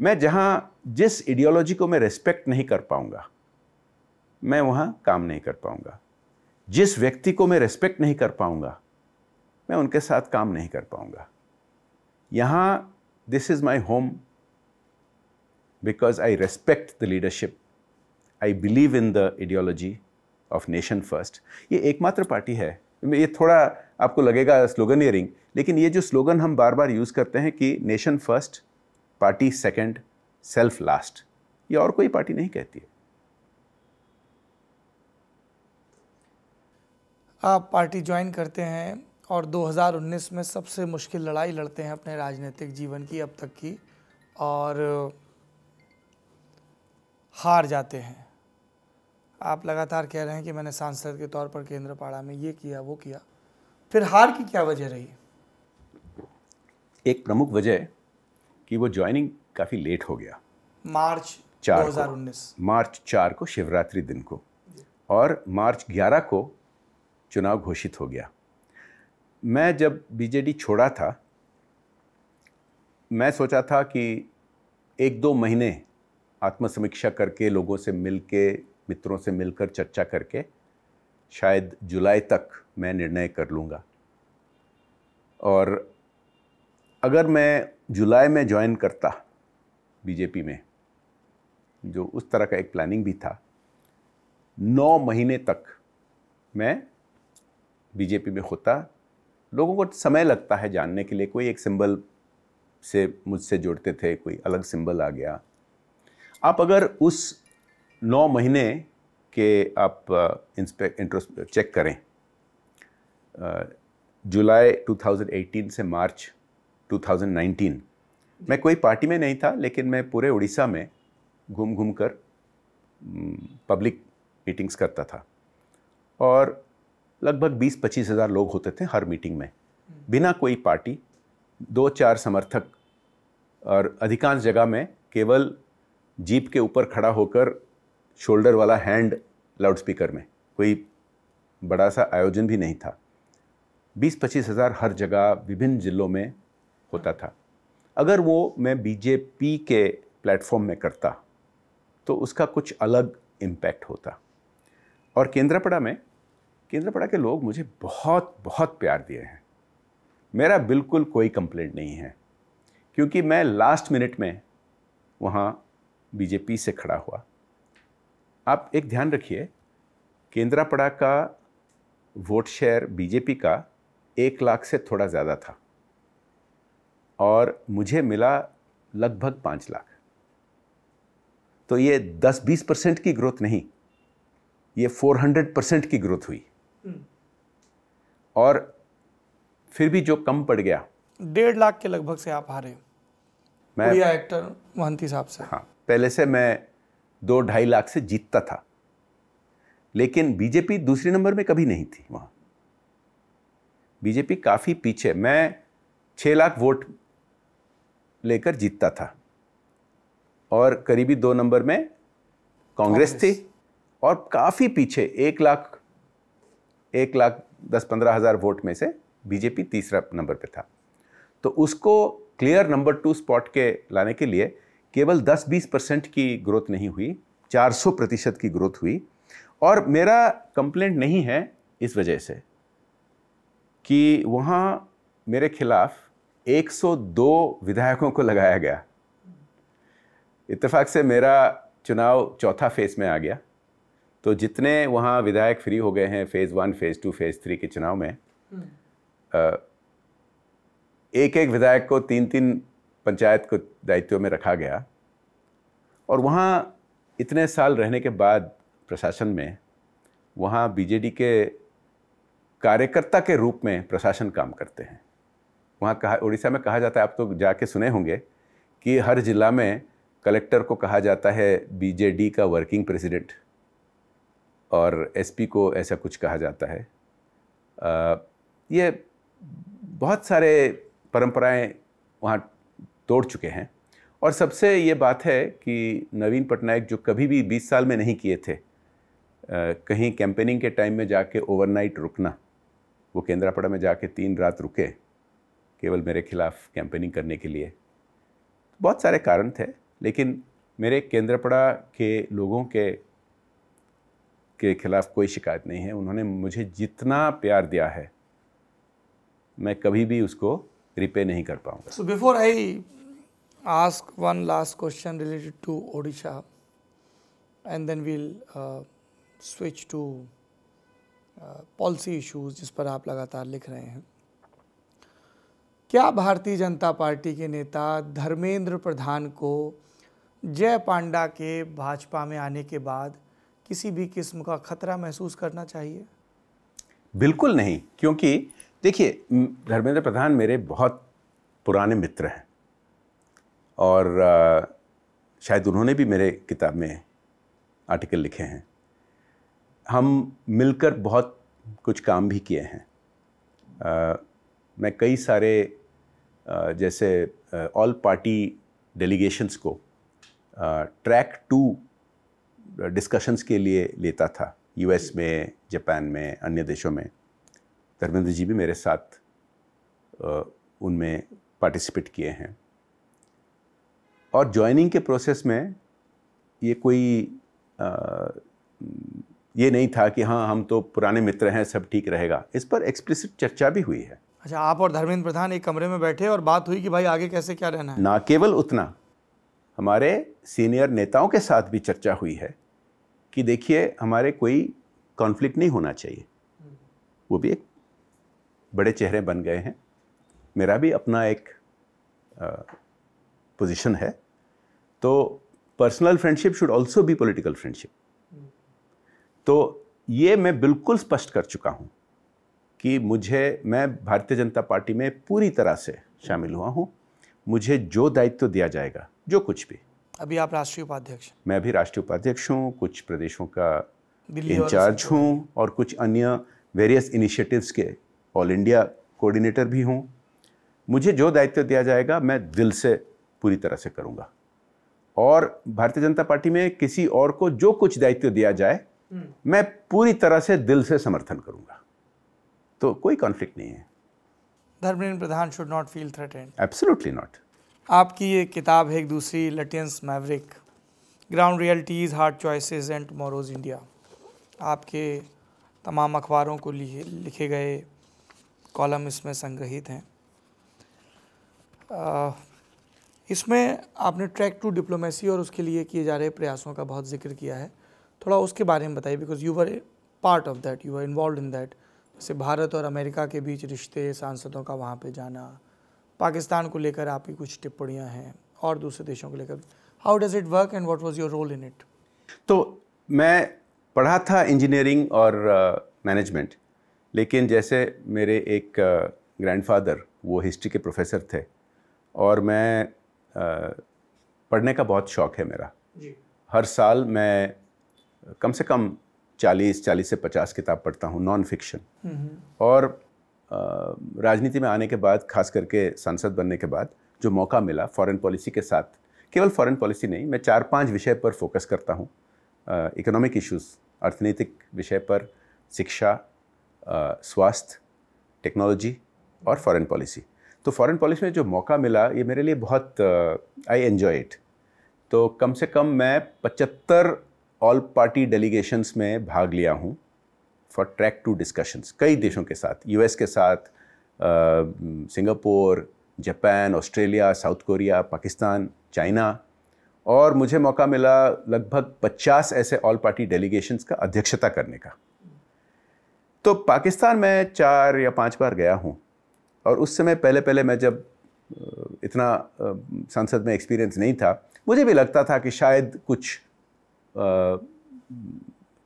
मैं जहाँ जिस आइडियोलॉजी को मैं रेस्पेक्ट नहीं कर पाऊँगा मैं वहाँ काम नहीं कर पाऊँगा जिस व्यक्ति को मैं रेस्पेक्ट नहीं कर पाऊँगा मैं उनके साथ काम नहीं कर पाऊँगा यहाँ this is my home because I respect the leadership I believe in the ideology of nation first ये एकमात्र पार्टी है ये थोड़ा आपको लगेगा स्लोगनियरिंग लेकिन ये जो स्लोगन हम बार बार यूज़ करते हैं कि nation first party second self last ये और कोई पार्टी नहीं कहती है आप पार्टी ज्वाइन करते हैं और 2019 में सबसे मुश्किल लड़ाई लड़ते हैं अपने राजनीतिक जीवन की अब तक की और हार जाते हैं आप लगातार कह रहे हैं कि मैंने सांसद के तौर पर केंद्रपाड़ा में ये किया वो किया फिर हार की क्या वजह रही एक प्रमुख वजह कि वो ज्वाइनिंग काफ़ी लेट हो गया मार्च चार दो मार्च चार को शिवरात्रि दिन को और मार्च ग्यारह को चुनाव घोषित हो गया मैं जब बीजेडी छोड़ा था मैं सोचा था कि एक दो महीने आत्मसमीक्षा करके लोगों से मिल के मित्रों से मिलकर चर्चा करके शायद जुलाई तक मैं निर्णय कर लूँगा और अगर मैं जुलाई में ज्वाइन करता बीजेपी में जो उस तरह का एक प्लानिंग भी था नौ महीने तक मैं बीजेपी में होता लोगों को समय लगता है जानने के लिए कोई एक सिंबल से मुझसे जुड़ते थे कोई अलग सिंबल आ गया आप अगर उस नौ महीने के आप इंस्पेक्ट इंट्रोस्ट चेक करें जुलाई 2018 से मार्च 2019 मैं कोई पार्टी में नहीं था लेकिन मैं पूरे उड़ीसा में घूम घूम कर पब्लिक मीटिंग्स करता था और लगभग 20 पच्चीस हज़ार लोग होते थे हर मीटिंग में बिना कोई पार्टी दो चार समर्थक और अधिकांश जगह में केवल जीप के ऊपर खड़ा होकर शोल्डर वाला हैंड लाउडस्पीकर में कोई बड़ा सा आयोजन भी नहीं था बीस पच्चीस हज़ार हर जगह विभिन्न ज़िलों में होता था अगर वो मैं बीजेपी के प्लेटफॉर्म में करता तो उसका कुछ अलग इम्पैक्ट होता और केंद्रापड़ा में केंद्रापड़ा के लोग मुझे बहुत बहुत प्यार दिए हैं मेरा बिल्कुल कोई कंप्लेंट नहीं है क्योंकि मैं लास्ट मिनट में वहाँ बीजेपी से खड़ा हुआ आप एक ध्यान रखिए केंद्रापड़ा का वोट शेयर बीजेपी का एक लाख से थोड़ा ज़्यादा था और मुझे मिला लगभग पाँच लाख तो ये दस बीस परसेंट की ग्रोथ नहीं ये फोर हंड्रेड परसेंट की ग्रोथ हुई हम्म। और फिर भी जो कम पड़ गया डेढ़ लाख के लगभग से आप हारे मैं एक्टर मोहंती साहब से हाँ पहले से मैं दो ढाई लाख से जीतता था लेकिन बीजेपी दूसरे नंबर में कभी नहीं थी वहाँ बीजेपी काफ़ी पीछे मैं छः लाख वोट लेकर जीतता था और करीबी दो नंबर में कांग्रेस थी और काफ़ी पीछे एक लाख एक लाख दस पंद्रह हज़ार वोट में से बीजेपी तीसरा नंबर पे था तो उसको क्लियर नंबर टू स्पॉट के लाने के लिए केवल 10-20 परसेंट की ग्रोथ नहीं हुई 400 प्रतिशत की ग्रोथ हुई और मेरा कंप्लेंट नहीं है इस वजह से कि वहाँ मेरे खिलाफ 102 विधायकों को लगाया गया इत्तेफाक से मेरा चुनाव चौथा फेज़ में आ गया तो जितने वहाँ विधायक फ्री हो गए हैं phase one phase two phase three के चुनाव में हम्म। एक एक विधायक को तीन तीन पंचायत को दायित्व में रखा गया और वहाँ इतने साल रहने के बाद प्रशासन में वहाँ बीजेडी के कार्यकर्ता के रूप में प्रशासन काम करते हैं वहाँ कहा उड़ीसा में कहा जाता है आप तो जाके सुने होंगे कि हर जिला में कलेक्टर को कहा जाता है बीजेडी का वर्किंग प्रेसिडेंट और एसपी को ऐसा कुछ कहा जाता है आ, ये बहुत सारे परंपराएं वहाँ तोड़ चुके हैं और सबसे ये बात है कि नवीन पटनायक जो कभी भी 20 साल में नहीं किए थे कहीं कैंपेनिंग के टाइम में जाके ओवरनाइट रुकना वो केंद्रापड़ा में जाके तीन रात रुके केवल मेरे खिलाफ कैंपेनिंग करने के लिए बहुत सारे कारण थे लेकिन मेरे केंद्रापड़ा के लोगों के के खिलाफ कोई शिकायत नहीं है उन्होंने मुझे जितना प्यार दिया है मैं कभी भी उसको रिपे नहीं कर पाऊंगा so before I ask one last question related to Odisha and then we'll uh, switch to policy uh, issues जिस पर आप लगातार लिख रहे हैं क्या भारतीय जनता पार्टी के नेता धर्मेंद्र प्रधान को जय पांडा के भाजपा में आने के बाद किसी भी किस्म का खतरा महसूस करना चाहिए बिल्कुल नहीं क्योंकि देखिए धर्मेंद्र प्रधान मेरे बहुत पुराने मित्र हैं और शायद उन्होंने भी मेरे किताब में आर्टिकल लिखे हैं हम मिलकर बहुत कुछ काम भी किए हैं आ, मैं कई सारे आ, जैसे ऑल पार्टी डेलीगेशंस को आ, ट्रैक टू डिस्कशंस के लिए लेता था यूएस में जापान में अन्य देशों में धर्मेंद्र जी भी मेरे साथ उनमें पार्टिसिपेट किए हैं और ज्वाइनिंग के प्रोसेस में ये कोई आ, ये नहीं था कि हाँ हम तो पुराने मित्र हैं सब ठीक रहेगा इस पर एक्सप्लिसिट चर्चा भी हुई है अच्छा आप और धर्मेंद्र प्रधान एक कमरे में बैठे और बात हुई कि भाई आगे कैसे क्या रहना है ना केवल उतना हमारे सीनियर नेताओं के साथ भी चर्चा हुई है कि देखिए हमारे कोई कॉन्फ्लिक्ट नहीं होना चाहिए वो भी एक बड़े चेहरे बन गए हैं मेरा भी अपना एक पोजीशन है तो personal friendship should also be political friendship तो ये मैं बिल्कुल स्पष्ट कर चुका हूँ कि मुझे मैं भारतीय जनता पार्टी में पूरी तरह से शामिल हुआ हूँ मुझे जो दायित्व दिया जाएगा जो कुछ भी अभी आप राष्ट्रीय उपाध्यक्ष मैं अभी राष्ट्रीय उपाध्यक्ष हूँ कुछ प्रदेशों का इंचार्ज हूँ और कुछ अन्य वेरियस इनिशिएटिव्स के ऑल इंडिया कोऑर्डिनेटर भी हूँ मुझे जो दायित्व दिया जाएगा मैं दिल से पूरी तरह से करूँगा और भारतीय जनता पार्टी में किसी और को जो कुछ दायित्व दिया जाए हम्म। मैं पूरी तरह से दिल से समर्थन करूंगा तो कोई कॉन्फ्लिक्ट नहीं है Dharmendra Pradhan should not feel threatened absolutely not आपकी ये किताब है एक दूसरी Lutyens maverick ground realities hard choices and tomorrow's India आपके तमाम अखबारों को लिखे गए कॉलम इसमें संग्रहित हैं इसमें आपने ट्रैक टू डिप्लोमेसी और उसके लिए किए जा रहे प्रयासों का बहुत जिक्र किया है थोड़ा उसके बारे में बताइए because you were part of that you are involve in that जैसे भारत और अमेरिका के बीच रिश्ते सांसदों का वहाँ पे जाना पाकिस्तान को लेकर आपकी कुछ टिप्पणियाँ हैं और दूसरे देशों को लेकर how does it work and what was your role in it तो मैं पढ़ा था इंजीनियरिंग और मैनेजमेंट uh, लेकिन जैसे मेरे एक ग्रैंडफादर uh, वो हिस्ट्री के प्रोफेसर थे और मैं पढ़ने का बहुत शौक़ है मेरा जी। हर साल मैं कम से कम चालीस चालीस से पचास किताब पढ़ता हूँ नॉन फिक्शन हम्म, हम्म। और राजनीति में आने के बाद खास करके सांसद बनने के बाद जो मौका मिला फॉरेन पॉलिसी के साथ केवल फॉरेन पॉलिसी नहीं मैं चार पांच विषय पर फोकस करता हूँ इकोनॉमिक इश्यूज अर्थनीतिक विषय पर शिक्षा स्वास्थ्य टेक्नोलॉजी और फॉरेन पॉलिसी तो फॉरेन पॉलिसी में जो मौका मिला ये मेरे लिए बहुत आई एन्जॉय इट तो कम से कम मैं पचहत्तर ऑल पार्टी डेलीगेशंस में भाग लिया हूँ फॉर ट्रैक टू डिस्कशंस कई देशों के साथ यू के साथ uh, Singapore Japan Australia South Korea Pakistan China और मुझे मौका मिला लगभग 50 ऐसे ऑल पार्टी डेलीगेशंस का अध्यक्षता करने का तो पाकिस्तान में चार या पांच बार गया हूँ और उस समय पहले पहले मैं जब इतना संसद में एक्सपीरियंस नहीं था मुझे भी लगता था कि शायद कुछ आ,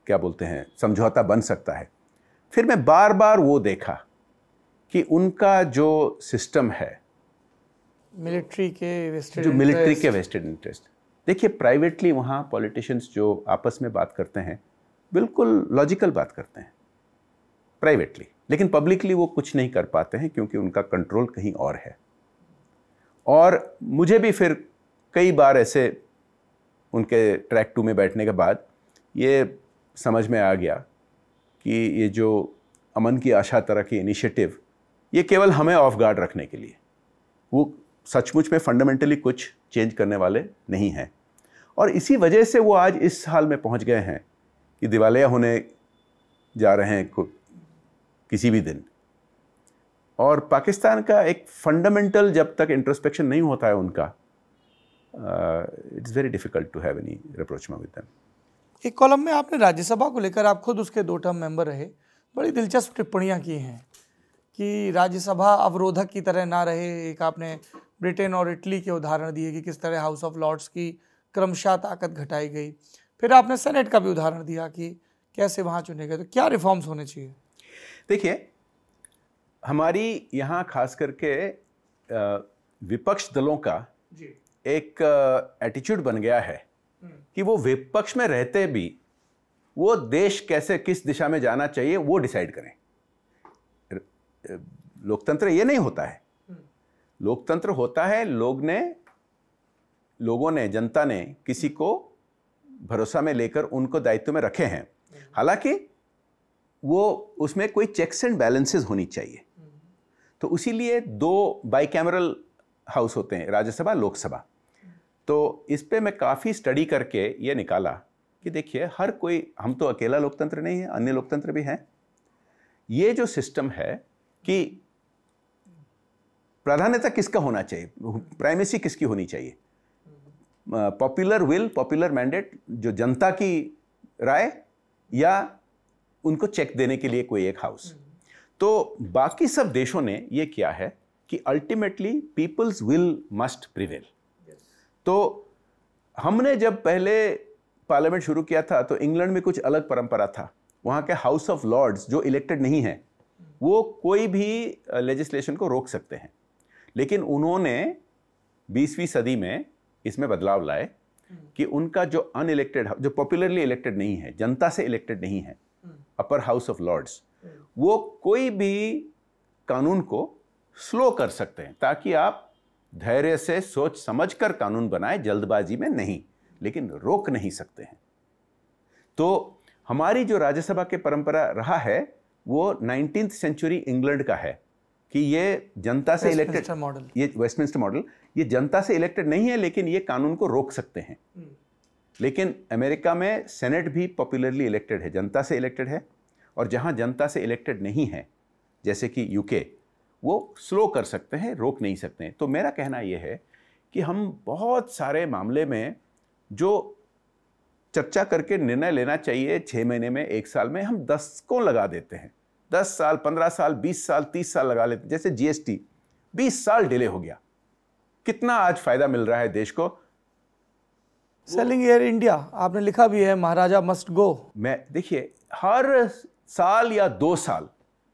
क्या बोलते हैं समझौता बन सकता है फिर मैं बार बार वो देखा कि उनका जो सिस्टम है मिलिट्री के वेस्टेड जो मिलिट्री के वेस्टेड इंटरेस्ट देखिए प्राइवेटली वहाँ पॉलिटिशियंस जो आपस में बात करते हैं बिल्कुल लॉजिकल बात करते हैं प्राइवेटली लेकिन पब्लिकली वो कुछ नहीं कर पाते हैं क्योंकि उनका कंट्रोल कहीं और है और मुझे भी फिर कई बार ऐसे उनके ट्रैक टू में बैठने के बाद ये समझ में आ गया कि ये जो अमन की आशा तरह की इनिशिएटिव ये केवल हमें ऑफ गार्ड रखने के लिए वो सचमुच में फंडामेंटली कुछ चेंज करने वाले नहीं हैं और इसी वजह से वो आज इस हाल में पहुंच गए हैं कि दिवालिया होने जा रहे हैं किसी भी दिन और पाकिस्तान का एक फंडामेंटल जब तक इंट्रोस्पेक्शन नहीं होता है उनका it's very difficult to have any with them एक कॉलम में आपने राज्यसभा को लेकर आप खुद उसके दो टर्म मेंबर रहे बड़ी दिलचस्प टिप्पणियाँ की हैं कि राज्यसभा अवरोधक की तरह ना रहे एक आपने ब्रिटेन और इटली के उदाहरण दिए कि किस तरह हाउस ऑफ लॉर्ड्स की क्रमशः ताकत घटाई गई फिर आपने सेनेट का भी उदाहरण दिया कि कैसे वहाँ चुने गए तो क्या रिफॉर्म्स होने चाहिए देखिए हमारी यहाँ खास करके विपक्ष दलों का जी। एक एटीट्यूड बन गया है हम्म। कि वो विपक्ष में रहते भी वो देश कैसे किस दिशा में जाना चाहिए वो डिसाइड करें लोकतंत्र ये नहीं होता है हम्म। लोकतंत्र होता है लोग ने लोगों ने जनता ने किसी को भरोसा में लेकर उनको दायित्व में रखे हैं हम्म। हालांकि वो उसमें कोई चेक्स एंड बैलेंसेस होनी चाहिए तो उसीलिए दो बाई कैमरल हाउस होते हैं राज्यसभा लोकसभा तो इस पर मैं काफ़ी स्टडी करके ये निकाला कि देखिए हर कोई हम तो अकेला लोकतंत्र नहीं है अन्य लोकतंत्र भी हैं ये जो सिस्टम है कि प्राधान्यता किसका होना चाहिए प्राइमेसी किसकी होनी चाहिए पॉपुलर विल पॉपुलर मैंडेट जो जनता की राय या उनको चेक देने के लिए कोई एक हाउस hmm. तो बाकी सब देशों ने ये किया है कि ultimately people's will must prevail तो हमने जब पहले पार्लियामेंट शुरू किया था तो इंग्लैंड में कुछ अलग परंपरा था वहाँ के हाउस ऑफ लॉर्ड्स जो इलेक्टेड नहीं है hmm. वो कोई भी लेजिस्लेशन को रोक सकते हैं लेकिन उन्होंने बीसवीं सदी में इसमें बदलाव लाए hmm. कि उनका जो अनइलेक्टेड जो पॉपुलरली इलेक्टेड नहीं है जनता से इलेक्टेड नहीं है अपर हाउस ऑफ लॉर्ड्स वो कोई भी कानून को स्लो कर सकते हैं ताकि आप धैर्य से सोच समझ कर कानून बनाए जल्दबाजी में नहीं लेकिन रोक नहीं सकते हैं तो हमारी जो राज्यसभा के परंपरा रहा है वो नाइनटीन सेंचुरी इंग्लैंड का है कि ये जनता से इलेक्टेड मॉडल ये वेस्टमिंस्टर मॉडल ये जनता से इलेक्टेड नहीं है लेकिन ये कानून को रोक सकते हैं हम्म। लेकिन अमेरिका में सेनेट भी पॉपुलरली इलेक्टेड है जनता से इलेक्टेड है और जहाँ जनता से इलेक्टेड नहीं है जैसे कि यूके वो स्लो कर सकते हैं रोक नहीं सकते हैं तो मेरा कहना ये है कि हम बहुत सारे मामले में जो चर्चा करके निर्णय लेना चाहिए छः महीने में एक साल में हम दस को लगा देते हैं दस साल पंद्रह साल बीस साल तीस साल लगा लेते जैसे जीएसटी बीस साल डिले हो गया कितना आज फायदा मिल रहा है देश को सेलिंग एयर इंडिया आपने लिखा भी है महाराजा मस्ट गो मैं देखिए हर साल या दो साल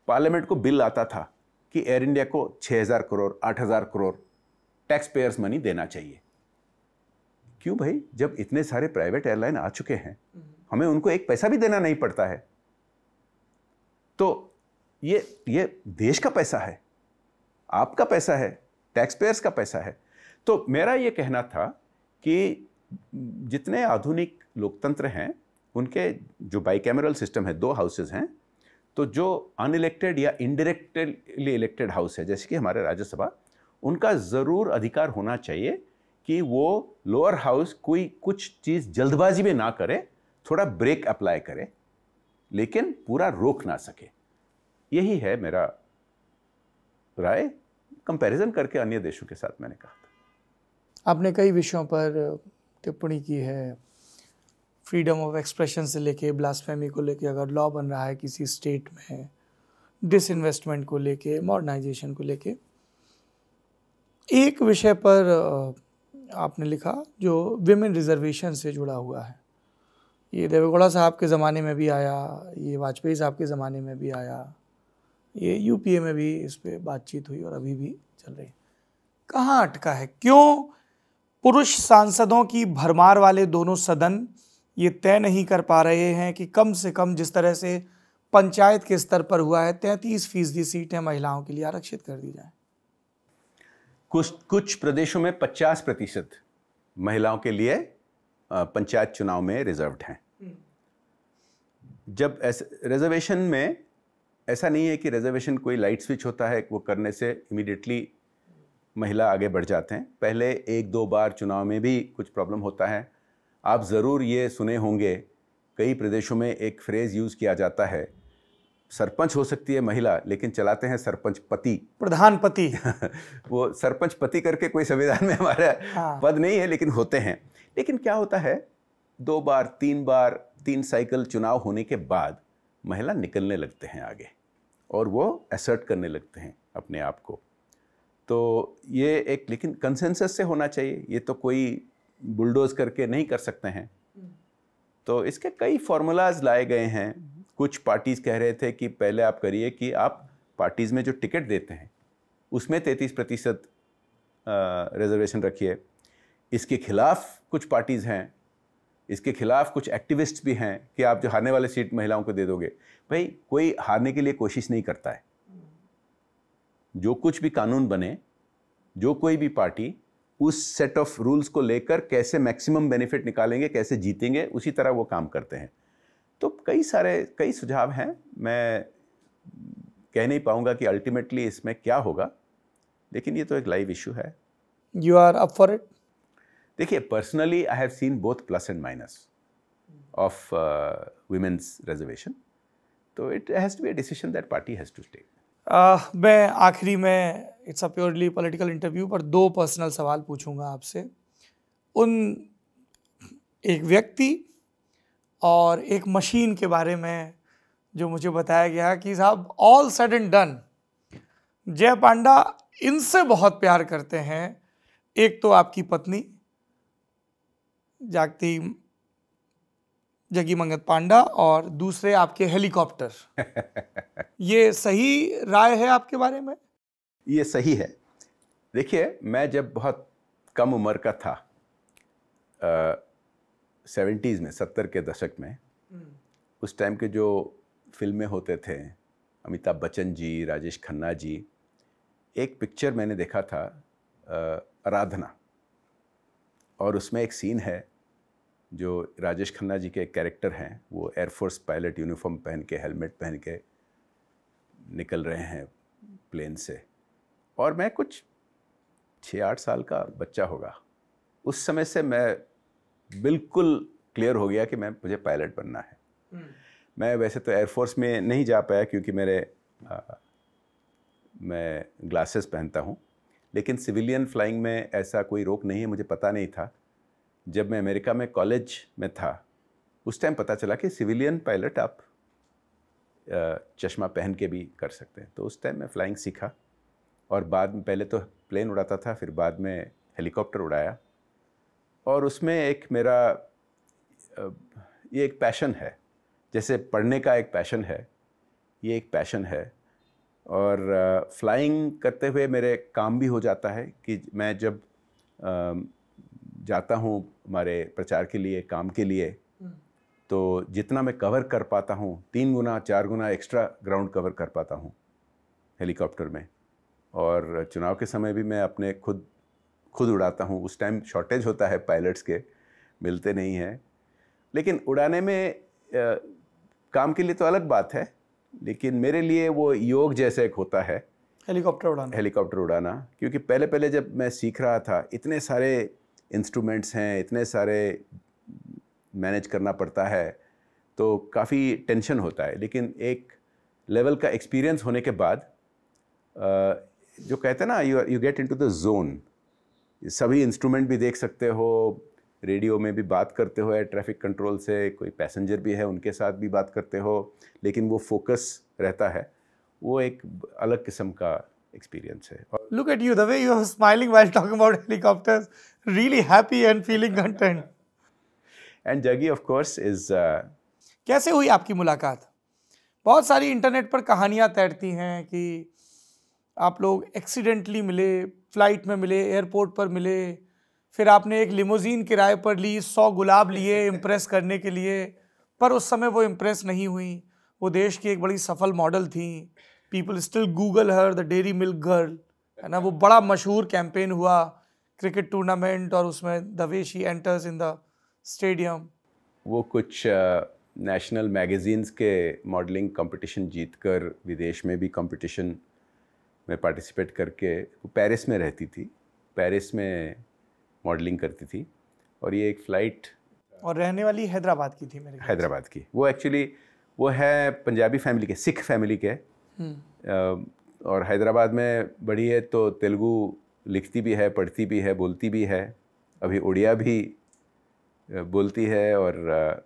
पार्लियामेंट को बिल आता था कि एयर इंडिया को 6000 crore 8000 crore tax payers money देना चाहिए क्यों भाई जब इतने सारे प्राइवेट एयरलाइन आ चुके हैं हमें उनको एक पैसा भी देना नहीं पड़ता है तो ये ये देश का पैसा है आपका पैसा है टैक्स पेयर्स का पैसा है तो मेरा ये कहना था कि जितने आधुनिक लोकतंत्र हैं उनके जो बाइकैमरल सिस्टम है दो हाउसेज हैं तो जो अनइलेक्टेड या इनडायरेक्टली इलेक्टेड हाउस है जैसे कि हमारे राज्यसभा उनका ज़रूर अधिकार होना चाहिए कि वो लोअर हाउस कोई कुछ चीज़ जल्दबाजी में ना करे थोड़ा ब्रेक अप्लाई करे लेकिन पूरा रोक ना सके यही है मेरा राय कंपैरिजन करके अन्य देशों के साथ मैंने कहा था आपने कई विषयों पर टिप्पणी की है फ्रीडम ऑफ एक्सप्रेशन से लेके ब्लास्फेमी को लेके अगर लॉ बन रहा है किसी स्टेट में डिसइन्वेस्टमेंट को लेके मॉडर्नाइजेशन को लेके एक विषय पर आपने लिखा जो विमेन रिजर्वेशन से जुड़ा हुआ है ये देवेगौड़ा साहब के ज़माने में भी आया ये वाजपेयी साहब के ज़माने में भी आया ये यूपीए में भी इस पर बातचीत हुई और अभी भी चल रही कहाँ अटका है क्यों पुरुष सांसदों की भरमार वाले दोनों सदन ये तय नहीं कर पा रहे हैं कि कम से कम जिस तरह से पंचायत के स्तर पर हुआ है तैंतीस फीसदी सीटें महिलाओं के लिए आरक्षित कर दी जाए कुछ कुछ प्रदेशों में 50 प्रतिशत महिलाओं के लिए पंचायत चुनाव में रिजर्व्ड हैं जब रिजर्वेशन में ऐसा नहीं है कि रिजर्वेशन कोई लाइट स्विच होता है वो करने से इमीडिएटली महिला आगे बढ़ जाते हैं पहले एक दो बार चुनाव में भी कुछ प्रॉब्लम होता है आप ज़रूर ये सुने होंगे कई प्रदेशों में एक फ्रेज़ यूज़ किया जाता है सरपंच हो सकती है महिला लेकिन चलाते हैं सरपंच पति प्रधानपति वो सरपंच पति करके कोई संविधान में हमारा हाँ। पद नहीं है लेकिन होते हैं लेकिन क्या होता है दो बार तीन बार तीन साइकिल चुनाव होने के बाद महिला निकलने लगते हैं आगे और वो एसर्ट करने लगते हैं अपने आप को तो ये एक लेकिन कंसेंसस से होना चाहिए ये तो कोई बुलडोज करके नहीं कर सकते हैं तो इसके कई फार्मूलाज लाए गए हैं कुछ पार्टीज़ कह रहे थे कि पहले आप करिए कि आप पार्टीज़ में जो टिकट देते हैं उसमें तैंतीस प्रतिशत रिजर्वेशन रखिए इसके खिलाफ कुछ पार्टीज़ हैं इसके खिलाफ कुछ एक्टिविस्ट भी हैं कि आप जो हारने वाले सीट महिलाओं को दे दोगे भाई कोई हारने के लिए कोशिश नहीं करता है जो कुछ भी कानून बने जो कोई भी पार्टी उस सेट ऑफ रूल्स को लेकर कैसे मैक्सिमम बेनिफिट निकालेंगे कैसे जीतेंगे उसी तरह वो काम करते हैं तो कई सारे कई सुझाव हैं मैं कह नहीं पाऊँगा कि अल्टीमेटली इसमें क्या होगा लेकिन ये तो एक लाइव इशू है you are up for it देखिए personally I have seen both plus and minus of women's reservation तो it has to be a decision that party has to take आ, मैं आखिरी में it's a purely political interview पर दो personal सवाल पूछूंगा आपसे उन एक व्यक्ति और एक मशीन के बारे में जो मुझे बताया गया कि साहब ऑल सड एंड डन जय पांडा इनसे बहुत प्यार करते हैं एक तो आपकी पत्नी जागती जगी मंगत पांडा और दूसरे आपके हेलीकॉप्टर ये सही राय है आपके बारे में ये सही है देखिए मैं जब बहुत कम उम्र का था सेवेंटीज़ में सत्तर के दशक में हम्म। उस टाइम के जो फिल्में होते थे अमिताभ बच्चन जी राजेश खन्ना जी एक पिक्चर मैंने देखा था आराधना और उसमें एक सीन है जो राजेश खन्ना जी के कैरेक्टर हैं वो एयरफोर्स पायलट यूनिफॉर्म पहन के हेलमेट पहन के निकल रहे हैं प्लेन से और मैं कुछ छः आठ साल का बच्चा होगा उस समय से मैं बिल्कुल क्लियर हो गया कि मैं मुझे पायलट बनना है हम्म। मैं वैसे तो एयरफोर्स में नहीं जा पाया क्योंकि मेरे आ, मैं ग्लासेस पहनता हूँ लेकिन सिविलियन फ्लाइंग में ऐसा कोई रोक नहीं है मुझे पता नहीं था जब मैं अमेरिका में कॉलेज में था उस टाइम पता चला कि सिविलियन पायलट आप चश्मा पहन के भी कर सकते हैं तो उस टाइम मैं फ्लाइंग सीखा और बाद में पहले तो प्लेन उड़ाता था फिर बाद में हेलीकॉप्टर उड़ाया और उसमें एक मेरा ये एक पैशन है जैसे पढ़ने का एक पैशन है ये एक पैशन है और फ्लाइंग करते हुए मेरे काम भी हो जाता है कि मैं जब जाता हूँ हमारे प्रचार के लिए काम के लिए हम्म। तो जितना मैं कवर कर पाता हूँ तीन गुना चार गुना एक्स्ट्रा ग्राउंड कवर कर पाता हूँ हेलीकॉप्टर में और चुनाव के समय भी मैं अपने खुद खुद उड़ाता हूँ उस टाइम शॉर्टेज होता है पायलट्स के मिलते नहीं हैं लेकिन उड़ाने में आ, काम के लिए तो अलग बात है लेकिन मेरे लिए वो योग जैसा एक होता है हेलीकॉप्टर उड़ाना हेलीकॉप्टर उड़ाना क्योंकि पहले पहले जब मैं सीख रहा था इतने सारे इंस्ट्रूमेंट्स हैं इतने सारे मैनेज करना पड़ता है तो काफ़ी टेंशन होता है लेकिन एक लेवल का एक्सपीरियंस होने के बाद जो कहते हैं ना you you get into the zone सभी इंस्ट्रूमेंट भी देख सकते हो रेडियो में भी बात करते हो या ट्रैफिक कंट्रोल से कोई पैसेंजर भी है उनके साथ भी बात करते हो लेकिन वो फोकस रहता है वो एक अलग किस्म का experience hai. Look at you, the way you are smiling while talking about helicopters, really happy and feeling content. and Jaggi, of course, is. Uh, कैसे हुई आपकी मुलाकात बहुत सारी इंटरनेट पर कहानियाँ तैरती हैं कि आप लोग एक्सीडेंटली मिले फ्लाइट में मिले एयरपोर्ट पर मिले फिर आपने एक लिमोजीन किराए पर ली सौ गुलाब लिए इम्प्रेस करने के लिए पर उस समय वो इम्प्रेस नहीं हुई वो देश की एक बड़ी सफल मॉडल थी people still Google her the Dairy Milk girl है ना वो बड़ा मशहूर कैंपेन हुआ क्रिकेट टूर्नामेंट और उसमें the way she enters in the stadium वो कुछ नेशनल uh, मैगजीन्स के मॉडलिंग कंपटीशन जीतकर विदेश में भी कंपटीशन में पार्टिसिपेट करके वो पेरिस में रहती थी पेरिस में मॉडलिंग करती थी और ये एक फ़्लाइट और रहने वाली हैदराबाद की थी मेरे हैदराबाद की वो एक्चुअली वो है पंजाबी फैमिली के सिख फैमिली के और हैदराबाद में बड़ी है तो तेलुगु लिखती भी है पढ़ती भी है बोलती भी है अभी उड़िया भी बोलती है और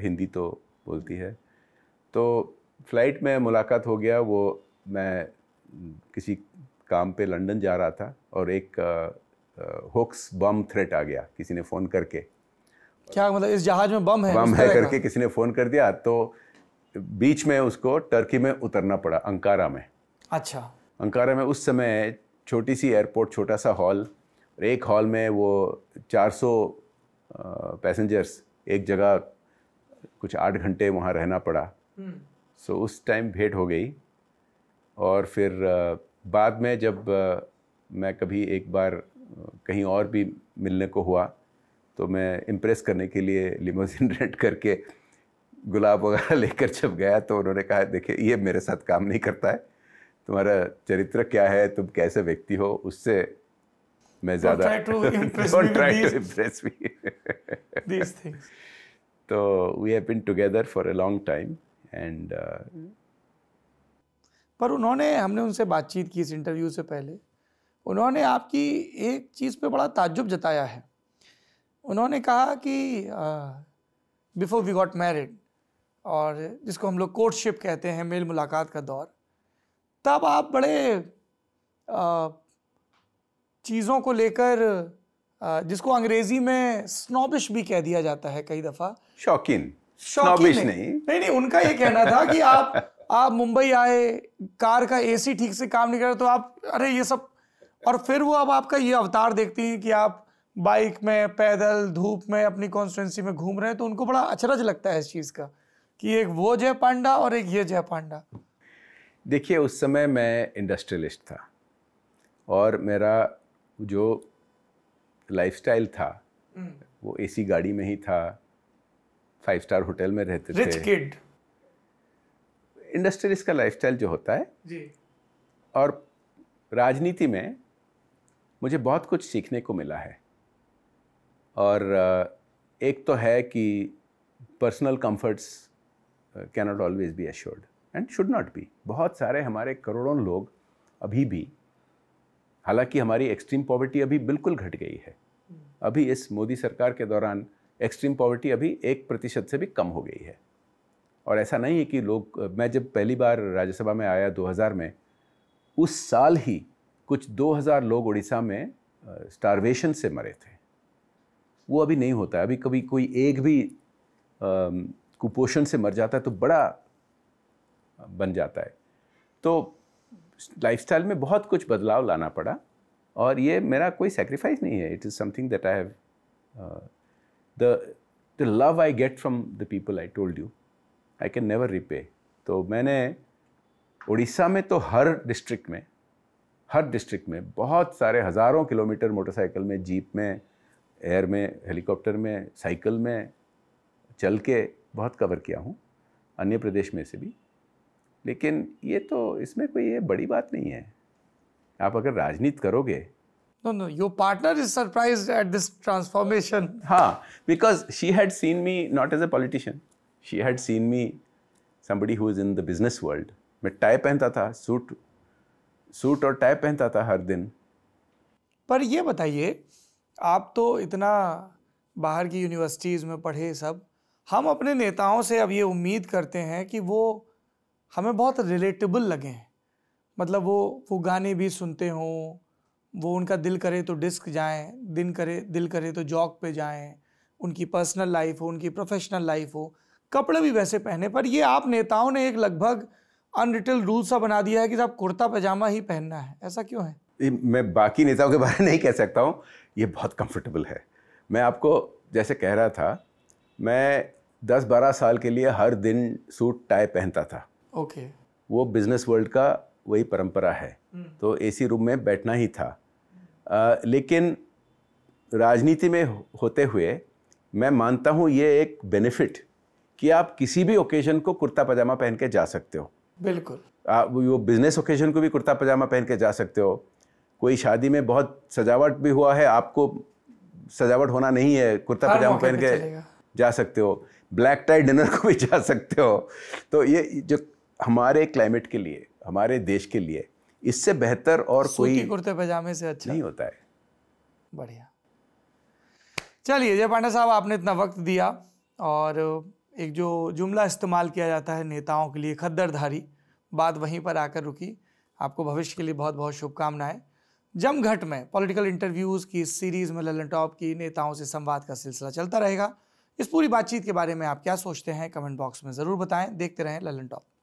हिंदी तो बोलती है तो फ्लाइट में मुलाकात हो गया वो मैं किसी काम पे लंदन जा रहा था और एक होक्स बम थ्रेट आ गया किसी ने फ़ोन करके क्या मतलब इस जहाज़ में बम है बम है करके किसी ने फ़ोन कर दिया तो बीच में उसको टर्की में उतरना पड़ा अंकारा में अच्छा अंकारा में उस समय छोटी सी एयरपोर्ट छोटा सा हॉल और एक हॉल में वो 400 पैसेंजर्स एक जगह कुछ आठ घंटे वहाँ रहना पड़ा हम्म। सो so, उस टाइम भेंट हो गई और फिर बाद में जब मैं कभी एक बार कहीं और भी मिलने को हुआ तो मैं इम्प्रेस करने के लिए लिमोजिन रेंट करके गुलाब वगैरह लेकर जब गया तो उन्होंने कहा देखिए ये मेरे साथ काम नहीं करता है तुम्हारा चरित्र क्या है तुम कैसे व्यक्ति हो उससे मैं ज़्यादा तो we have been together for a long time and पर उन्होंने हमने उनसे बातचीत की इस इंटरव्यू से पहले उन्होंने आपकी एक चीज़ पे बड़ा ताज्जुब जताया है उन्होंने कहा कि बिफोर वी गॉट मैरिड और जिसको हम लोग कोर्टशिप कहते हैं मेल मुलाकात का दौर तब आप बड़े चीज़ों को लेकर जिसको अंग्रेजी में स्नोबिश भी कह दिया जाता है कई दफ़ा शौकीन शौकीन नहीं।, नहीं नहीं नहीं उनका ये कहना था कि आप आप मुंबई आए कार का एसी ठीक से काम नहीं कर रहे तो आप अरे ये सब और फिर वो अब आपका ये अवतार देखती हैं कि आप बाइक में पैदल धूप में अपनी कॉन्स्टिटेंसी में घूम रहे हैं तो उनको बड़ा अचरज लगता है इस चीज़ का कि एक वो जय पांडा और एक ये जय पांडा देखिए उस समय मैं इंडस्ट्रियलिस्ट था और मेरा जो लाइफस्टाइल था हम्म। वो एसी गाड़ी में ही था फाइव स्टार होटल में रहते Rich थे किड इंडस्ट्रियलिस्ट का लाइफस्टाइल जो होता है जी और राजनीति में मुझे बहुत कुछ सीखने को मिला है और एक तो है कि personal comforts cannot always be assured and should not be बहुत सारे हमारे करोड़ों लोग अभी भी हालांकि हमारी एक्सट्रीम पॉवर्टी अभी बिल्कुल घट गई है अभी इस मोदी सरकार के दौरान एक्सट्रीम पॉवर्टी अभी एक प्रतिशत से भी कम हो गई है और ऐसा नहीं है कि लोग मैं जब पहली बार राज्यसभा में आया 2000 में उस साल ही कुछ 2000 लोग उड़ीसा में स्टारवेशन uh, से मरे थे वो अभी नहीं होता है अभी कभी कोई एक भी um, कुपोषण से मर जाता है तो बड़ा बन जाता है तो लाइफस्टाइल में बहुत कुछ बदलाव लाना पड़ा और ये मेरा कोई सेक्रीफाइस नहीं है it is something that I have the the love I get from the people I told you I can never repay तो मैंने उड़ीसा में तो हर डिस्ट्रिक्ट में हर डिस्ट्रिक्ट में बहुत सारे हज़ारों किलोमीटर मोटरसाइकिल में जीप में एयर में हेलीकॉप्टर में साइकिल में चल के बहुत कवर किया हूँ अन्य प्रदेश में से भी लेकिन ये तो इसमें कोई ये बड़ी बात नहीं है आप अगर राजनीति करोगे no no your partner is surprise at this transformation हाँ because she had seen me not as a politician she had seen me somebody who is in the business world मैं टाई पहनता था सूट सूट और tie पहनता था हर दिन पर ये बताइए आप तो इतना बाहर की यूनिवर्सिटीज़ में पढ़े सब हम अपने नेताओं से अब ये उम्मीद करते हैं कि वो हमें बहुत रिलेटेबल लगें मतलब वो वो गाने भी सुनते हों वो उनका दिल करे तो डिस्क जाएं दिन करे दिल करे तो जॉक पे जाएं उनकी पर्सनल लाइफ हो उनकी प्रोफेशनल लाइफ हो कपड़े भी वैसे पहने पर ये आप नेताओं ने एक लगभग अनरिटल रूल सा बना दिया है कि साहब कुर्ता पजामा ही पहनना है ऐसा क्यों है मैं बाकी नेताओं के बारे में नहीं कह सकता हूँ ये बहुत कंफर्टेबल है मैं आपको जैसे कह रहा था मैं 10-12 साल के लिए हर दिन सूट टाई पहनता था ओके okay. वो बिजनेस वर्ल्ड का वही परंपरा है hmm. तो एसी रूम में बैठना ही था आ, लेकिन राजनीति में होते हुए मैं मानता हूँ ये एक बेनिफिट कि आप किसी भी ओकेजन को कुर्ता पजामा पहन के जा सकते हो बिल्कुल आप वो बिजनेस ओकेजन को भी कुर्ता पजामा पहन के जा सकते हो कोई शादी में बहुत सजावट भी हुआ है आपको सजावट होना नहीं है कुर्ता पजामा पहन के जा सकते हो ब्लैक टाई डिनर को भी जा सकते हो तो ये जो हमारे क्लाइमेट के लिए हमारे देश के लिए इससे बेहतर और कोई कुर्ते पजामे से अच्छा नहीं होता है बढ़िया चलिए जय पांडा साहब आपने इतना वक्त दिया और एक जो जुमला इस्तेमाल किया जाता है नेताओं के लिए खद्दरधारी बात वहीं पर आकर रुकी आपको भविष्य के लिए बहुत बहुत शुभकामनाएं जमघट में पॉलिटिकल इंटरव्यूज़ की सीरीज़ में ललन टॉप की नेताओं से संवाद का सिलसिला चलता रहेगा इस पूरी बातचीत के बारे में आप क्या सोचते हैं कमेंट बॉक्स में ज़रूर बताएं देखते रहें ललन टॉप